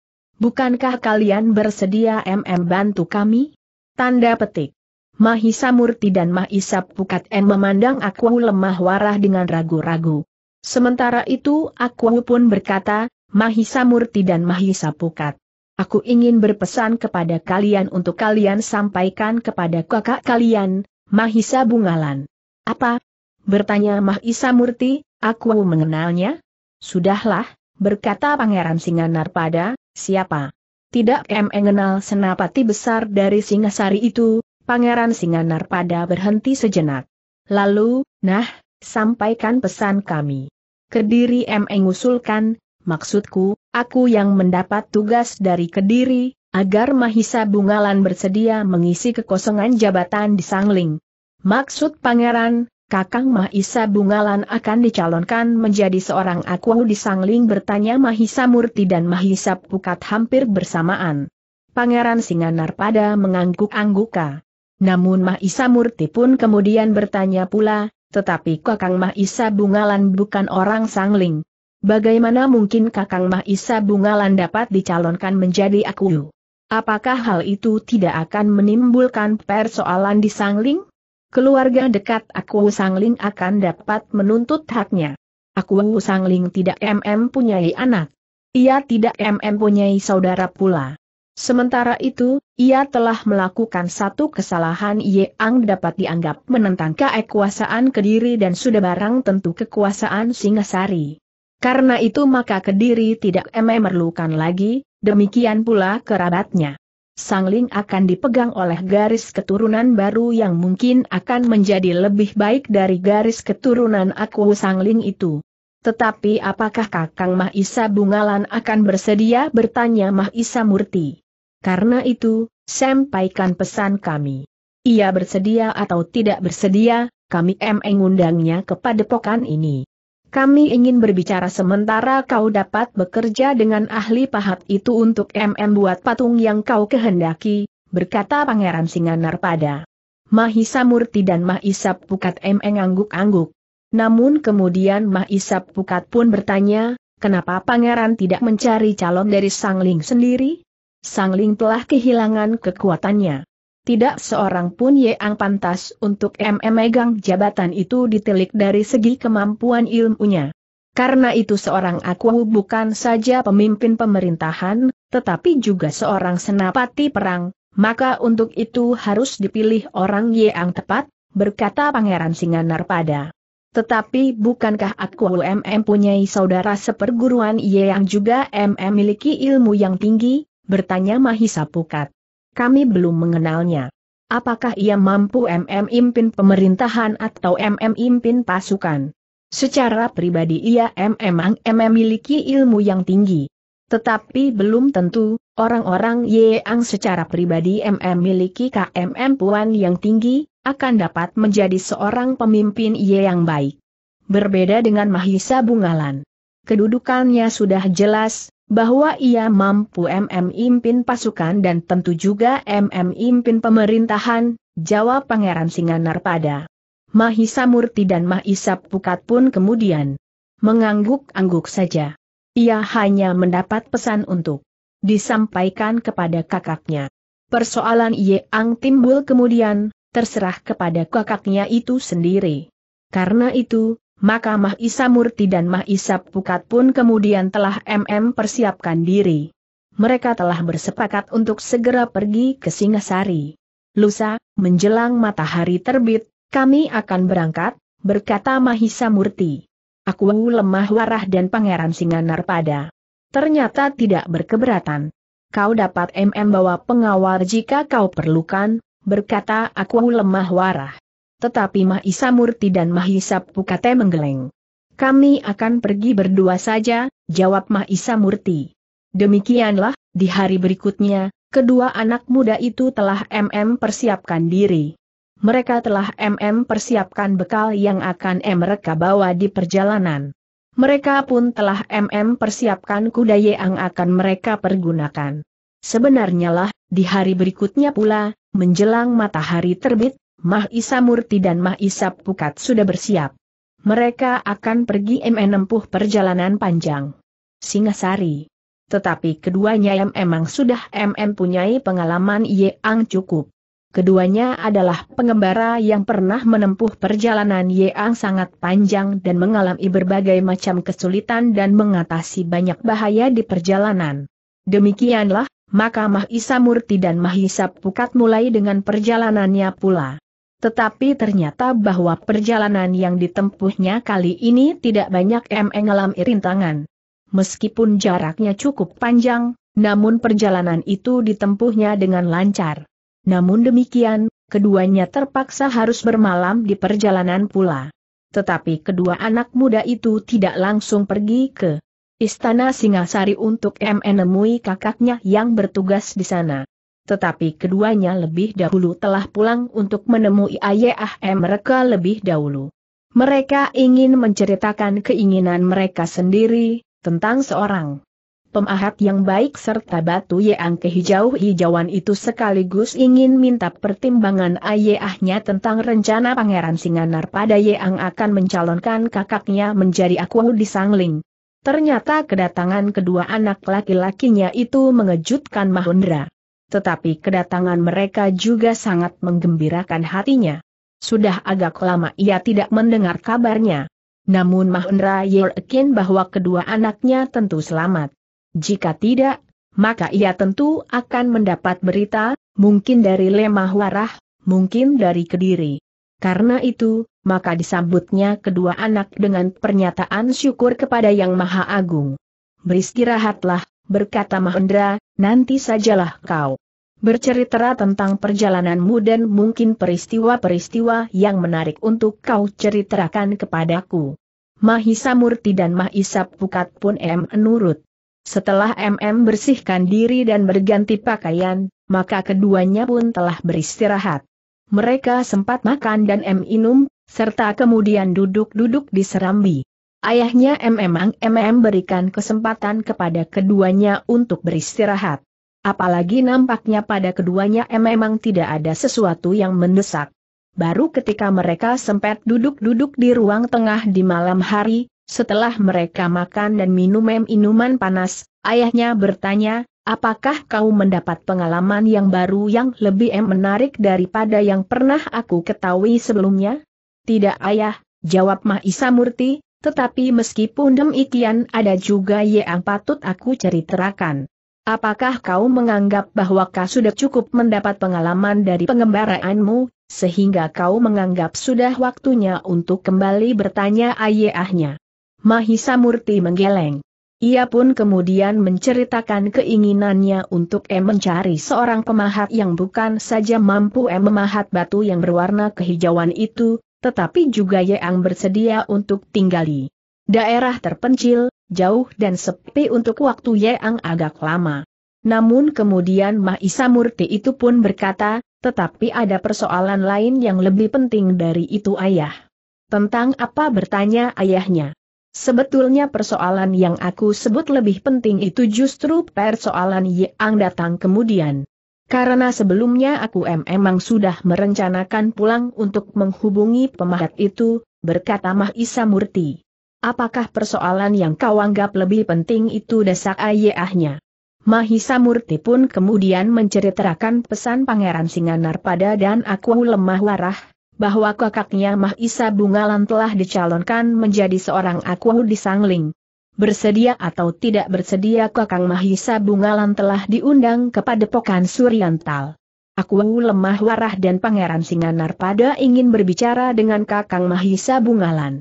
Bukankah kalian bersedia MM bantu kami? Tanda petik. Mahisa Murti dan Mahisa Pukat N memandang aku lemah warah dengan ragu-ragu. Sementara itu aku pun berkata, Mahisa Murti dan Mahisa Pukat. Aku ingin berpesan kepada kalian untuk kalian sampaikan kepada kakak kalian, Mahisa Bungalan. Apa? Bertanya Mahisa Murti, aku mengenalnya? Sudahlah, berkata Pangeran Singanar pada, Siapa? Tidak mengenal senapati besar dari Singasari itu, Pangeran Singanar pada berhenti sejenak. Lalu, nah, sampaikan pesan kami. Kediri M mengusulkan, maksudku, aku yang mendapat tugas dari Kediri, agar Mahisa Bungalan bersedia mengisi kekosongan jabatan di Sangling. Maksud pangeran, Kakang Mahisa Bungalan akan dicalonkan menjadi seorang di Sangling bertanya Mahisa Murti dan Mahisa Pukat hampir bersamaan. Pangeran Singanar pada mengangguk-angguka. Namun Mahisa Murti pun kemudian bertanya pula, tetapi Kakang Mahisa Bungalan bukan orang sangling. Bagaimana mungkin Kakang Mahisa Bungalan dapat dicalonkan menjadi aku? Apakah hal itu tidak akan menimbulkan persoalan di sangling? keluarga dekat aku Ling akan dapat menuntut haknya. Aku Ling tidak MM punyai anak. Ia tidak MM punyai saudara pula. Sementara itu, ia telah melakukan satu kesalahan Ye Ang dapat dianggap menentang kekuasaan Kediri dan sudah barang tentu kekuasaan Singasari. Karena itu maka Kediri tidak mm memerlukan lagi, demikian pula kerabatnya. Sangling akan dipegang oleh garis keturunan baru yang mungkin akan menjadi lebih baik dari garis keturunan aku Sangling itu. Tetapi apakah Kakang Mahisa Bungalan akan bersedia bertanya Mahisa Murti? Karena itu, sampaikan pesan kami. Ia bersedia atau tidak bersedia, kami mengundangnya kepada pokan ini kami ingin berbicara sementara kau dapat bekerja dengan ahli pahat itu untuk MM buat patung yang kau kehendaki, berkata Pangeran Singanar pada Mahisa Murti dan Mahisa Pukat MM angguk-angguk. Namun kemudian Mahisa Pukat pun bertanya, kenapa Pangeran tidak mencari calon dari Sangling sendiri? Sangling telah kehilangan kekuatannya. Tidak seorang pun yang pantas untuk memegang jabatan itu ditelik dari segi kemampuan ilmunya. Karena itu seorang aku bukan saja pemimpin pemerintahan, tetapi juga seorang senapati perang, maka untuk itu harus dipilih orang yang tepat, berkata Pangeran pada. Tetapi bukankah aku MM punyai saudara seperguruan yang juga MM miliki ilmu yang tinggi? bertanya Mahisa Pukat. Kami belum mengenalnya. Apakah ia mampu MM impin pemerintahan atau MM impin pasukan? Secara pribadi ia memang memiliki ilmu yang tinggi. Tetapi belum tentu, orang-orang Yeang secara pribadi MM miliki KMM Puan yang tinggi, akan dapat menjadi seorang pemimpin Yeang baik. Berbeda dengan Mahisa Bungalan. Kedudukannya sudah jelas, bahwa ia mampu MM pasukan dan tentu juga MM pemerintahan, jawab Pangeran singanar pada Mahisa Murti dan Mahisa Pukat pun kemudian mengangguk-angguk saja. Ia hanya mendapat pesan untuk disampaikan kepada kakaknya. Persoalan Yeang timbul kemudian, terserah kepada kakaknya itu sendiri. Karena itu, maka Mah Isa Murti dan Mah Isa Pukat pun kemudian telah MM persiapkan diri. Mereka telah bersepakat untuk segera pergi ke Singasari. Lusa, menjelang matahari terbit, kami akan berangkat, berkata Mahisa Murti. Aku lemah warah dan pangeran Singanar pada. Ternyata tidak berkeberatan. Kau dapat MM bawa pengawal jika kau perlukan, berkata aku lemah warah tetapi Mahisa Murti dan Mahisa Pukate menggeleng. Kami akan pergi berdua saja, jawab Mahisa Murti. Demikianlah, di hari berikutnya, kedua anak muda itu telah MM persiapkan diri. Mereka telah MM persiapkan bekal yang akan mereka bawa di perjalanan. Mereka pun telah MM persiapkan kuda yang akan mereka pergunakan. Sebenarnya lah, di hari berikutnya pula, menjelang matahari terbit, Mah Isa Murti dan Mah Isa Pukat sudah bersiap. Mereka akan pergi menempuh perjalanan panjang. Singasari. Tetapi keduanya yang memang sudah MM punyai pengalaman yang cukup. Keduanya adalah pengembara yang pernah menempuh perjalanan yang sangat panjang dan mengalami berbagai macam kesulitan dan mengatasi banyak bahaya di perjalanan. Demikianlah, maka Mahisa Murti dan Mahisa Pukat mulai dengan perjalanannya pula. Tetapi ternyata bahwa perjalanan yang ditempuhnya kali ini tidak banyak mengalami rintangan. Meskipun jaraknya cukup panjang, namun perjalanan itu ditempuhnya dengan lancar. Namun demikian, keduanya terpaksa harus bermalam di perjalanan pula. Tetapi kedua anak muda itu tidak langsung pergi ke Istana Singasari untuk menemui kakaknya yang bertugas di sana. Tetapi keduanya lebih dahulu telah pulang untuk menemui ayah mereka lebih dahulu. Mereka ingin menceritakan keinginan mereka sendiri, tentang seorang pemahat yang baik serta batu yang kehijau-hijauan itu sekaligus ingin minta pertimbangan ayahnya tentang rencana Pangeran Singanar pada yang akan mencalonkan kakaknya menjadi aku di Sangling. Ternyata kedatangan kedua anak laki-lakinya itu mengejutkan Mahendra tetapi kedatangan mereka juga sangat menggembirakan hatinya. Sudah agak lama ia tidak mendengar kabarnya. Namun Mahendra yakin bahwa kedua anaknya tentu selamat. Jika tidak, maka ia tentu akan mendapat berita, mungkin dari Lemah Warah, mungkin dari Kediri. Karena itu, maka disambutnya kedua anak dengan pernyataan syukur kepada Yang Maha Agung. Beristirahatlah, berkata Mahendra, nanti sajalah kau bercerita tentang perjalananmu dan mungkin peristiwa-peristiwa yang menarik untuk kau ceritakan kepadaku. Mahisa Murti dan Mahisa Pukat pun M menurut. Setelah MM bersihkan diri dan berganti pakaian, maka keduanya pun telah beristirahat. Mereka sempat makan dan M minum, serta kemudian duduk-duduk di serambi. Ayahnya M memang MM berikan kesempatan kepada keduanya untuk beristirahat. Apalagi nampaknya pada keduanya memang tidak ada sesuatu yang mendesak. Baru ketika mereka sempat duduk-duduk di ruang tengah di malam hari, setelah mereka makan dan minum minuman panas, ayahnya bertanya, apakah kau mendapat pengalaman yang baru yang lebih menarik daripada yang pernah aku ketahui sebelumnya? Tidak ayah, jawab Mahisa Murti, tetapi meskipun demikian ada juga yang patut aku ceritakan. Apakah kau menganggap bahwa kau sudah cukup mendapat pengalaman dari pengembaraanmu, sehingga kau menganggap sudah waktunya untuk kembali bertanya ayahnya? Mahisa Murti menggeleng. Ia pun kemudian menceritakan keinginannya untuk M mencari seorang pemahat yang bukan saja mampu M memahat batu yang berwarna kehijauan itu, tetapi juga yang bersedia untuk tinggali daerah terpencil, jauh dan sepi untuk waktu yang agak lama. Namun kemudian Mahisa Murti itu pun berkata, tetapi ada persoalan lain yang lebih penting dari itu ayah. Tentang apa bertanya ayahnya. Sebetulnya persoalan yang aku sebut lebih penting itu justru persoalan yang datang kemudian. Karena sebelumnya aku memang sudah merencanakan pulang untuk menghubungi pemahat itu, berkata Mahisa Murti. Apakah persoalan yang kau anggap lebih penting itu desak ayahnya? Mahisa Murti pun kemudian menceritakan pesan Pangeran Singanar pada dan aku lemah warah, bahwa kakaknya Mahisa Bungalan telah dicalonkan menjadi seorang aku di Sangling. Bersedia atau tidak bersedia kakang Mahisa Bungalan telah diundang kepada Pokan Suryantal. Aku lemah warah dan Pangeran Singanar pada ingin berbicara dengan kakang Mahisa Bungalan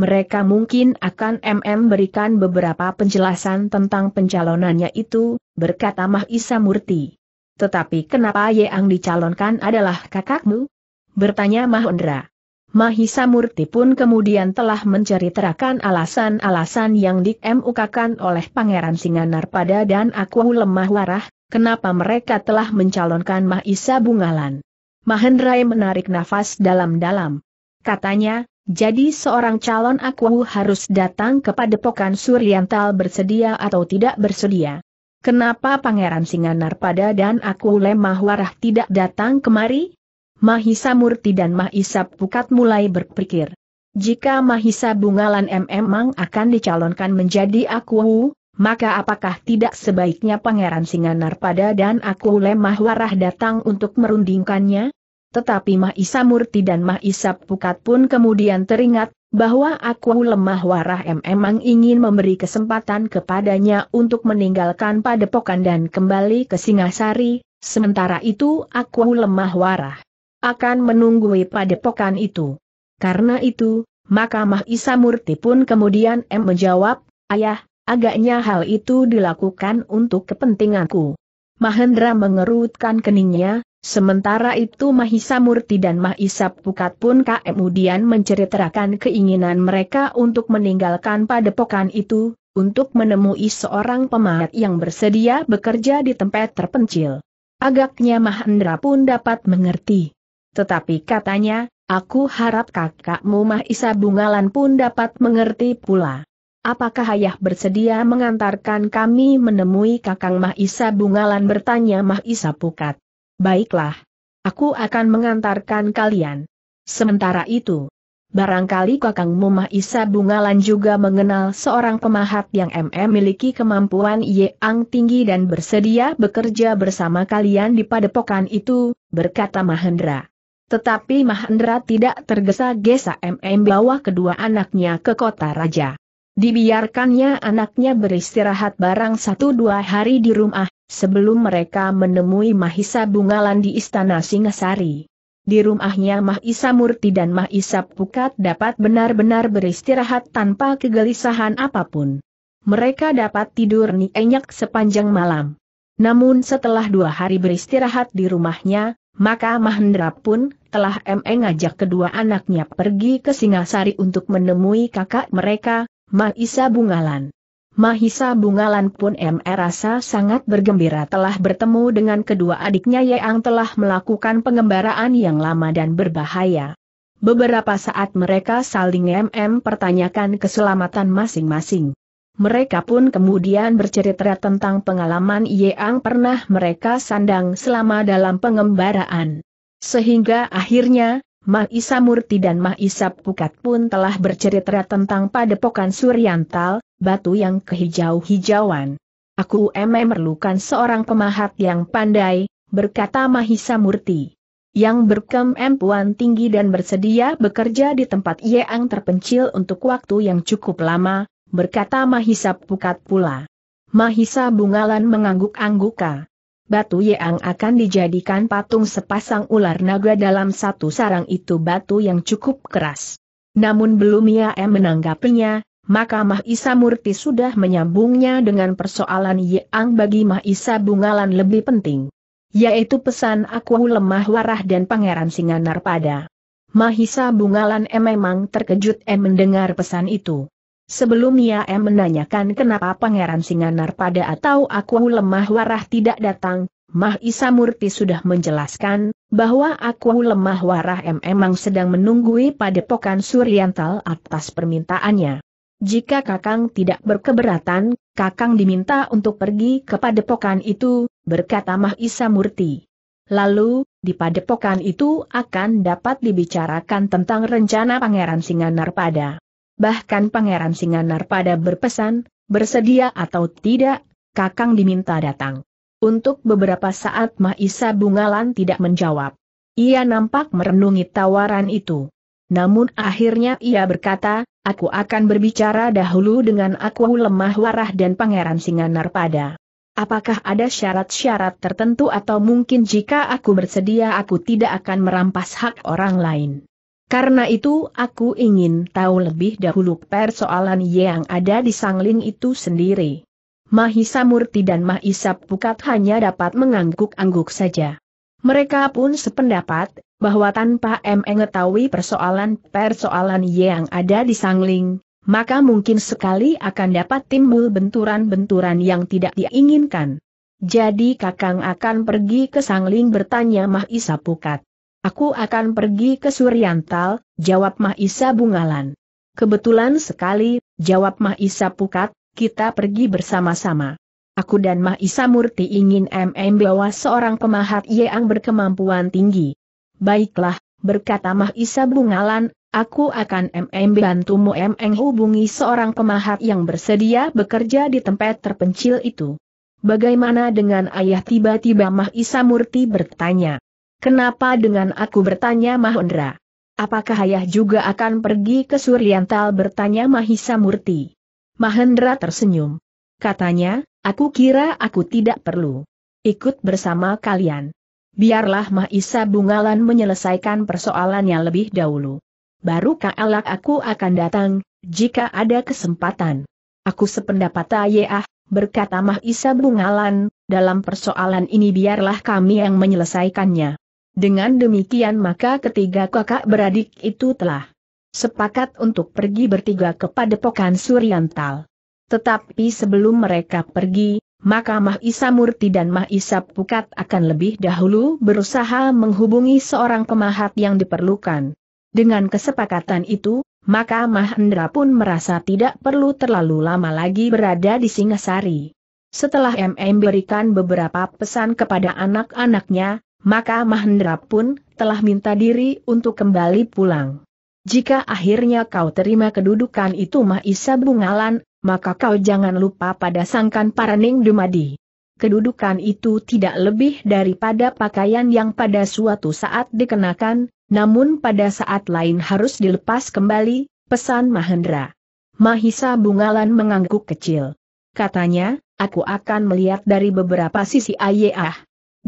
mereka mungkin akan MM berikan beberapa penjelasan tentang pencalonannya itu, berkata Mahisa Murti. Tetapi kenapa Yeang dicalonkan adalah kakakmu? Bertanya Mahendra. Mahisa Murti pun kemudian telah menceritakan alasan-alasan yang dikemukakan oleh Pangeran Singanar pada dan aku lemah warah, kenapa mereka telah mencalonkan Mahisa Bungalan. Mahendra menarik nafas dalam-dalam. Katanya, jadi seorang calon aku harus datang kepada pokan Suryantal bersedia atau tidak bersedia. Kenapa Pangeran Singanar pada dan aku lemah warah tidak datang kemari? Mahisa Murti dan Mahisa Pukat mulai berpikir. Jika Mahisa Bungalan Mang akan dicalonkan menjadi aku, maka apakah tidak sebaiknya Pangeran Singanar pada dan aku lemah warah datang untuk merundingkannya? Tetapi Mahisa Murti dan Mah Isa Pukat pun kemudian teringat, bahwa aku lemah warah em emang ingin memberi kesempatan kepadanya untuk meninggalkan padepokan dan kembali ke Singasari, sementara itu aku lemah warah akan menunggui padepokan itu. Karena itu, maka Mah Murti pun kemudian M menjawab, Ayah, agaknya hal itu dilakukan untuk kepentinganku. Mahendra mengerutkan keningnya, Sementara itu Mahisa Murti dan Mahisa Pukat pun kemudian menceritakan keinginan mereka untuk meninggalkan padepokan itu, untuk menemui seorang pemahat yang bersedia bekerja di tempat terpencil. Agaknya Mahendra pun dapat mengerti. Tetapi katanya, aku harap kakakmu Mahisa Bungalan pun dapat mengerti pula. Apakah ayah bersedia mengantarkan kami menemui kakang Mahisa Bungalan bertanya Mahisa Pukat. Baiklah. Aku akan mengantarkan kalian. Sementara itu, barangkali Kakang Mumah Isa Bungalan juga mengenal seorang pemahat yang MM miliki kemampuan yang tinggi dan bersedia bekerja bersama kalian di padepokan itu, berkata Mahendra. Tetapi Mahendra tidak tergesa-gesa MM bawa kedua anaknya ke kota raja. Dibiarkannya anaknya beristirahat barang satu dua hari di rumah, sebelum mereka menemui Mahisa Bungalan di Istana Singasari. Di rumahnya Mahisa Murti dan Mahisa Pukat dapat benar-benar beristirahat tanpa kegelisahan apapun. Mereka dapat tidur nyenyak sepanjang malam. Namun setelah dua hari beristirahat di rumahnya, maka Mahendra pun telah mengajak kedua anaknya pergi ke Singasari untuk menemui kakak mereka, Mahisa Bungalan. Mahisa Bungalan pun MR rasa sangat bergembira telah bertemu dengan kedua adiknya yang telah melakukan pengembaraan yang lama dan berbahaya. Beberapa saat mereka saling MM pertanyakan keselamatan masing-masing. Mereka pun kemudian bercerita tentang pengalaman Yeang pernah mereka sandang selama dalam pengembaraan. Sehingga akhirnya, Isa Murti dan Isa Pukat pun telah bercerita tentang padepokan Suryantal, batu yang kehijau-hijauan. Aku emang merlukan seorang pemahat yang pandai, berkata Mahisa Murti. Yang berkemampuan tinggi dan bersedia bekerja di tempat yang terpencil untuk waktu yang cukup lama, berkata Mahisa Pukat pula. Mahisa Bungalan mengangguk-angguka batu Yeang akan dijadikan patung sepasang ular naga dalam satu sarang itu batu yang cukup keras. Namun belum ia menanggapinya, maka Mahisa Murti sudah menyambungnya dengan persoalan Yeang bagi Mahisa Bungalan lebih penting. Yaitu pesan aku lemah warah dan Pangeran Singanar pada. Mahisa Bungalan m memang terkejut m mendengar pesan itu. Sebelum M menanyakan kenapa Pangeran Singanar pada atau aku lemah warah tidak datang, Mah Isa Murti sudah menjelaskan, bahwa aku lemah warah M emang sedang menunggui pada pokan Suryantal atas permintaannya. Jika Kakang tidak berkeberatan, Kakang diminta untuk pergi ke padepokan itu, berkata Mah Isa Murti. Lalu, di padepokan itu akan dapat dibicarakan tentang rencana Pangeran Singanar pada bahkan Pangeran Singanar pada berpesan, bersedia atau tidak, Kakang diminta datang. Untuk beberapa saat Mahisa Bungalan tidak menjawab. Ia nampak merenungi tawaran itu. Namun akhirnya ia berkata, aku akan berbicara dahulu dengan aku lemah warah dan Pangeran Singanar pada. Apakah ada syarat-syarat tertentu atau mungkin jika aku bersedia aku tidak akan merampas hak orang lain? Karena itu aku ingin tahu lebih dahulu persoalan yang ada di Sangling itu sendiri. Mahisa Murti dan Mahisa Pukat hanya dapat mengangguk-angguk saja. Mereka pun sependapat, bahwa tanpa M mengetahui persoalan-persoalan yang ada di Sangling, maka mungkin sekali akan dapat timbul benturan-benturan yang tidak diinginkan. Jadi Kakang akan pergi ke Sangling bertanya Mahisa Pukat. Aku akan pergi ke Suryantal, jawab Mahisa Bungalan. Kebetulan sekali, jawab Mahisa Pukat, kita pergi bersama-sama. Aku dan Mahisa Murti ingin MM bawa seorang pemahat yang berkemampuan tinggi. Baiklah, berkata Mahisa Bungalan, aku akan MM bantumu MM hubungi seorang pemahat yang bersedia bekerja di tempat terpencil itu. Bagaimana dengan ayah tiba-tiba Mahisa Murti bertanya. Kenapa dengan aku bertanya Mahendra? Apakah ayah juga akan pergi ke Suriantal bertanya Mahisa Murti? Mahendra tersenyum. Katanya, aku kira aku tidak perlu ikut bersama kalian. Biarlah Mahisa Bungalan menyelesaikan persoalannya lebih dahulu. Baru kalak aku akan datang, jika ada kesempatan. Aku sependapat Ayah, berkata Mahisa Bungalan, dalam persoalan ini biarlah kami yang menyelesaikannya. Dengan demikian maka ketiga kakak beradik itu telah sepakat untuk pergi bertiga kepada Pokan Suryantal. Tetapi sebelum mereka pergi, maka Mahisa Murti dan Mahisa Pukat akan lebih dahulu berusaha menghubungi seorang pemahat yang diperlukan. Dengan kesepakatan itu, maka Mahendra pun merasa tidak perlu terlalu lama lagi berada di Singasari. Setelah MM berikan beberapa pesan kepada anak-anaknya, maka Mahendra pun telah minta diri untuk kembali pulang. Jika akhirnya kau terima kedudukan itu Mahisa Bungalan, maka kau jangan lupa pada sangkan Paraning Dumadi. Kedudukan itu tidak lebih daripada pakaian yang pada suatu saat dikenakan, namun pada saat lain harus dilepas kembali, pesan Mahendra. Mahisa Bungalan mengangguk kecil. Katanya, aku akan melihat dari beberapa sisi ayah.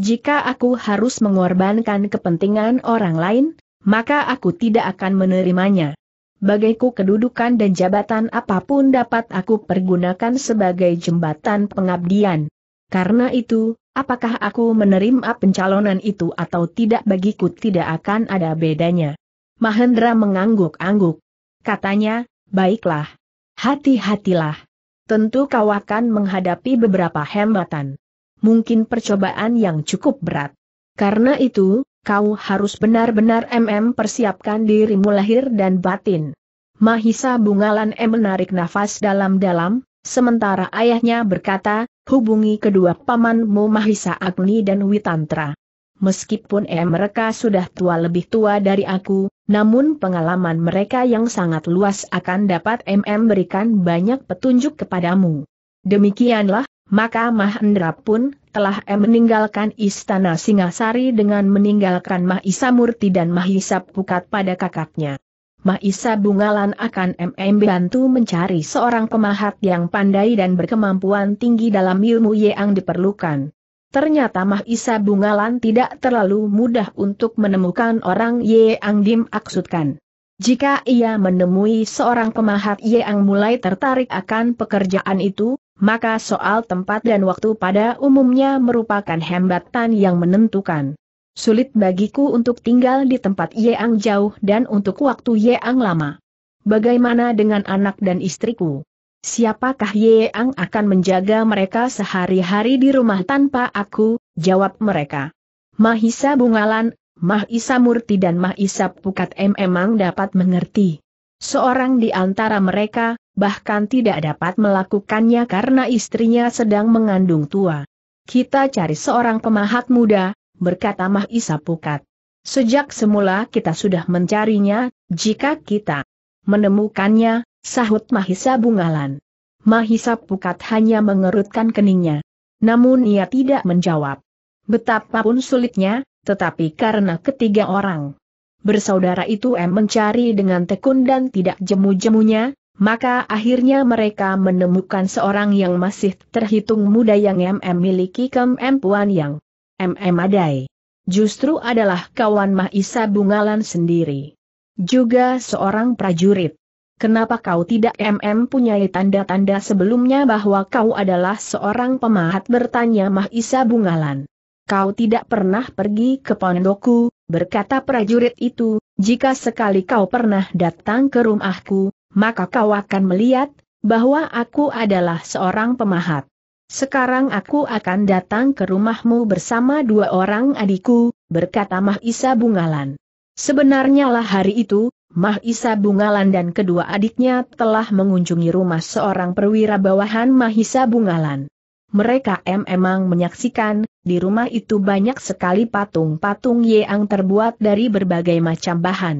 Jika aku harus mengorbankan kepentingan orang lain, maka aku tidak akan menerimanya. Bagiku kedudukan dan jabatan apapun dapat aku pergunakan sebagai jembatan pengabdian. Karena itu, apakah aku menerima pencalonan itu atau tidak bagiku tidak akan ada bedanya. Mahendra mengangguk-angguk. Katanya, baiklah. Hati-hatilah. Tentu kau akan menghadapi beberapa hambatan mungkin percobaan yang cukup berat. Karena itu, kau harus benar-benar MM persiapkan dirimu lahir dan batin. Mahisa Bungalan M menarik nafas dalam-dalam, sementara ayahnya berkata, hubungi kedua pamanmu Mahisa Agni dan Witantra. Meskipun M mereka sudah tua lebih tua dari aku, namun pengalaman mereka yang sangat luas akan dapat MM berikan banyak petunjuk kepadamu. Demikianlah, maka Mahendra pun telah meninggalkan istana Singasari dengan meninggalkan Mahisa Murti dan Mahisa Pukat pada kakaknya. Mahisa Bungalan akan MM bantu mencari seorang pemahat yang pandai dan berkemampuan tinggi dalam ilmu yang diperlukan. Ternyata Mahisa Bungalan tidak terlalu mudah untuk menemukan orang yang dimaksudkan. Jika ia menemui seorang pemahat yang mulai tertarik akan pekerjaan itu, maka soal tempat dan waktu pada umumnya merupakan hambatan yang menentukan. Sulit bagiku untuk tinggal di tempat Yeang jauh dan untuk waktu Yeang lama. Bagaimana dengan anak dan istriku? Siapakah Yeang akan menjaga mereka sehari-hari di rumah tanpa aku? Jawab mereka. Mahisa Bungalan, Mahisa Murti dan Mahisa Pukat M memang dapat mengerti. Seorang di antara mereka, bahkan tidak dapat melakukannya karena istrinya sedang mengandung tua. Kita cari seorang pemahat muda, berkata Mah Isa Pukat. Sejak semula kita sudah mencarinya, jika kita menemukannya, sahut Mahisa Bungalan. Mahisa Pukat hanya mengerutkan keningnya. Namun ia tidak menjawab. Betapapun sulitnya, tetapi karena ketiga orang bersaudara itu M mencari dengan tekun dan tidak jemu-jemunya, maka akhirnya mereka menemukan seorang yang masih terhitung muda yang MM miliki kemampuan yang MM adai. Justru adalah kawan Mahisa Bungalan sendiri. Juga seorang prajurit. Kenapa kau tidak MM punya tanda-tanda sebelumnya bahwa kau adalah seorang pemahat bertanya Mahisa Bungalan. Kau tidak pernah pergi ke pondokku, berkata prajurit itu, jika sekali kau pernah datang ke rumahku, maka kau akan melihat bahwa aku adalah seorang pemahat. Sekarang aku akan datang ke rumahmu bersama dua orang adikku, berkata Mahisa Bungalan. Sebenarnya lah hari itu, Mahisa Bungalan dan kedua adiknya telah mengunjungi rumah seorang perwira bawahan Mahisa Bungalan. Mereka memang emang menyaksikan, di rumah itu banyak sekali patung-patung yang terbuat dari berbagai macam bahan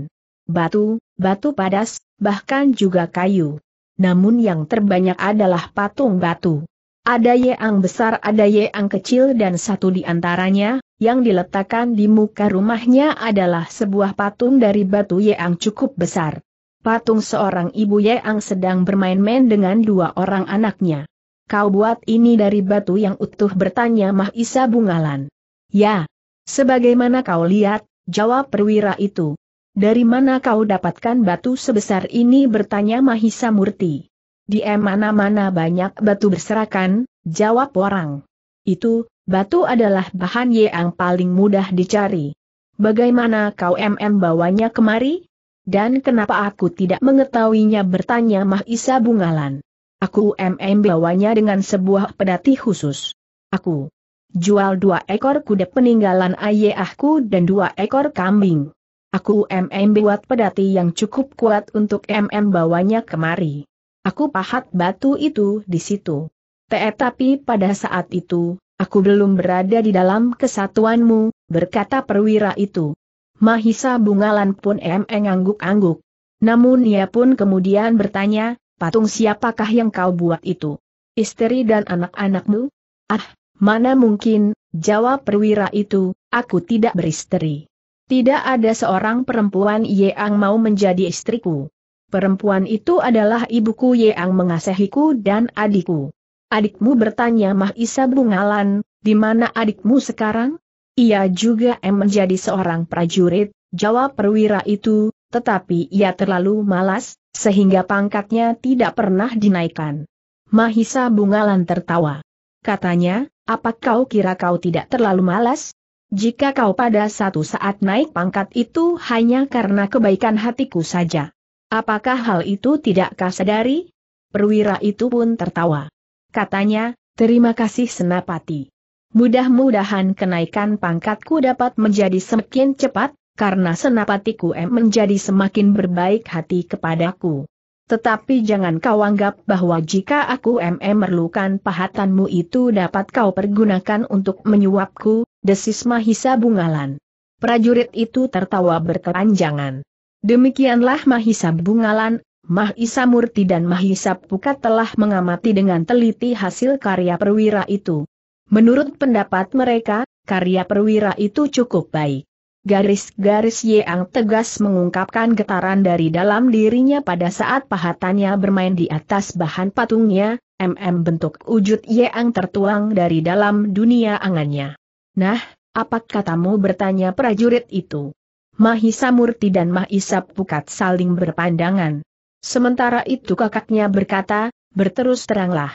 batu, batu padas, bahkan juga kayu. Namun yang terbanyak adalah patung batu. Ada yang besar ada yang kecil dan satu di antaranya, yang diletakkan di muka rumahnya adalah sebuah patung dari batu yang cukup besar. Patung seorang ibu yang sedang bermain-main dengan dua orang anaknya. Kau buat ini dari batu yang utuh bertanya Mahisa Bungalan. Ya. Sebagaimana kau lihat, jawab perwira itu. Dari mana kau dapatkan batu sebesar ini bertanya Mahisa Murti. Di mana-mana banyak batu berserakan, jawab orang. Itu, batu adalah bahan yang paling mudah dicari. Bagaimana kau MM bawanya kemari? Dan kenapa aku tidak mengetahuinya bertanya Mahisa Bungalan. Aku MM bawanya dengan sebuah pedati khusus. Aku jual dua ekor kuda peninggalan ayahku dan dua ekor kambing. Aku MM buat pedati yang cukup kuat untuk MM bawanya kemari. Aku pahat batu itu di situ. Tetapi pada saat itu, aku belum berada di dalam kesatuanmu, berkata perwira itu. Mahisa Bungalan pun MM angguk-angguk. Namun ia pun kemudian bertanya, patung siapakah yang kau buat itu? Istri dan anak-anakmu? Ah, mana mungkin, jawab perwira itu, aku tidak beristri. Tidak ada seorang perempuan yang mau menjadi istriku. Perempuan itu adalah ibuku yang mengasihiku dan adikku. Adikmu bertanya Mah Isa Bungalan, di mana adikmu sekarang? Ia juga em menjadi seorang prajurit, jawab perwira itu, tetapi ia terlalu malas, sehingga pangkatnya tidak pernah dinaikkan. Mahisa Bungalan tertawa. Katanya, apa kau kira kau tidak terlalu malas? Jika kau pada satu saat naik pangkat itu hanya karena kebaikan hatiku saja. Apakah hal itu tidak kau sadari? Perwira itu pun tertawa. Katanya, terima kasih Senapati. Mudah-mudahan kenaikan pangkatku dapat menjadi semakin cepat, karena Senapatiku M menjadi semakin berbaik hati kepadaku. Tetapi jangan kau anggap bahwa jika aku MM merlukan pahatanmu itu dapat kau pergunakan untuk menyuapku, desis Mahisa Bungalan. Prajurit itu tertawa bertelanjangan. Demikianlah Mahisa Bungalan, Mahisa Murti dan Mahisa Pukat telah mengamati dengan teliti hasil karya perwira itu. Menurut pendapat mereka, karya perwira itu cukup baik. Garis-garis Yeang tegas mengungkapkan getaran dari dalam dirinya pada saat pahatannya bermain di atas bahan patungnya, MM bentuk wujud Yeang tertuang dari dalam dunia angannya. Nah, apa katamu bertanya prajurit itu? Mahisa Murti dan Mahisa Pukat saling berpandangan. Sementara itu kakaknya berkata, berterus teranglah.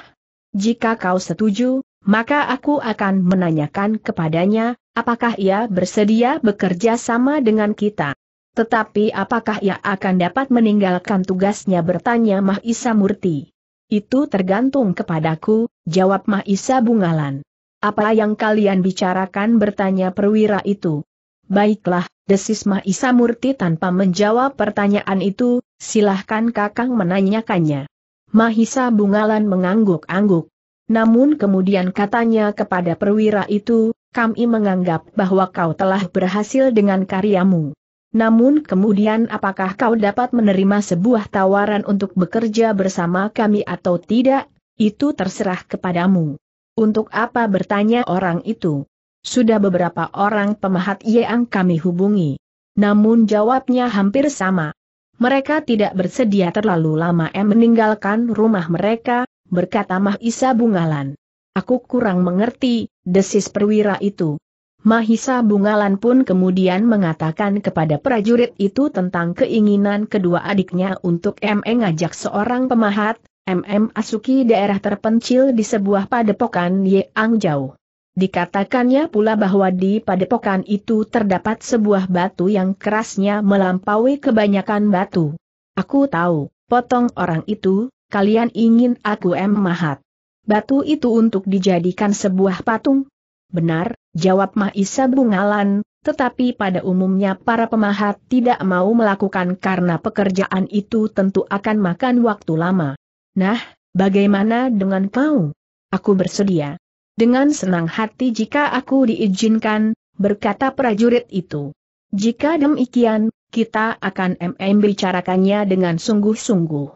Jika kau setuju, maka aku akan menanyakan kepadanya, apakah ia bersedia bekerja sama dengan kita. Tetapi apakah ia akan dapat meninggalkan tugasnya bertanya Mahisa Murti? Itu tergantung kepadaku, jawab Mahisa Bungalan. Apa yang kalian bicarakan bertanya perwira itu. Baiklah, desis Mahisa Murti tanpa menjawab pertanyaan itu, silahkan kakang menanyakannya. Mahisa Bungalan mengangguk-angguk. Namun kemudian katanya kepada perwira itu, kami menganggap bahwa kau telah berhasil dengan karyamu. Namun kemudian apakah kau dapat menerima sebuah tawaran untuk bekerja bersama kami atau tidak, itu terserah kepadamu. Untuk apa bertanya orang itu? Sudah beberapa orang pemahat yang kami hubungi. Namun jawabnya hampir sama. Mereka tidak bersedia terlalu lama em meninggalkan rumah mereka, berkata Mahisa Bungalan. Aku kurang mengerti, desis perwira itu. Mahisa Bungalan pun kemudian mengatakan kepada prajurit itu tentang keinginan kedua adiknya untuk ME ngajak seorang pemahat, MM Asuki daerah terpencil di sebuah padepokan Ang Jauh. Dikatakannya pula bahwa di padepokan itu terdapat sebuah batu yang kerasnya melampaui kebanyakan batu. Aku tahu, potong orang itu, kalian ingin aku Mahat. Batu itu untuk dijadikan sebuah patung? Benar, jawab Mahisa Bungalan, tetapi pada umumnya para pemahat tidak mau melakukan karena pekerjaan itu tentu akan makan waktu lama. Nah, bagaimana dengan kau? Aku bersedia. Dengan senang hati jika aku diizinkan, berkata prajurit itu. Jika demikian, kita akan MM bicarakannya dengan sungguh-sungguh.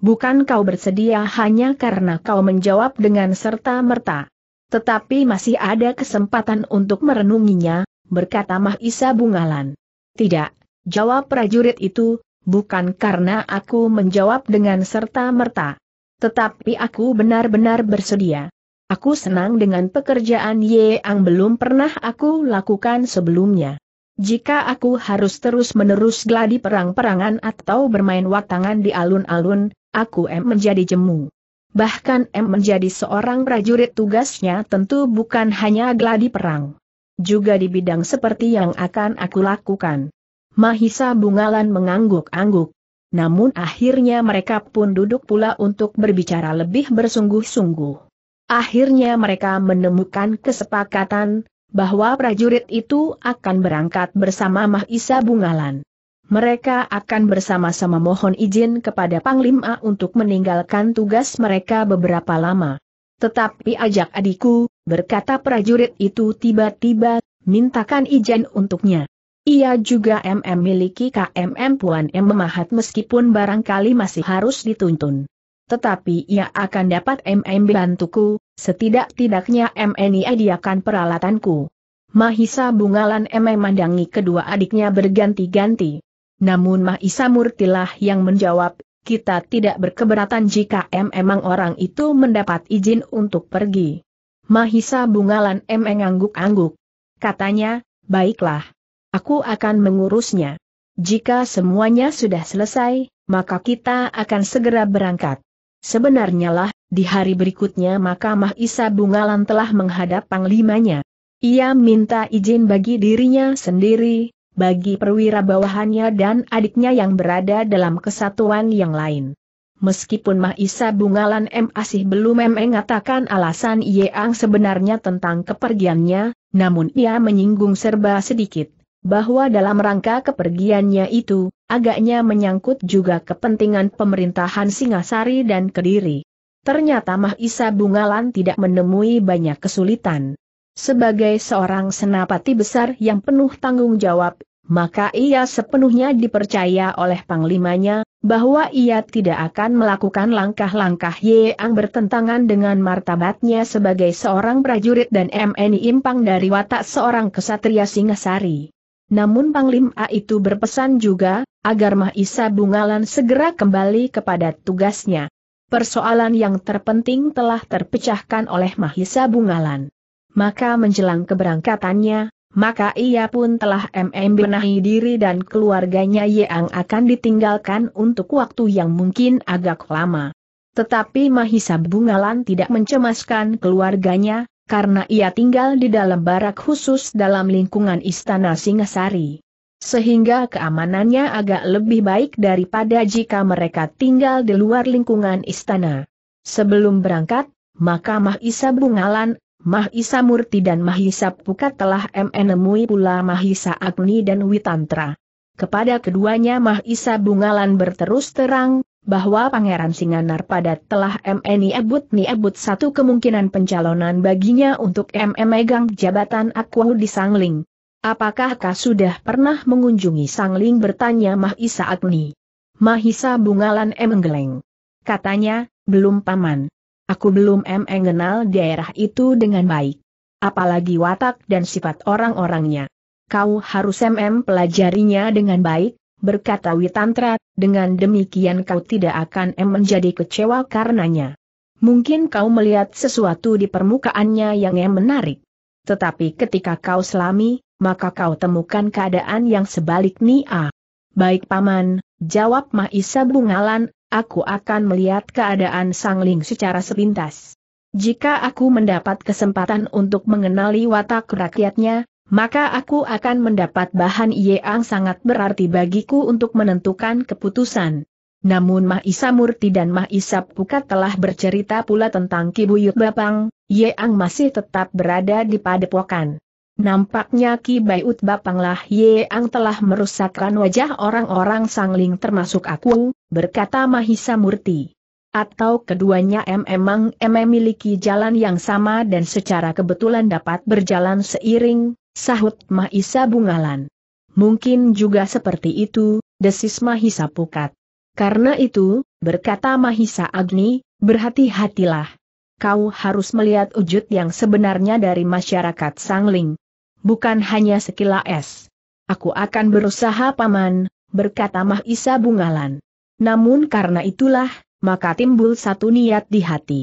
Bukan kau bersedia hanya karena kau menjawab dengan serta-merta. Tetapi masih ada kesempatan untuk merenunginya, berkata Mahisa Bungalan. Tidak, jawab prajurit itu, bukan karena aku menjawab dengan serta-merta. Tetapi aku benar-benar bersedia. Aku senang dengan pekerjaan Ye yang belum pernah aku lakukan sebelumnya. Jika aku harus terus-menerus gladi perang-perangan atau bermain watangan di alun-alun, aku em menjadi jemu. Bahkan em menjadi seorang prajurit tugasnya tentu bukan hanya gladi perang. Juga di bidang seperti yang akan aku lakukan. Mahisa Bungalan mengangguk-angguk namun akhirnya mereka pun duduk pula untuk berbicara lebih bersungguh-sungguh. Akhirnya mereka menemukan kesepakatan, bahwa prajurit itu akan berangkat bersama Mahisa Bungalan. Mereka akan bersama-sama mohon izin kepada Panglima untuk meninggalkan tugas mereka beberapa lama. Tetapi ajak adikku, berkata prajurit itu tiba-tiba, mintakan izin untuknya. Ia juga MM miliki KMM Puan M memahat meskipun barangkali masih harus dituntun. Tetapi ia akan dapat MM bantuku, setidak-tidaknya MNI diakan peralatanku. Mahisa Bungalan MM mandangi kedua adiknya berganti-ganti. Namun Mahisa Murtilah yang menjawab, kita tidak berkeberatan jika M orang itu mendapat izin untuk pergi. Mahisa Bungalan M mengangguk-angguk. Katanya, baiklah. Aku akan mengurusnya. Jika semuanya sudah selesai, maka kita akan segera berangkat. Sebenarnya lah, di hari berikutnya Mahkamah Isa Bungalan telah menghadap panglimanya. Ia minta izin bagi dirinya sendiri, bagi perwira bawahannya dan adiknya yang berada dalam kesatuan yang lain. Meskipun Mah Isa Bungalan M. Asih belum mengatakan alasan Yeang sebenarnya tentang kepergiannya, namun ia menyinggung serba sedikit bahwa dalam rangka kepergiannya itu, agaknya menyangkut juga kepentingan pemerintahan Singasari dan Kediri. Ternyata Mahisa Bungalan tidak menemui banyak kesulitan. Sebagai seorang senapati besar yang penuh tanggung jawab, maka ia sepenuhnya dipercaya oleh panglimanya, bahwa ia tidak akan melakukan langkah-langkah yang bertentangan dengan martabatnya sebagai seorang prajurit dan MNI impang dari watak seorang kesatria Singasari. Namun Panglim A itu berpesan juga, agar Mahisa Bungalan segera kembali kepada tugasnya. Persoalan yang terpenting telah terpecahkan oleh Mahisa Bungalan. Maka menjelang keberangkatannya, maka ia pun telah MM benahi diri dan keluarganya yang akan ditinggalkan untuk waktu yang mungkin agak lama. Tetapi Mahisa Bungalan tidak mencemaskan keluarganya, karena ia tinggal di dalam barak khusus dalam lingkungan istana Singasari. Sehingga keamanannya agak lebih baik daripada jika mereka tinggal di luar lingkungan istana. Sebelum berangkat, maka Mahisa Bungalan, Mahisa Murti dan Mahisa Pukat telah menemui pula Mahisa Agni dan Witantra. Kepada keduanya Mahisa Bungalan berterus terang, bahwa Pangeran Singanar Padat telah MNI Ebut Ni Ebut satu kemungkinan pencalonan baginya untuk MM megang jabatan Akwa di Sangling. Apakah kau sudah pernah mengunjungi Sangling bertanya Mahisa Agni? Mahisa Bungalan Emenggeleng. Katanya, belum paman. Aku belum mengenal daerah itu dengan baik. Apalagi watak dan sifat orang-orangnya. Kau harus M. pelajarinya dengan baik, berkata Witantra, dengan demikian kau tidak akan em menjadi kecewa karenanya. Mungkin kau melihat sesuatu di permukaannya yang em menarik. Tetapi ketika kau selami, maka kau temukan keadaan yang sebaliknya. Baik paman, jawab Mahisa Bungalan, aku akan melihat keadaan sangling secara sepintas. Jika aku mendapat kesempatan untuk mengenali watak rakyatnya, maka aku akan mendapat bahan yang sangat berarti bagiku untuk menentukan keputusan. Namun Mahisa Murti dan Mahisa Pukat telah bercerita pula tentang Kibuyut Bapang, Yeang masih tetap berada di padepokan. Nampaknya Ki Bayut Bapanglah Yeang telah merusakkan wajah orang-orang sangling termasuk aku, berkata Mahisa Murti. Atau keduanya memang em memiliki jalan yang sama dan secara kebetulan dapat berjalan seiring, Sahut Mahisa Bungalan. Mungkin juga seperti itu, desis Mahisa Pukat. Karena itu, berkata Mahisa Agni, berhati-hatilah. Kau harus melihat wujud yang sebenarnya dari masyarakat Sangling. Bukan hanya sekilas. Aku akan berusaha paman, berkata Mahisa Bungalan. Namun karena itulah, maka timbul satu niat di hati.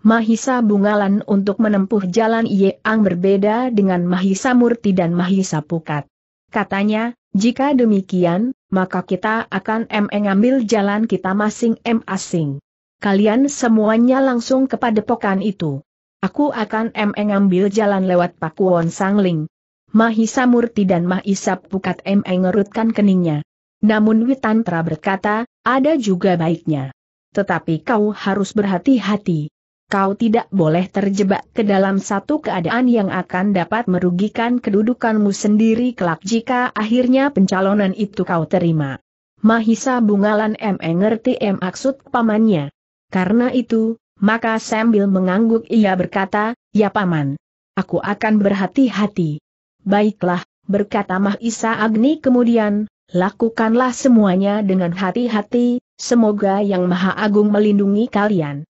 Mahisa Bungalan untuk menempuh jalan Yeang berbeda dengan Mahisa Murti dan Mahisa Pukat. Katanya, jika demikian, maka kita akan mengambil jalan kita masing-masing. Kalian semuanya langsung kepada padepokan itu. Aku akan mengambil jalan lewat Pakuwon Sangling. Mahisa Murti dan Mahisa Pukat mengerutkan keningnya. Namun Witantra berkata, ada juga baiknya. Tetapi kau harus berhati-hati kau tidak boleh terjebak ke dalam satu keadaan yang akan dapat merugikan kedudukanmu sendiri kelak jika akhirnya pencalonan itu kau terima. Mahisa Bungalan M e. ngerti M maksud pamannya. Karena itu, maka sambil mengangguk ia berkata, ya paman. Aku akan berhati-hati. Baiklah, berkata Mahisa Agni kemudian, lakukanlah semuanya dengan hati-hati, semoga Yang Maha Agung melindungi kalian.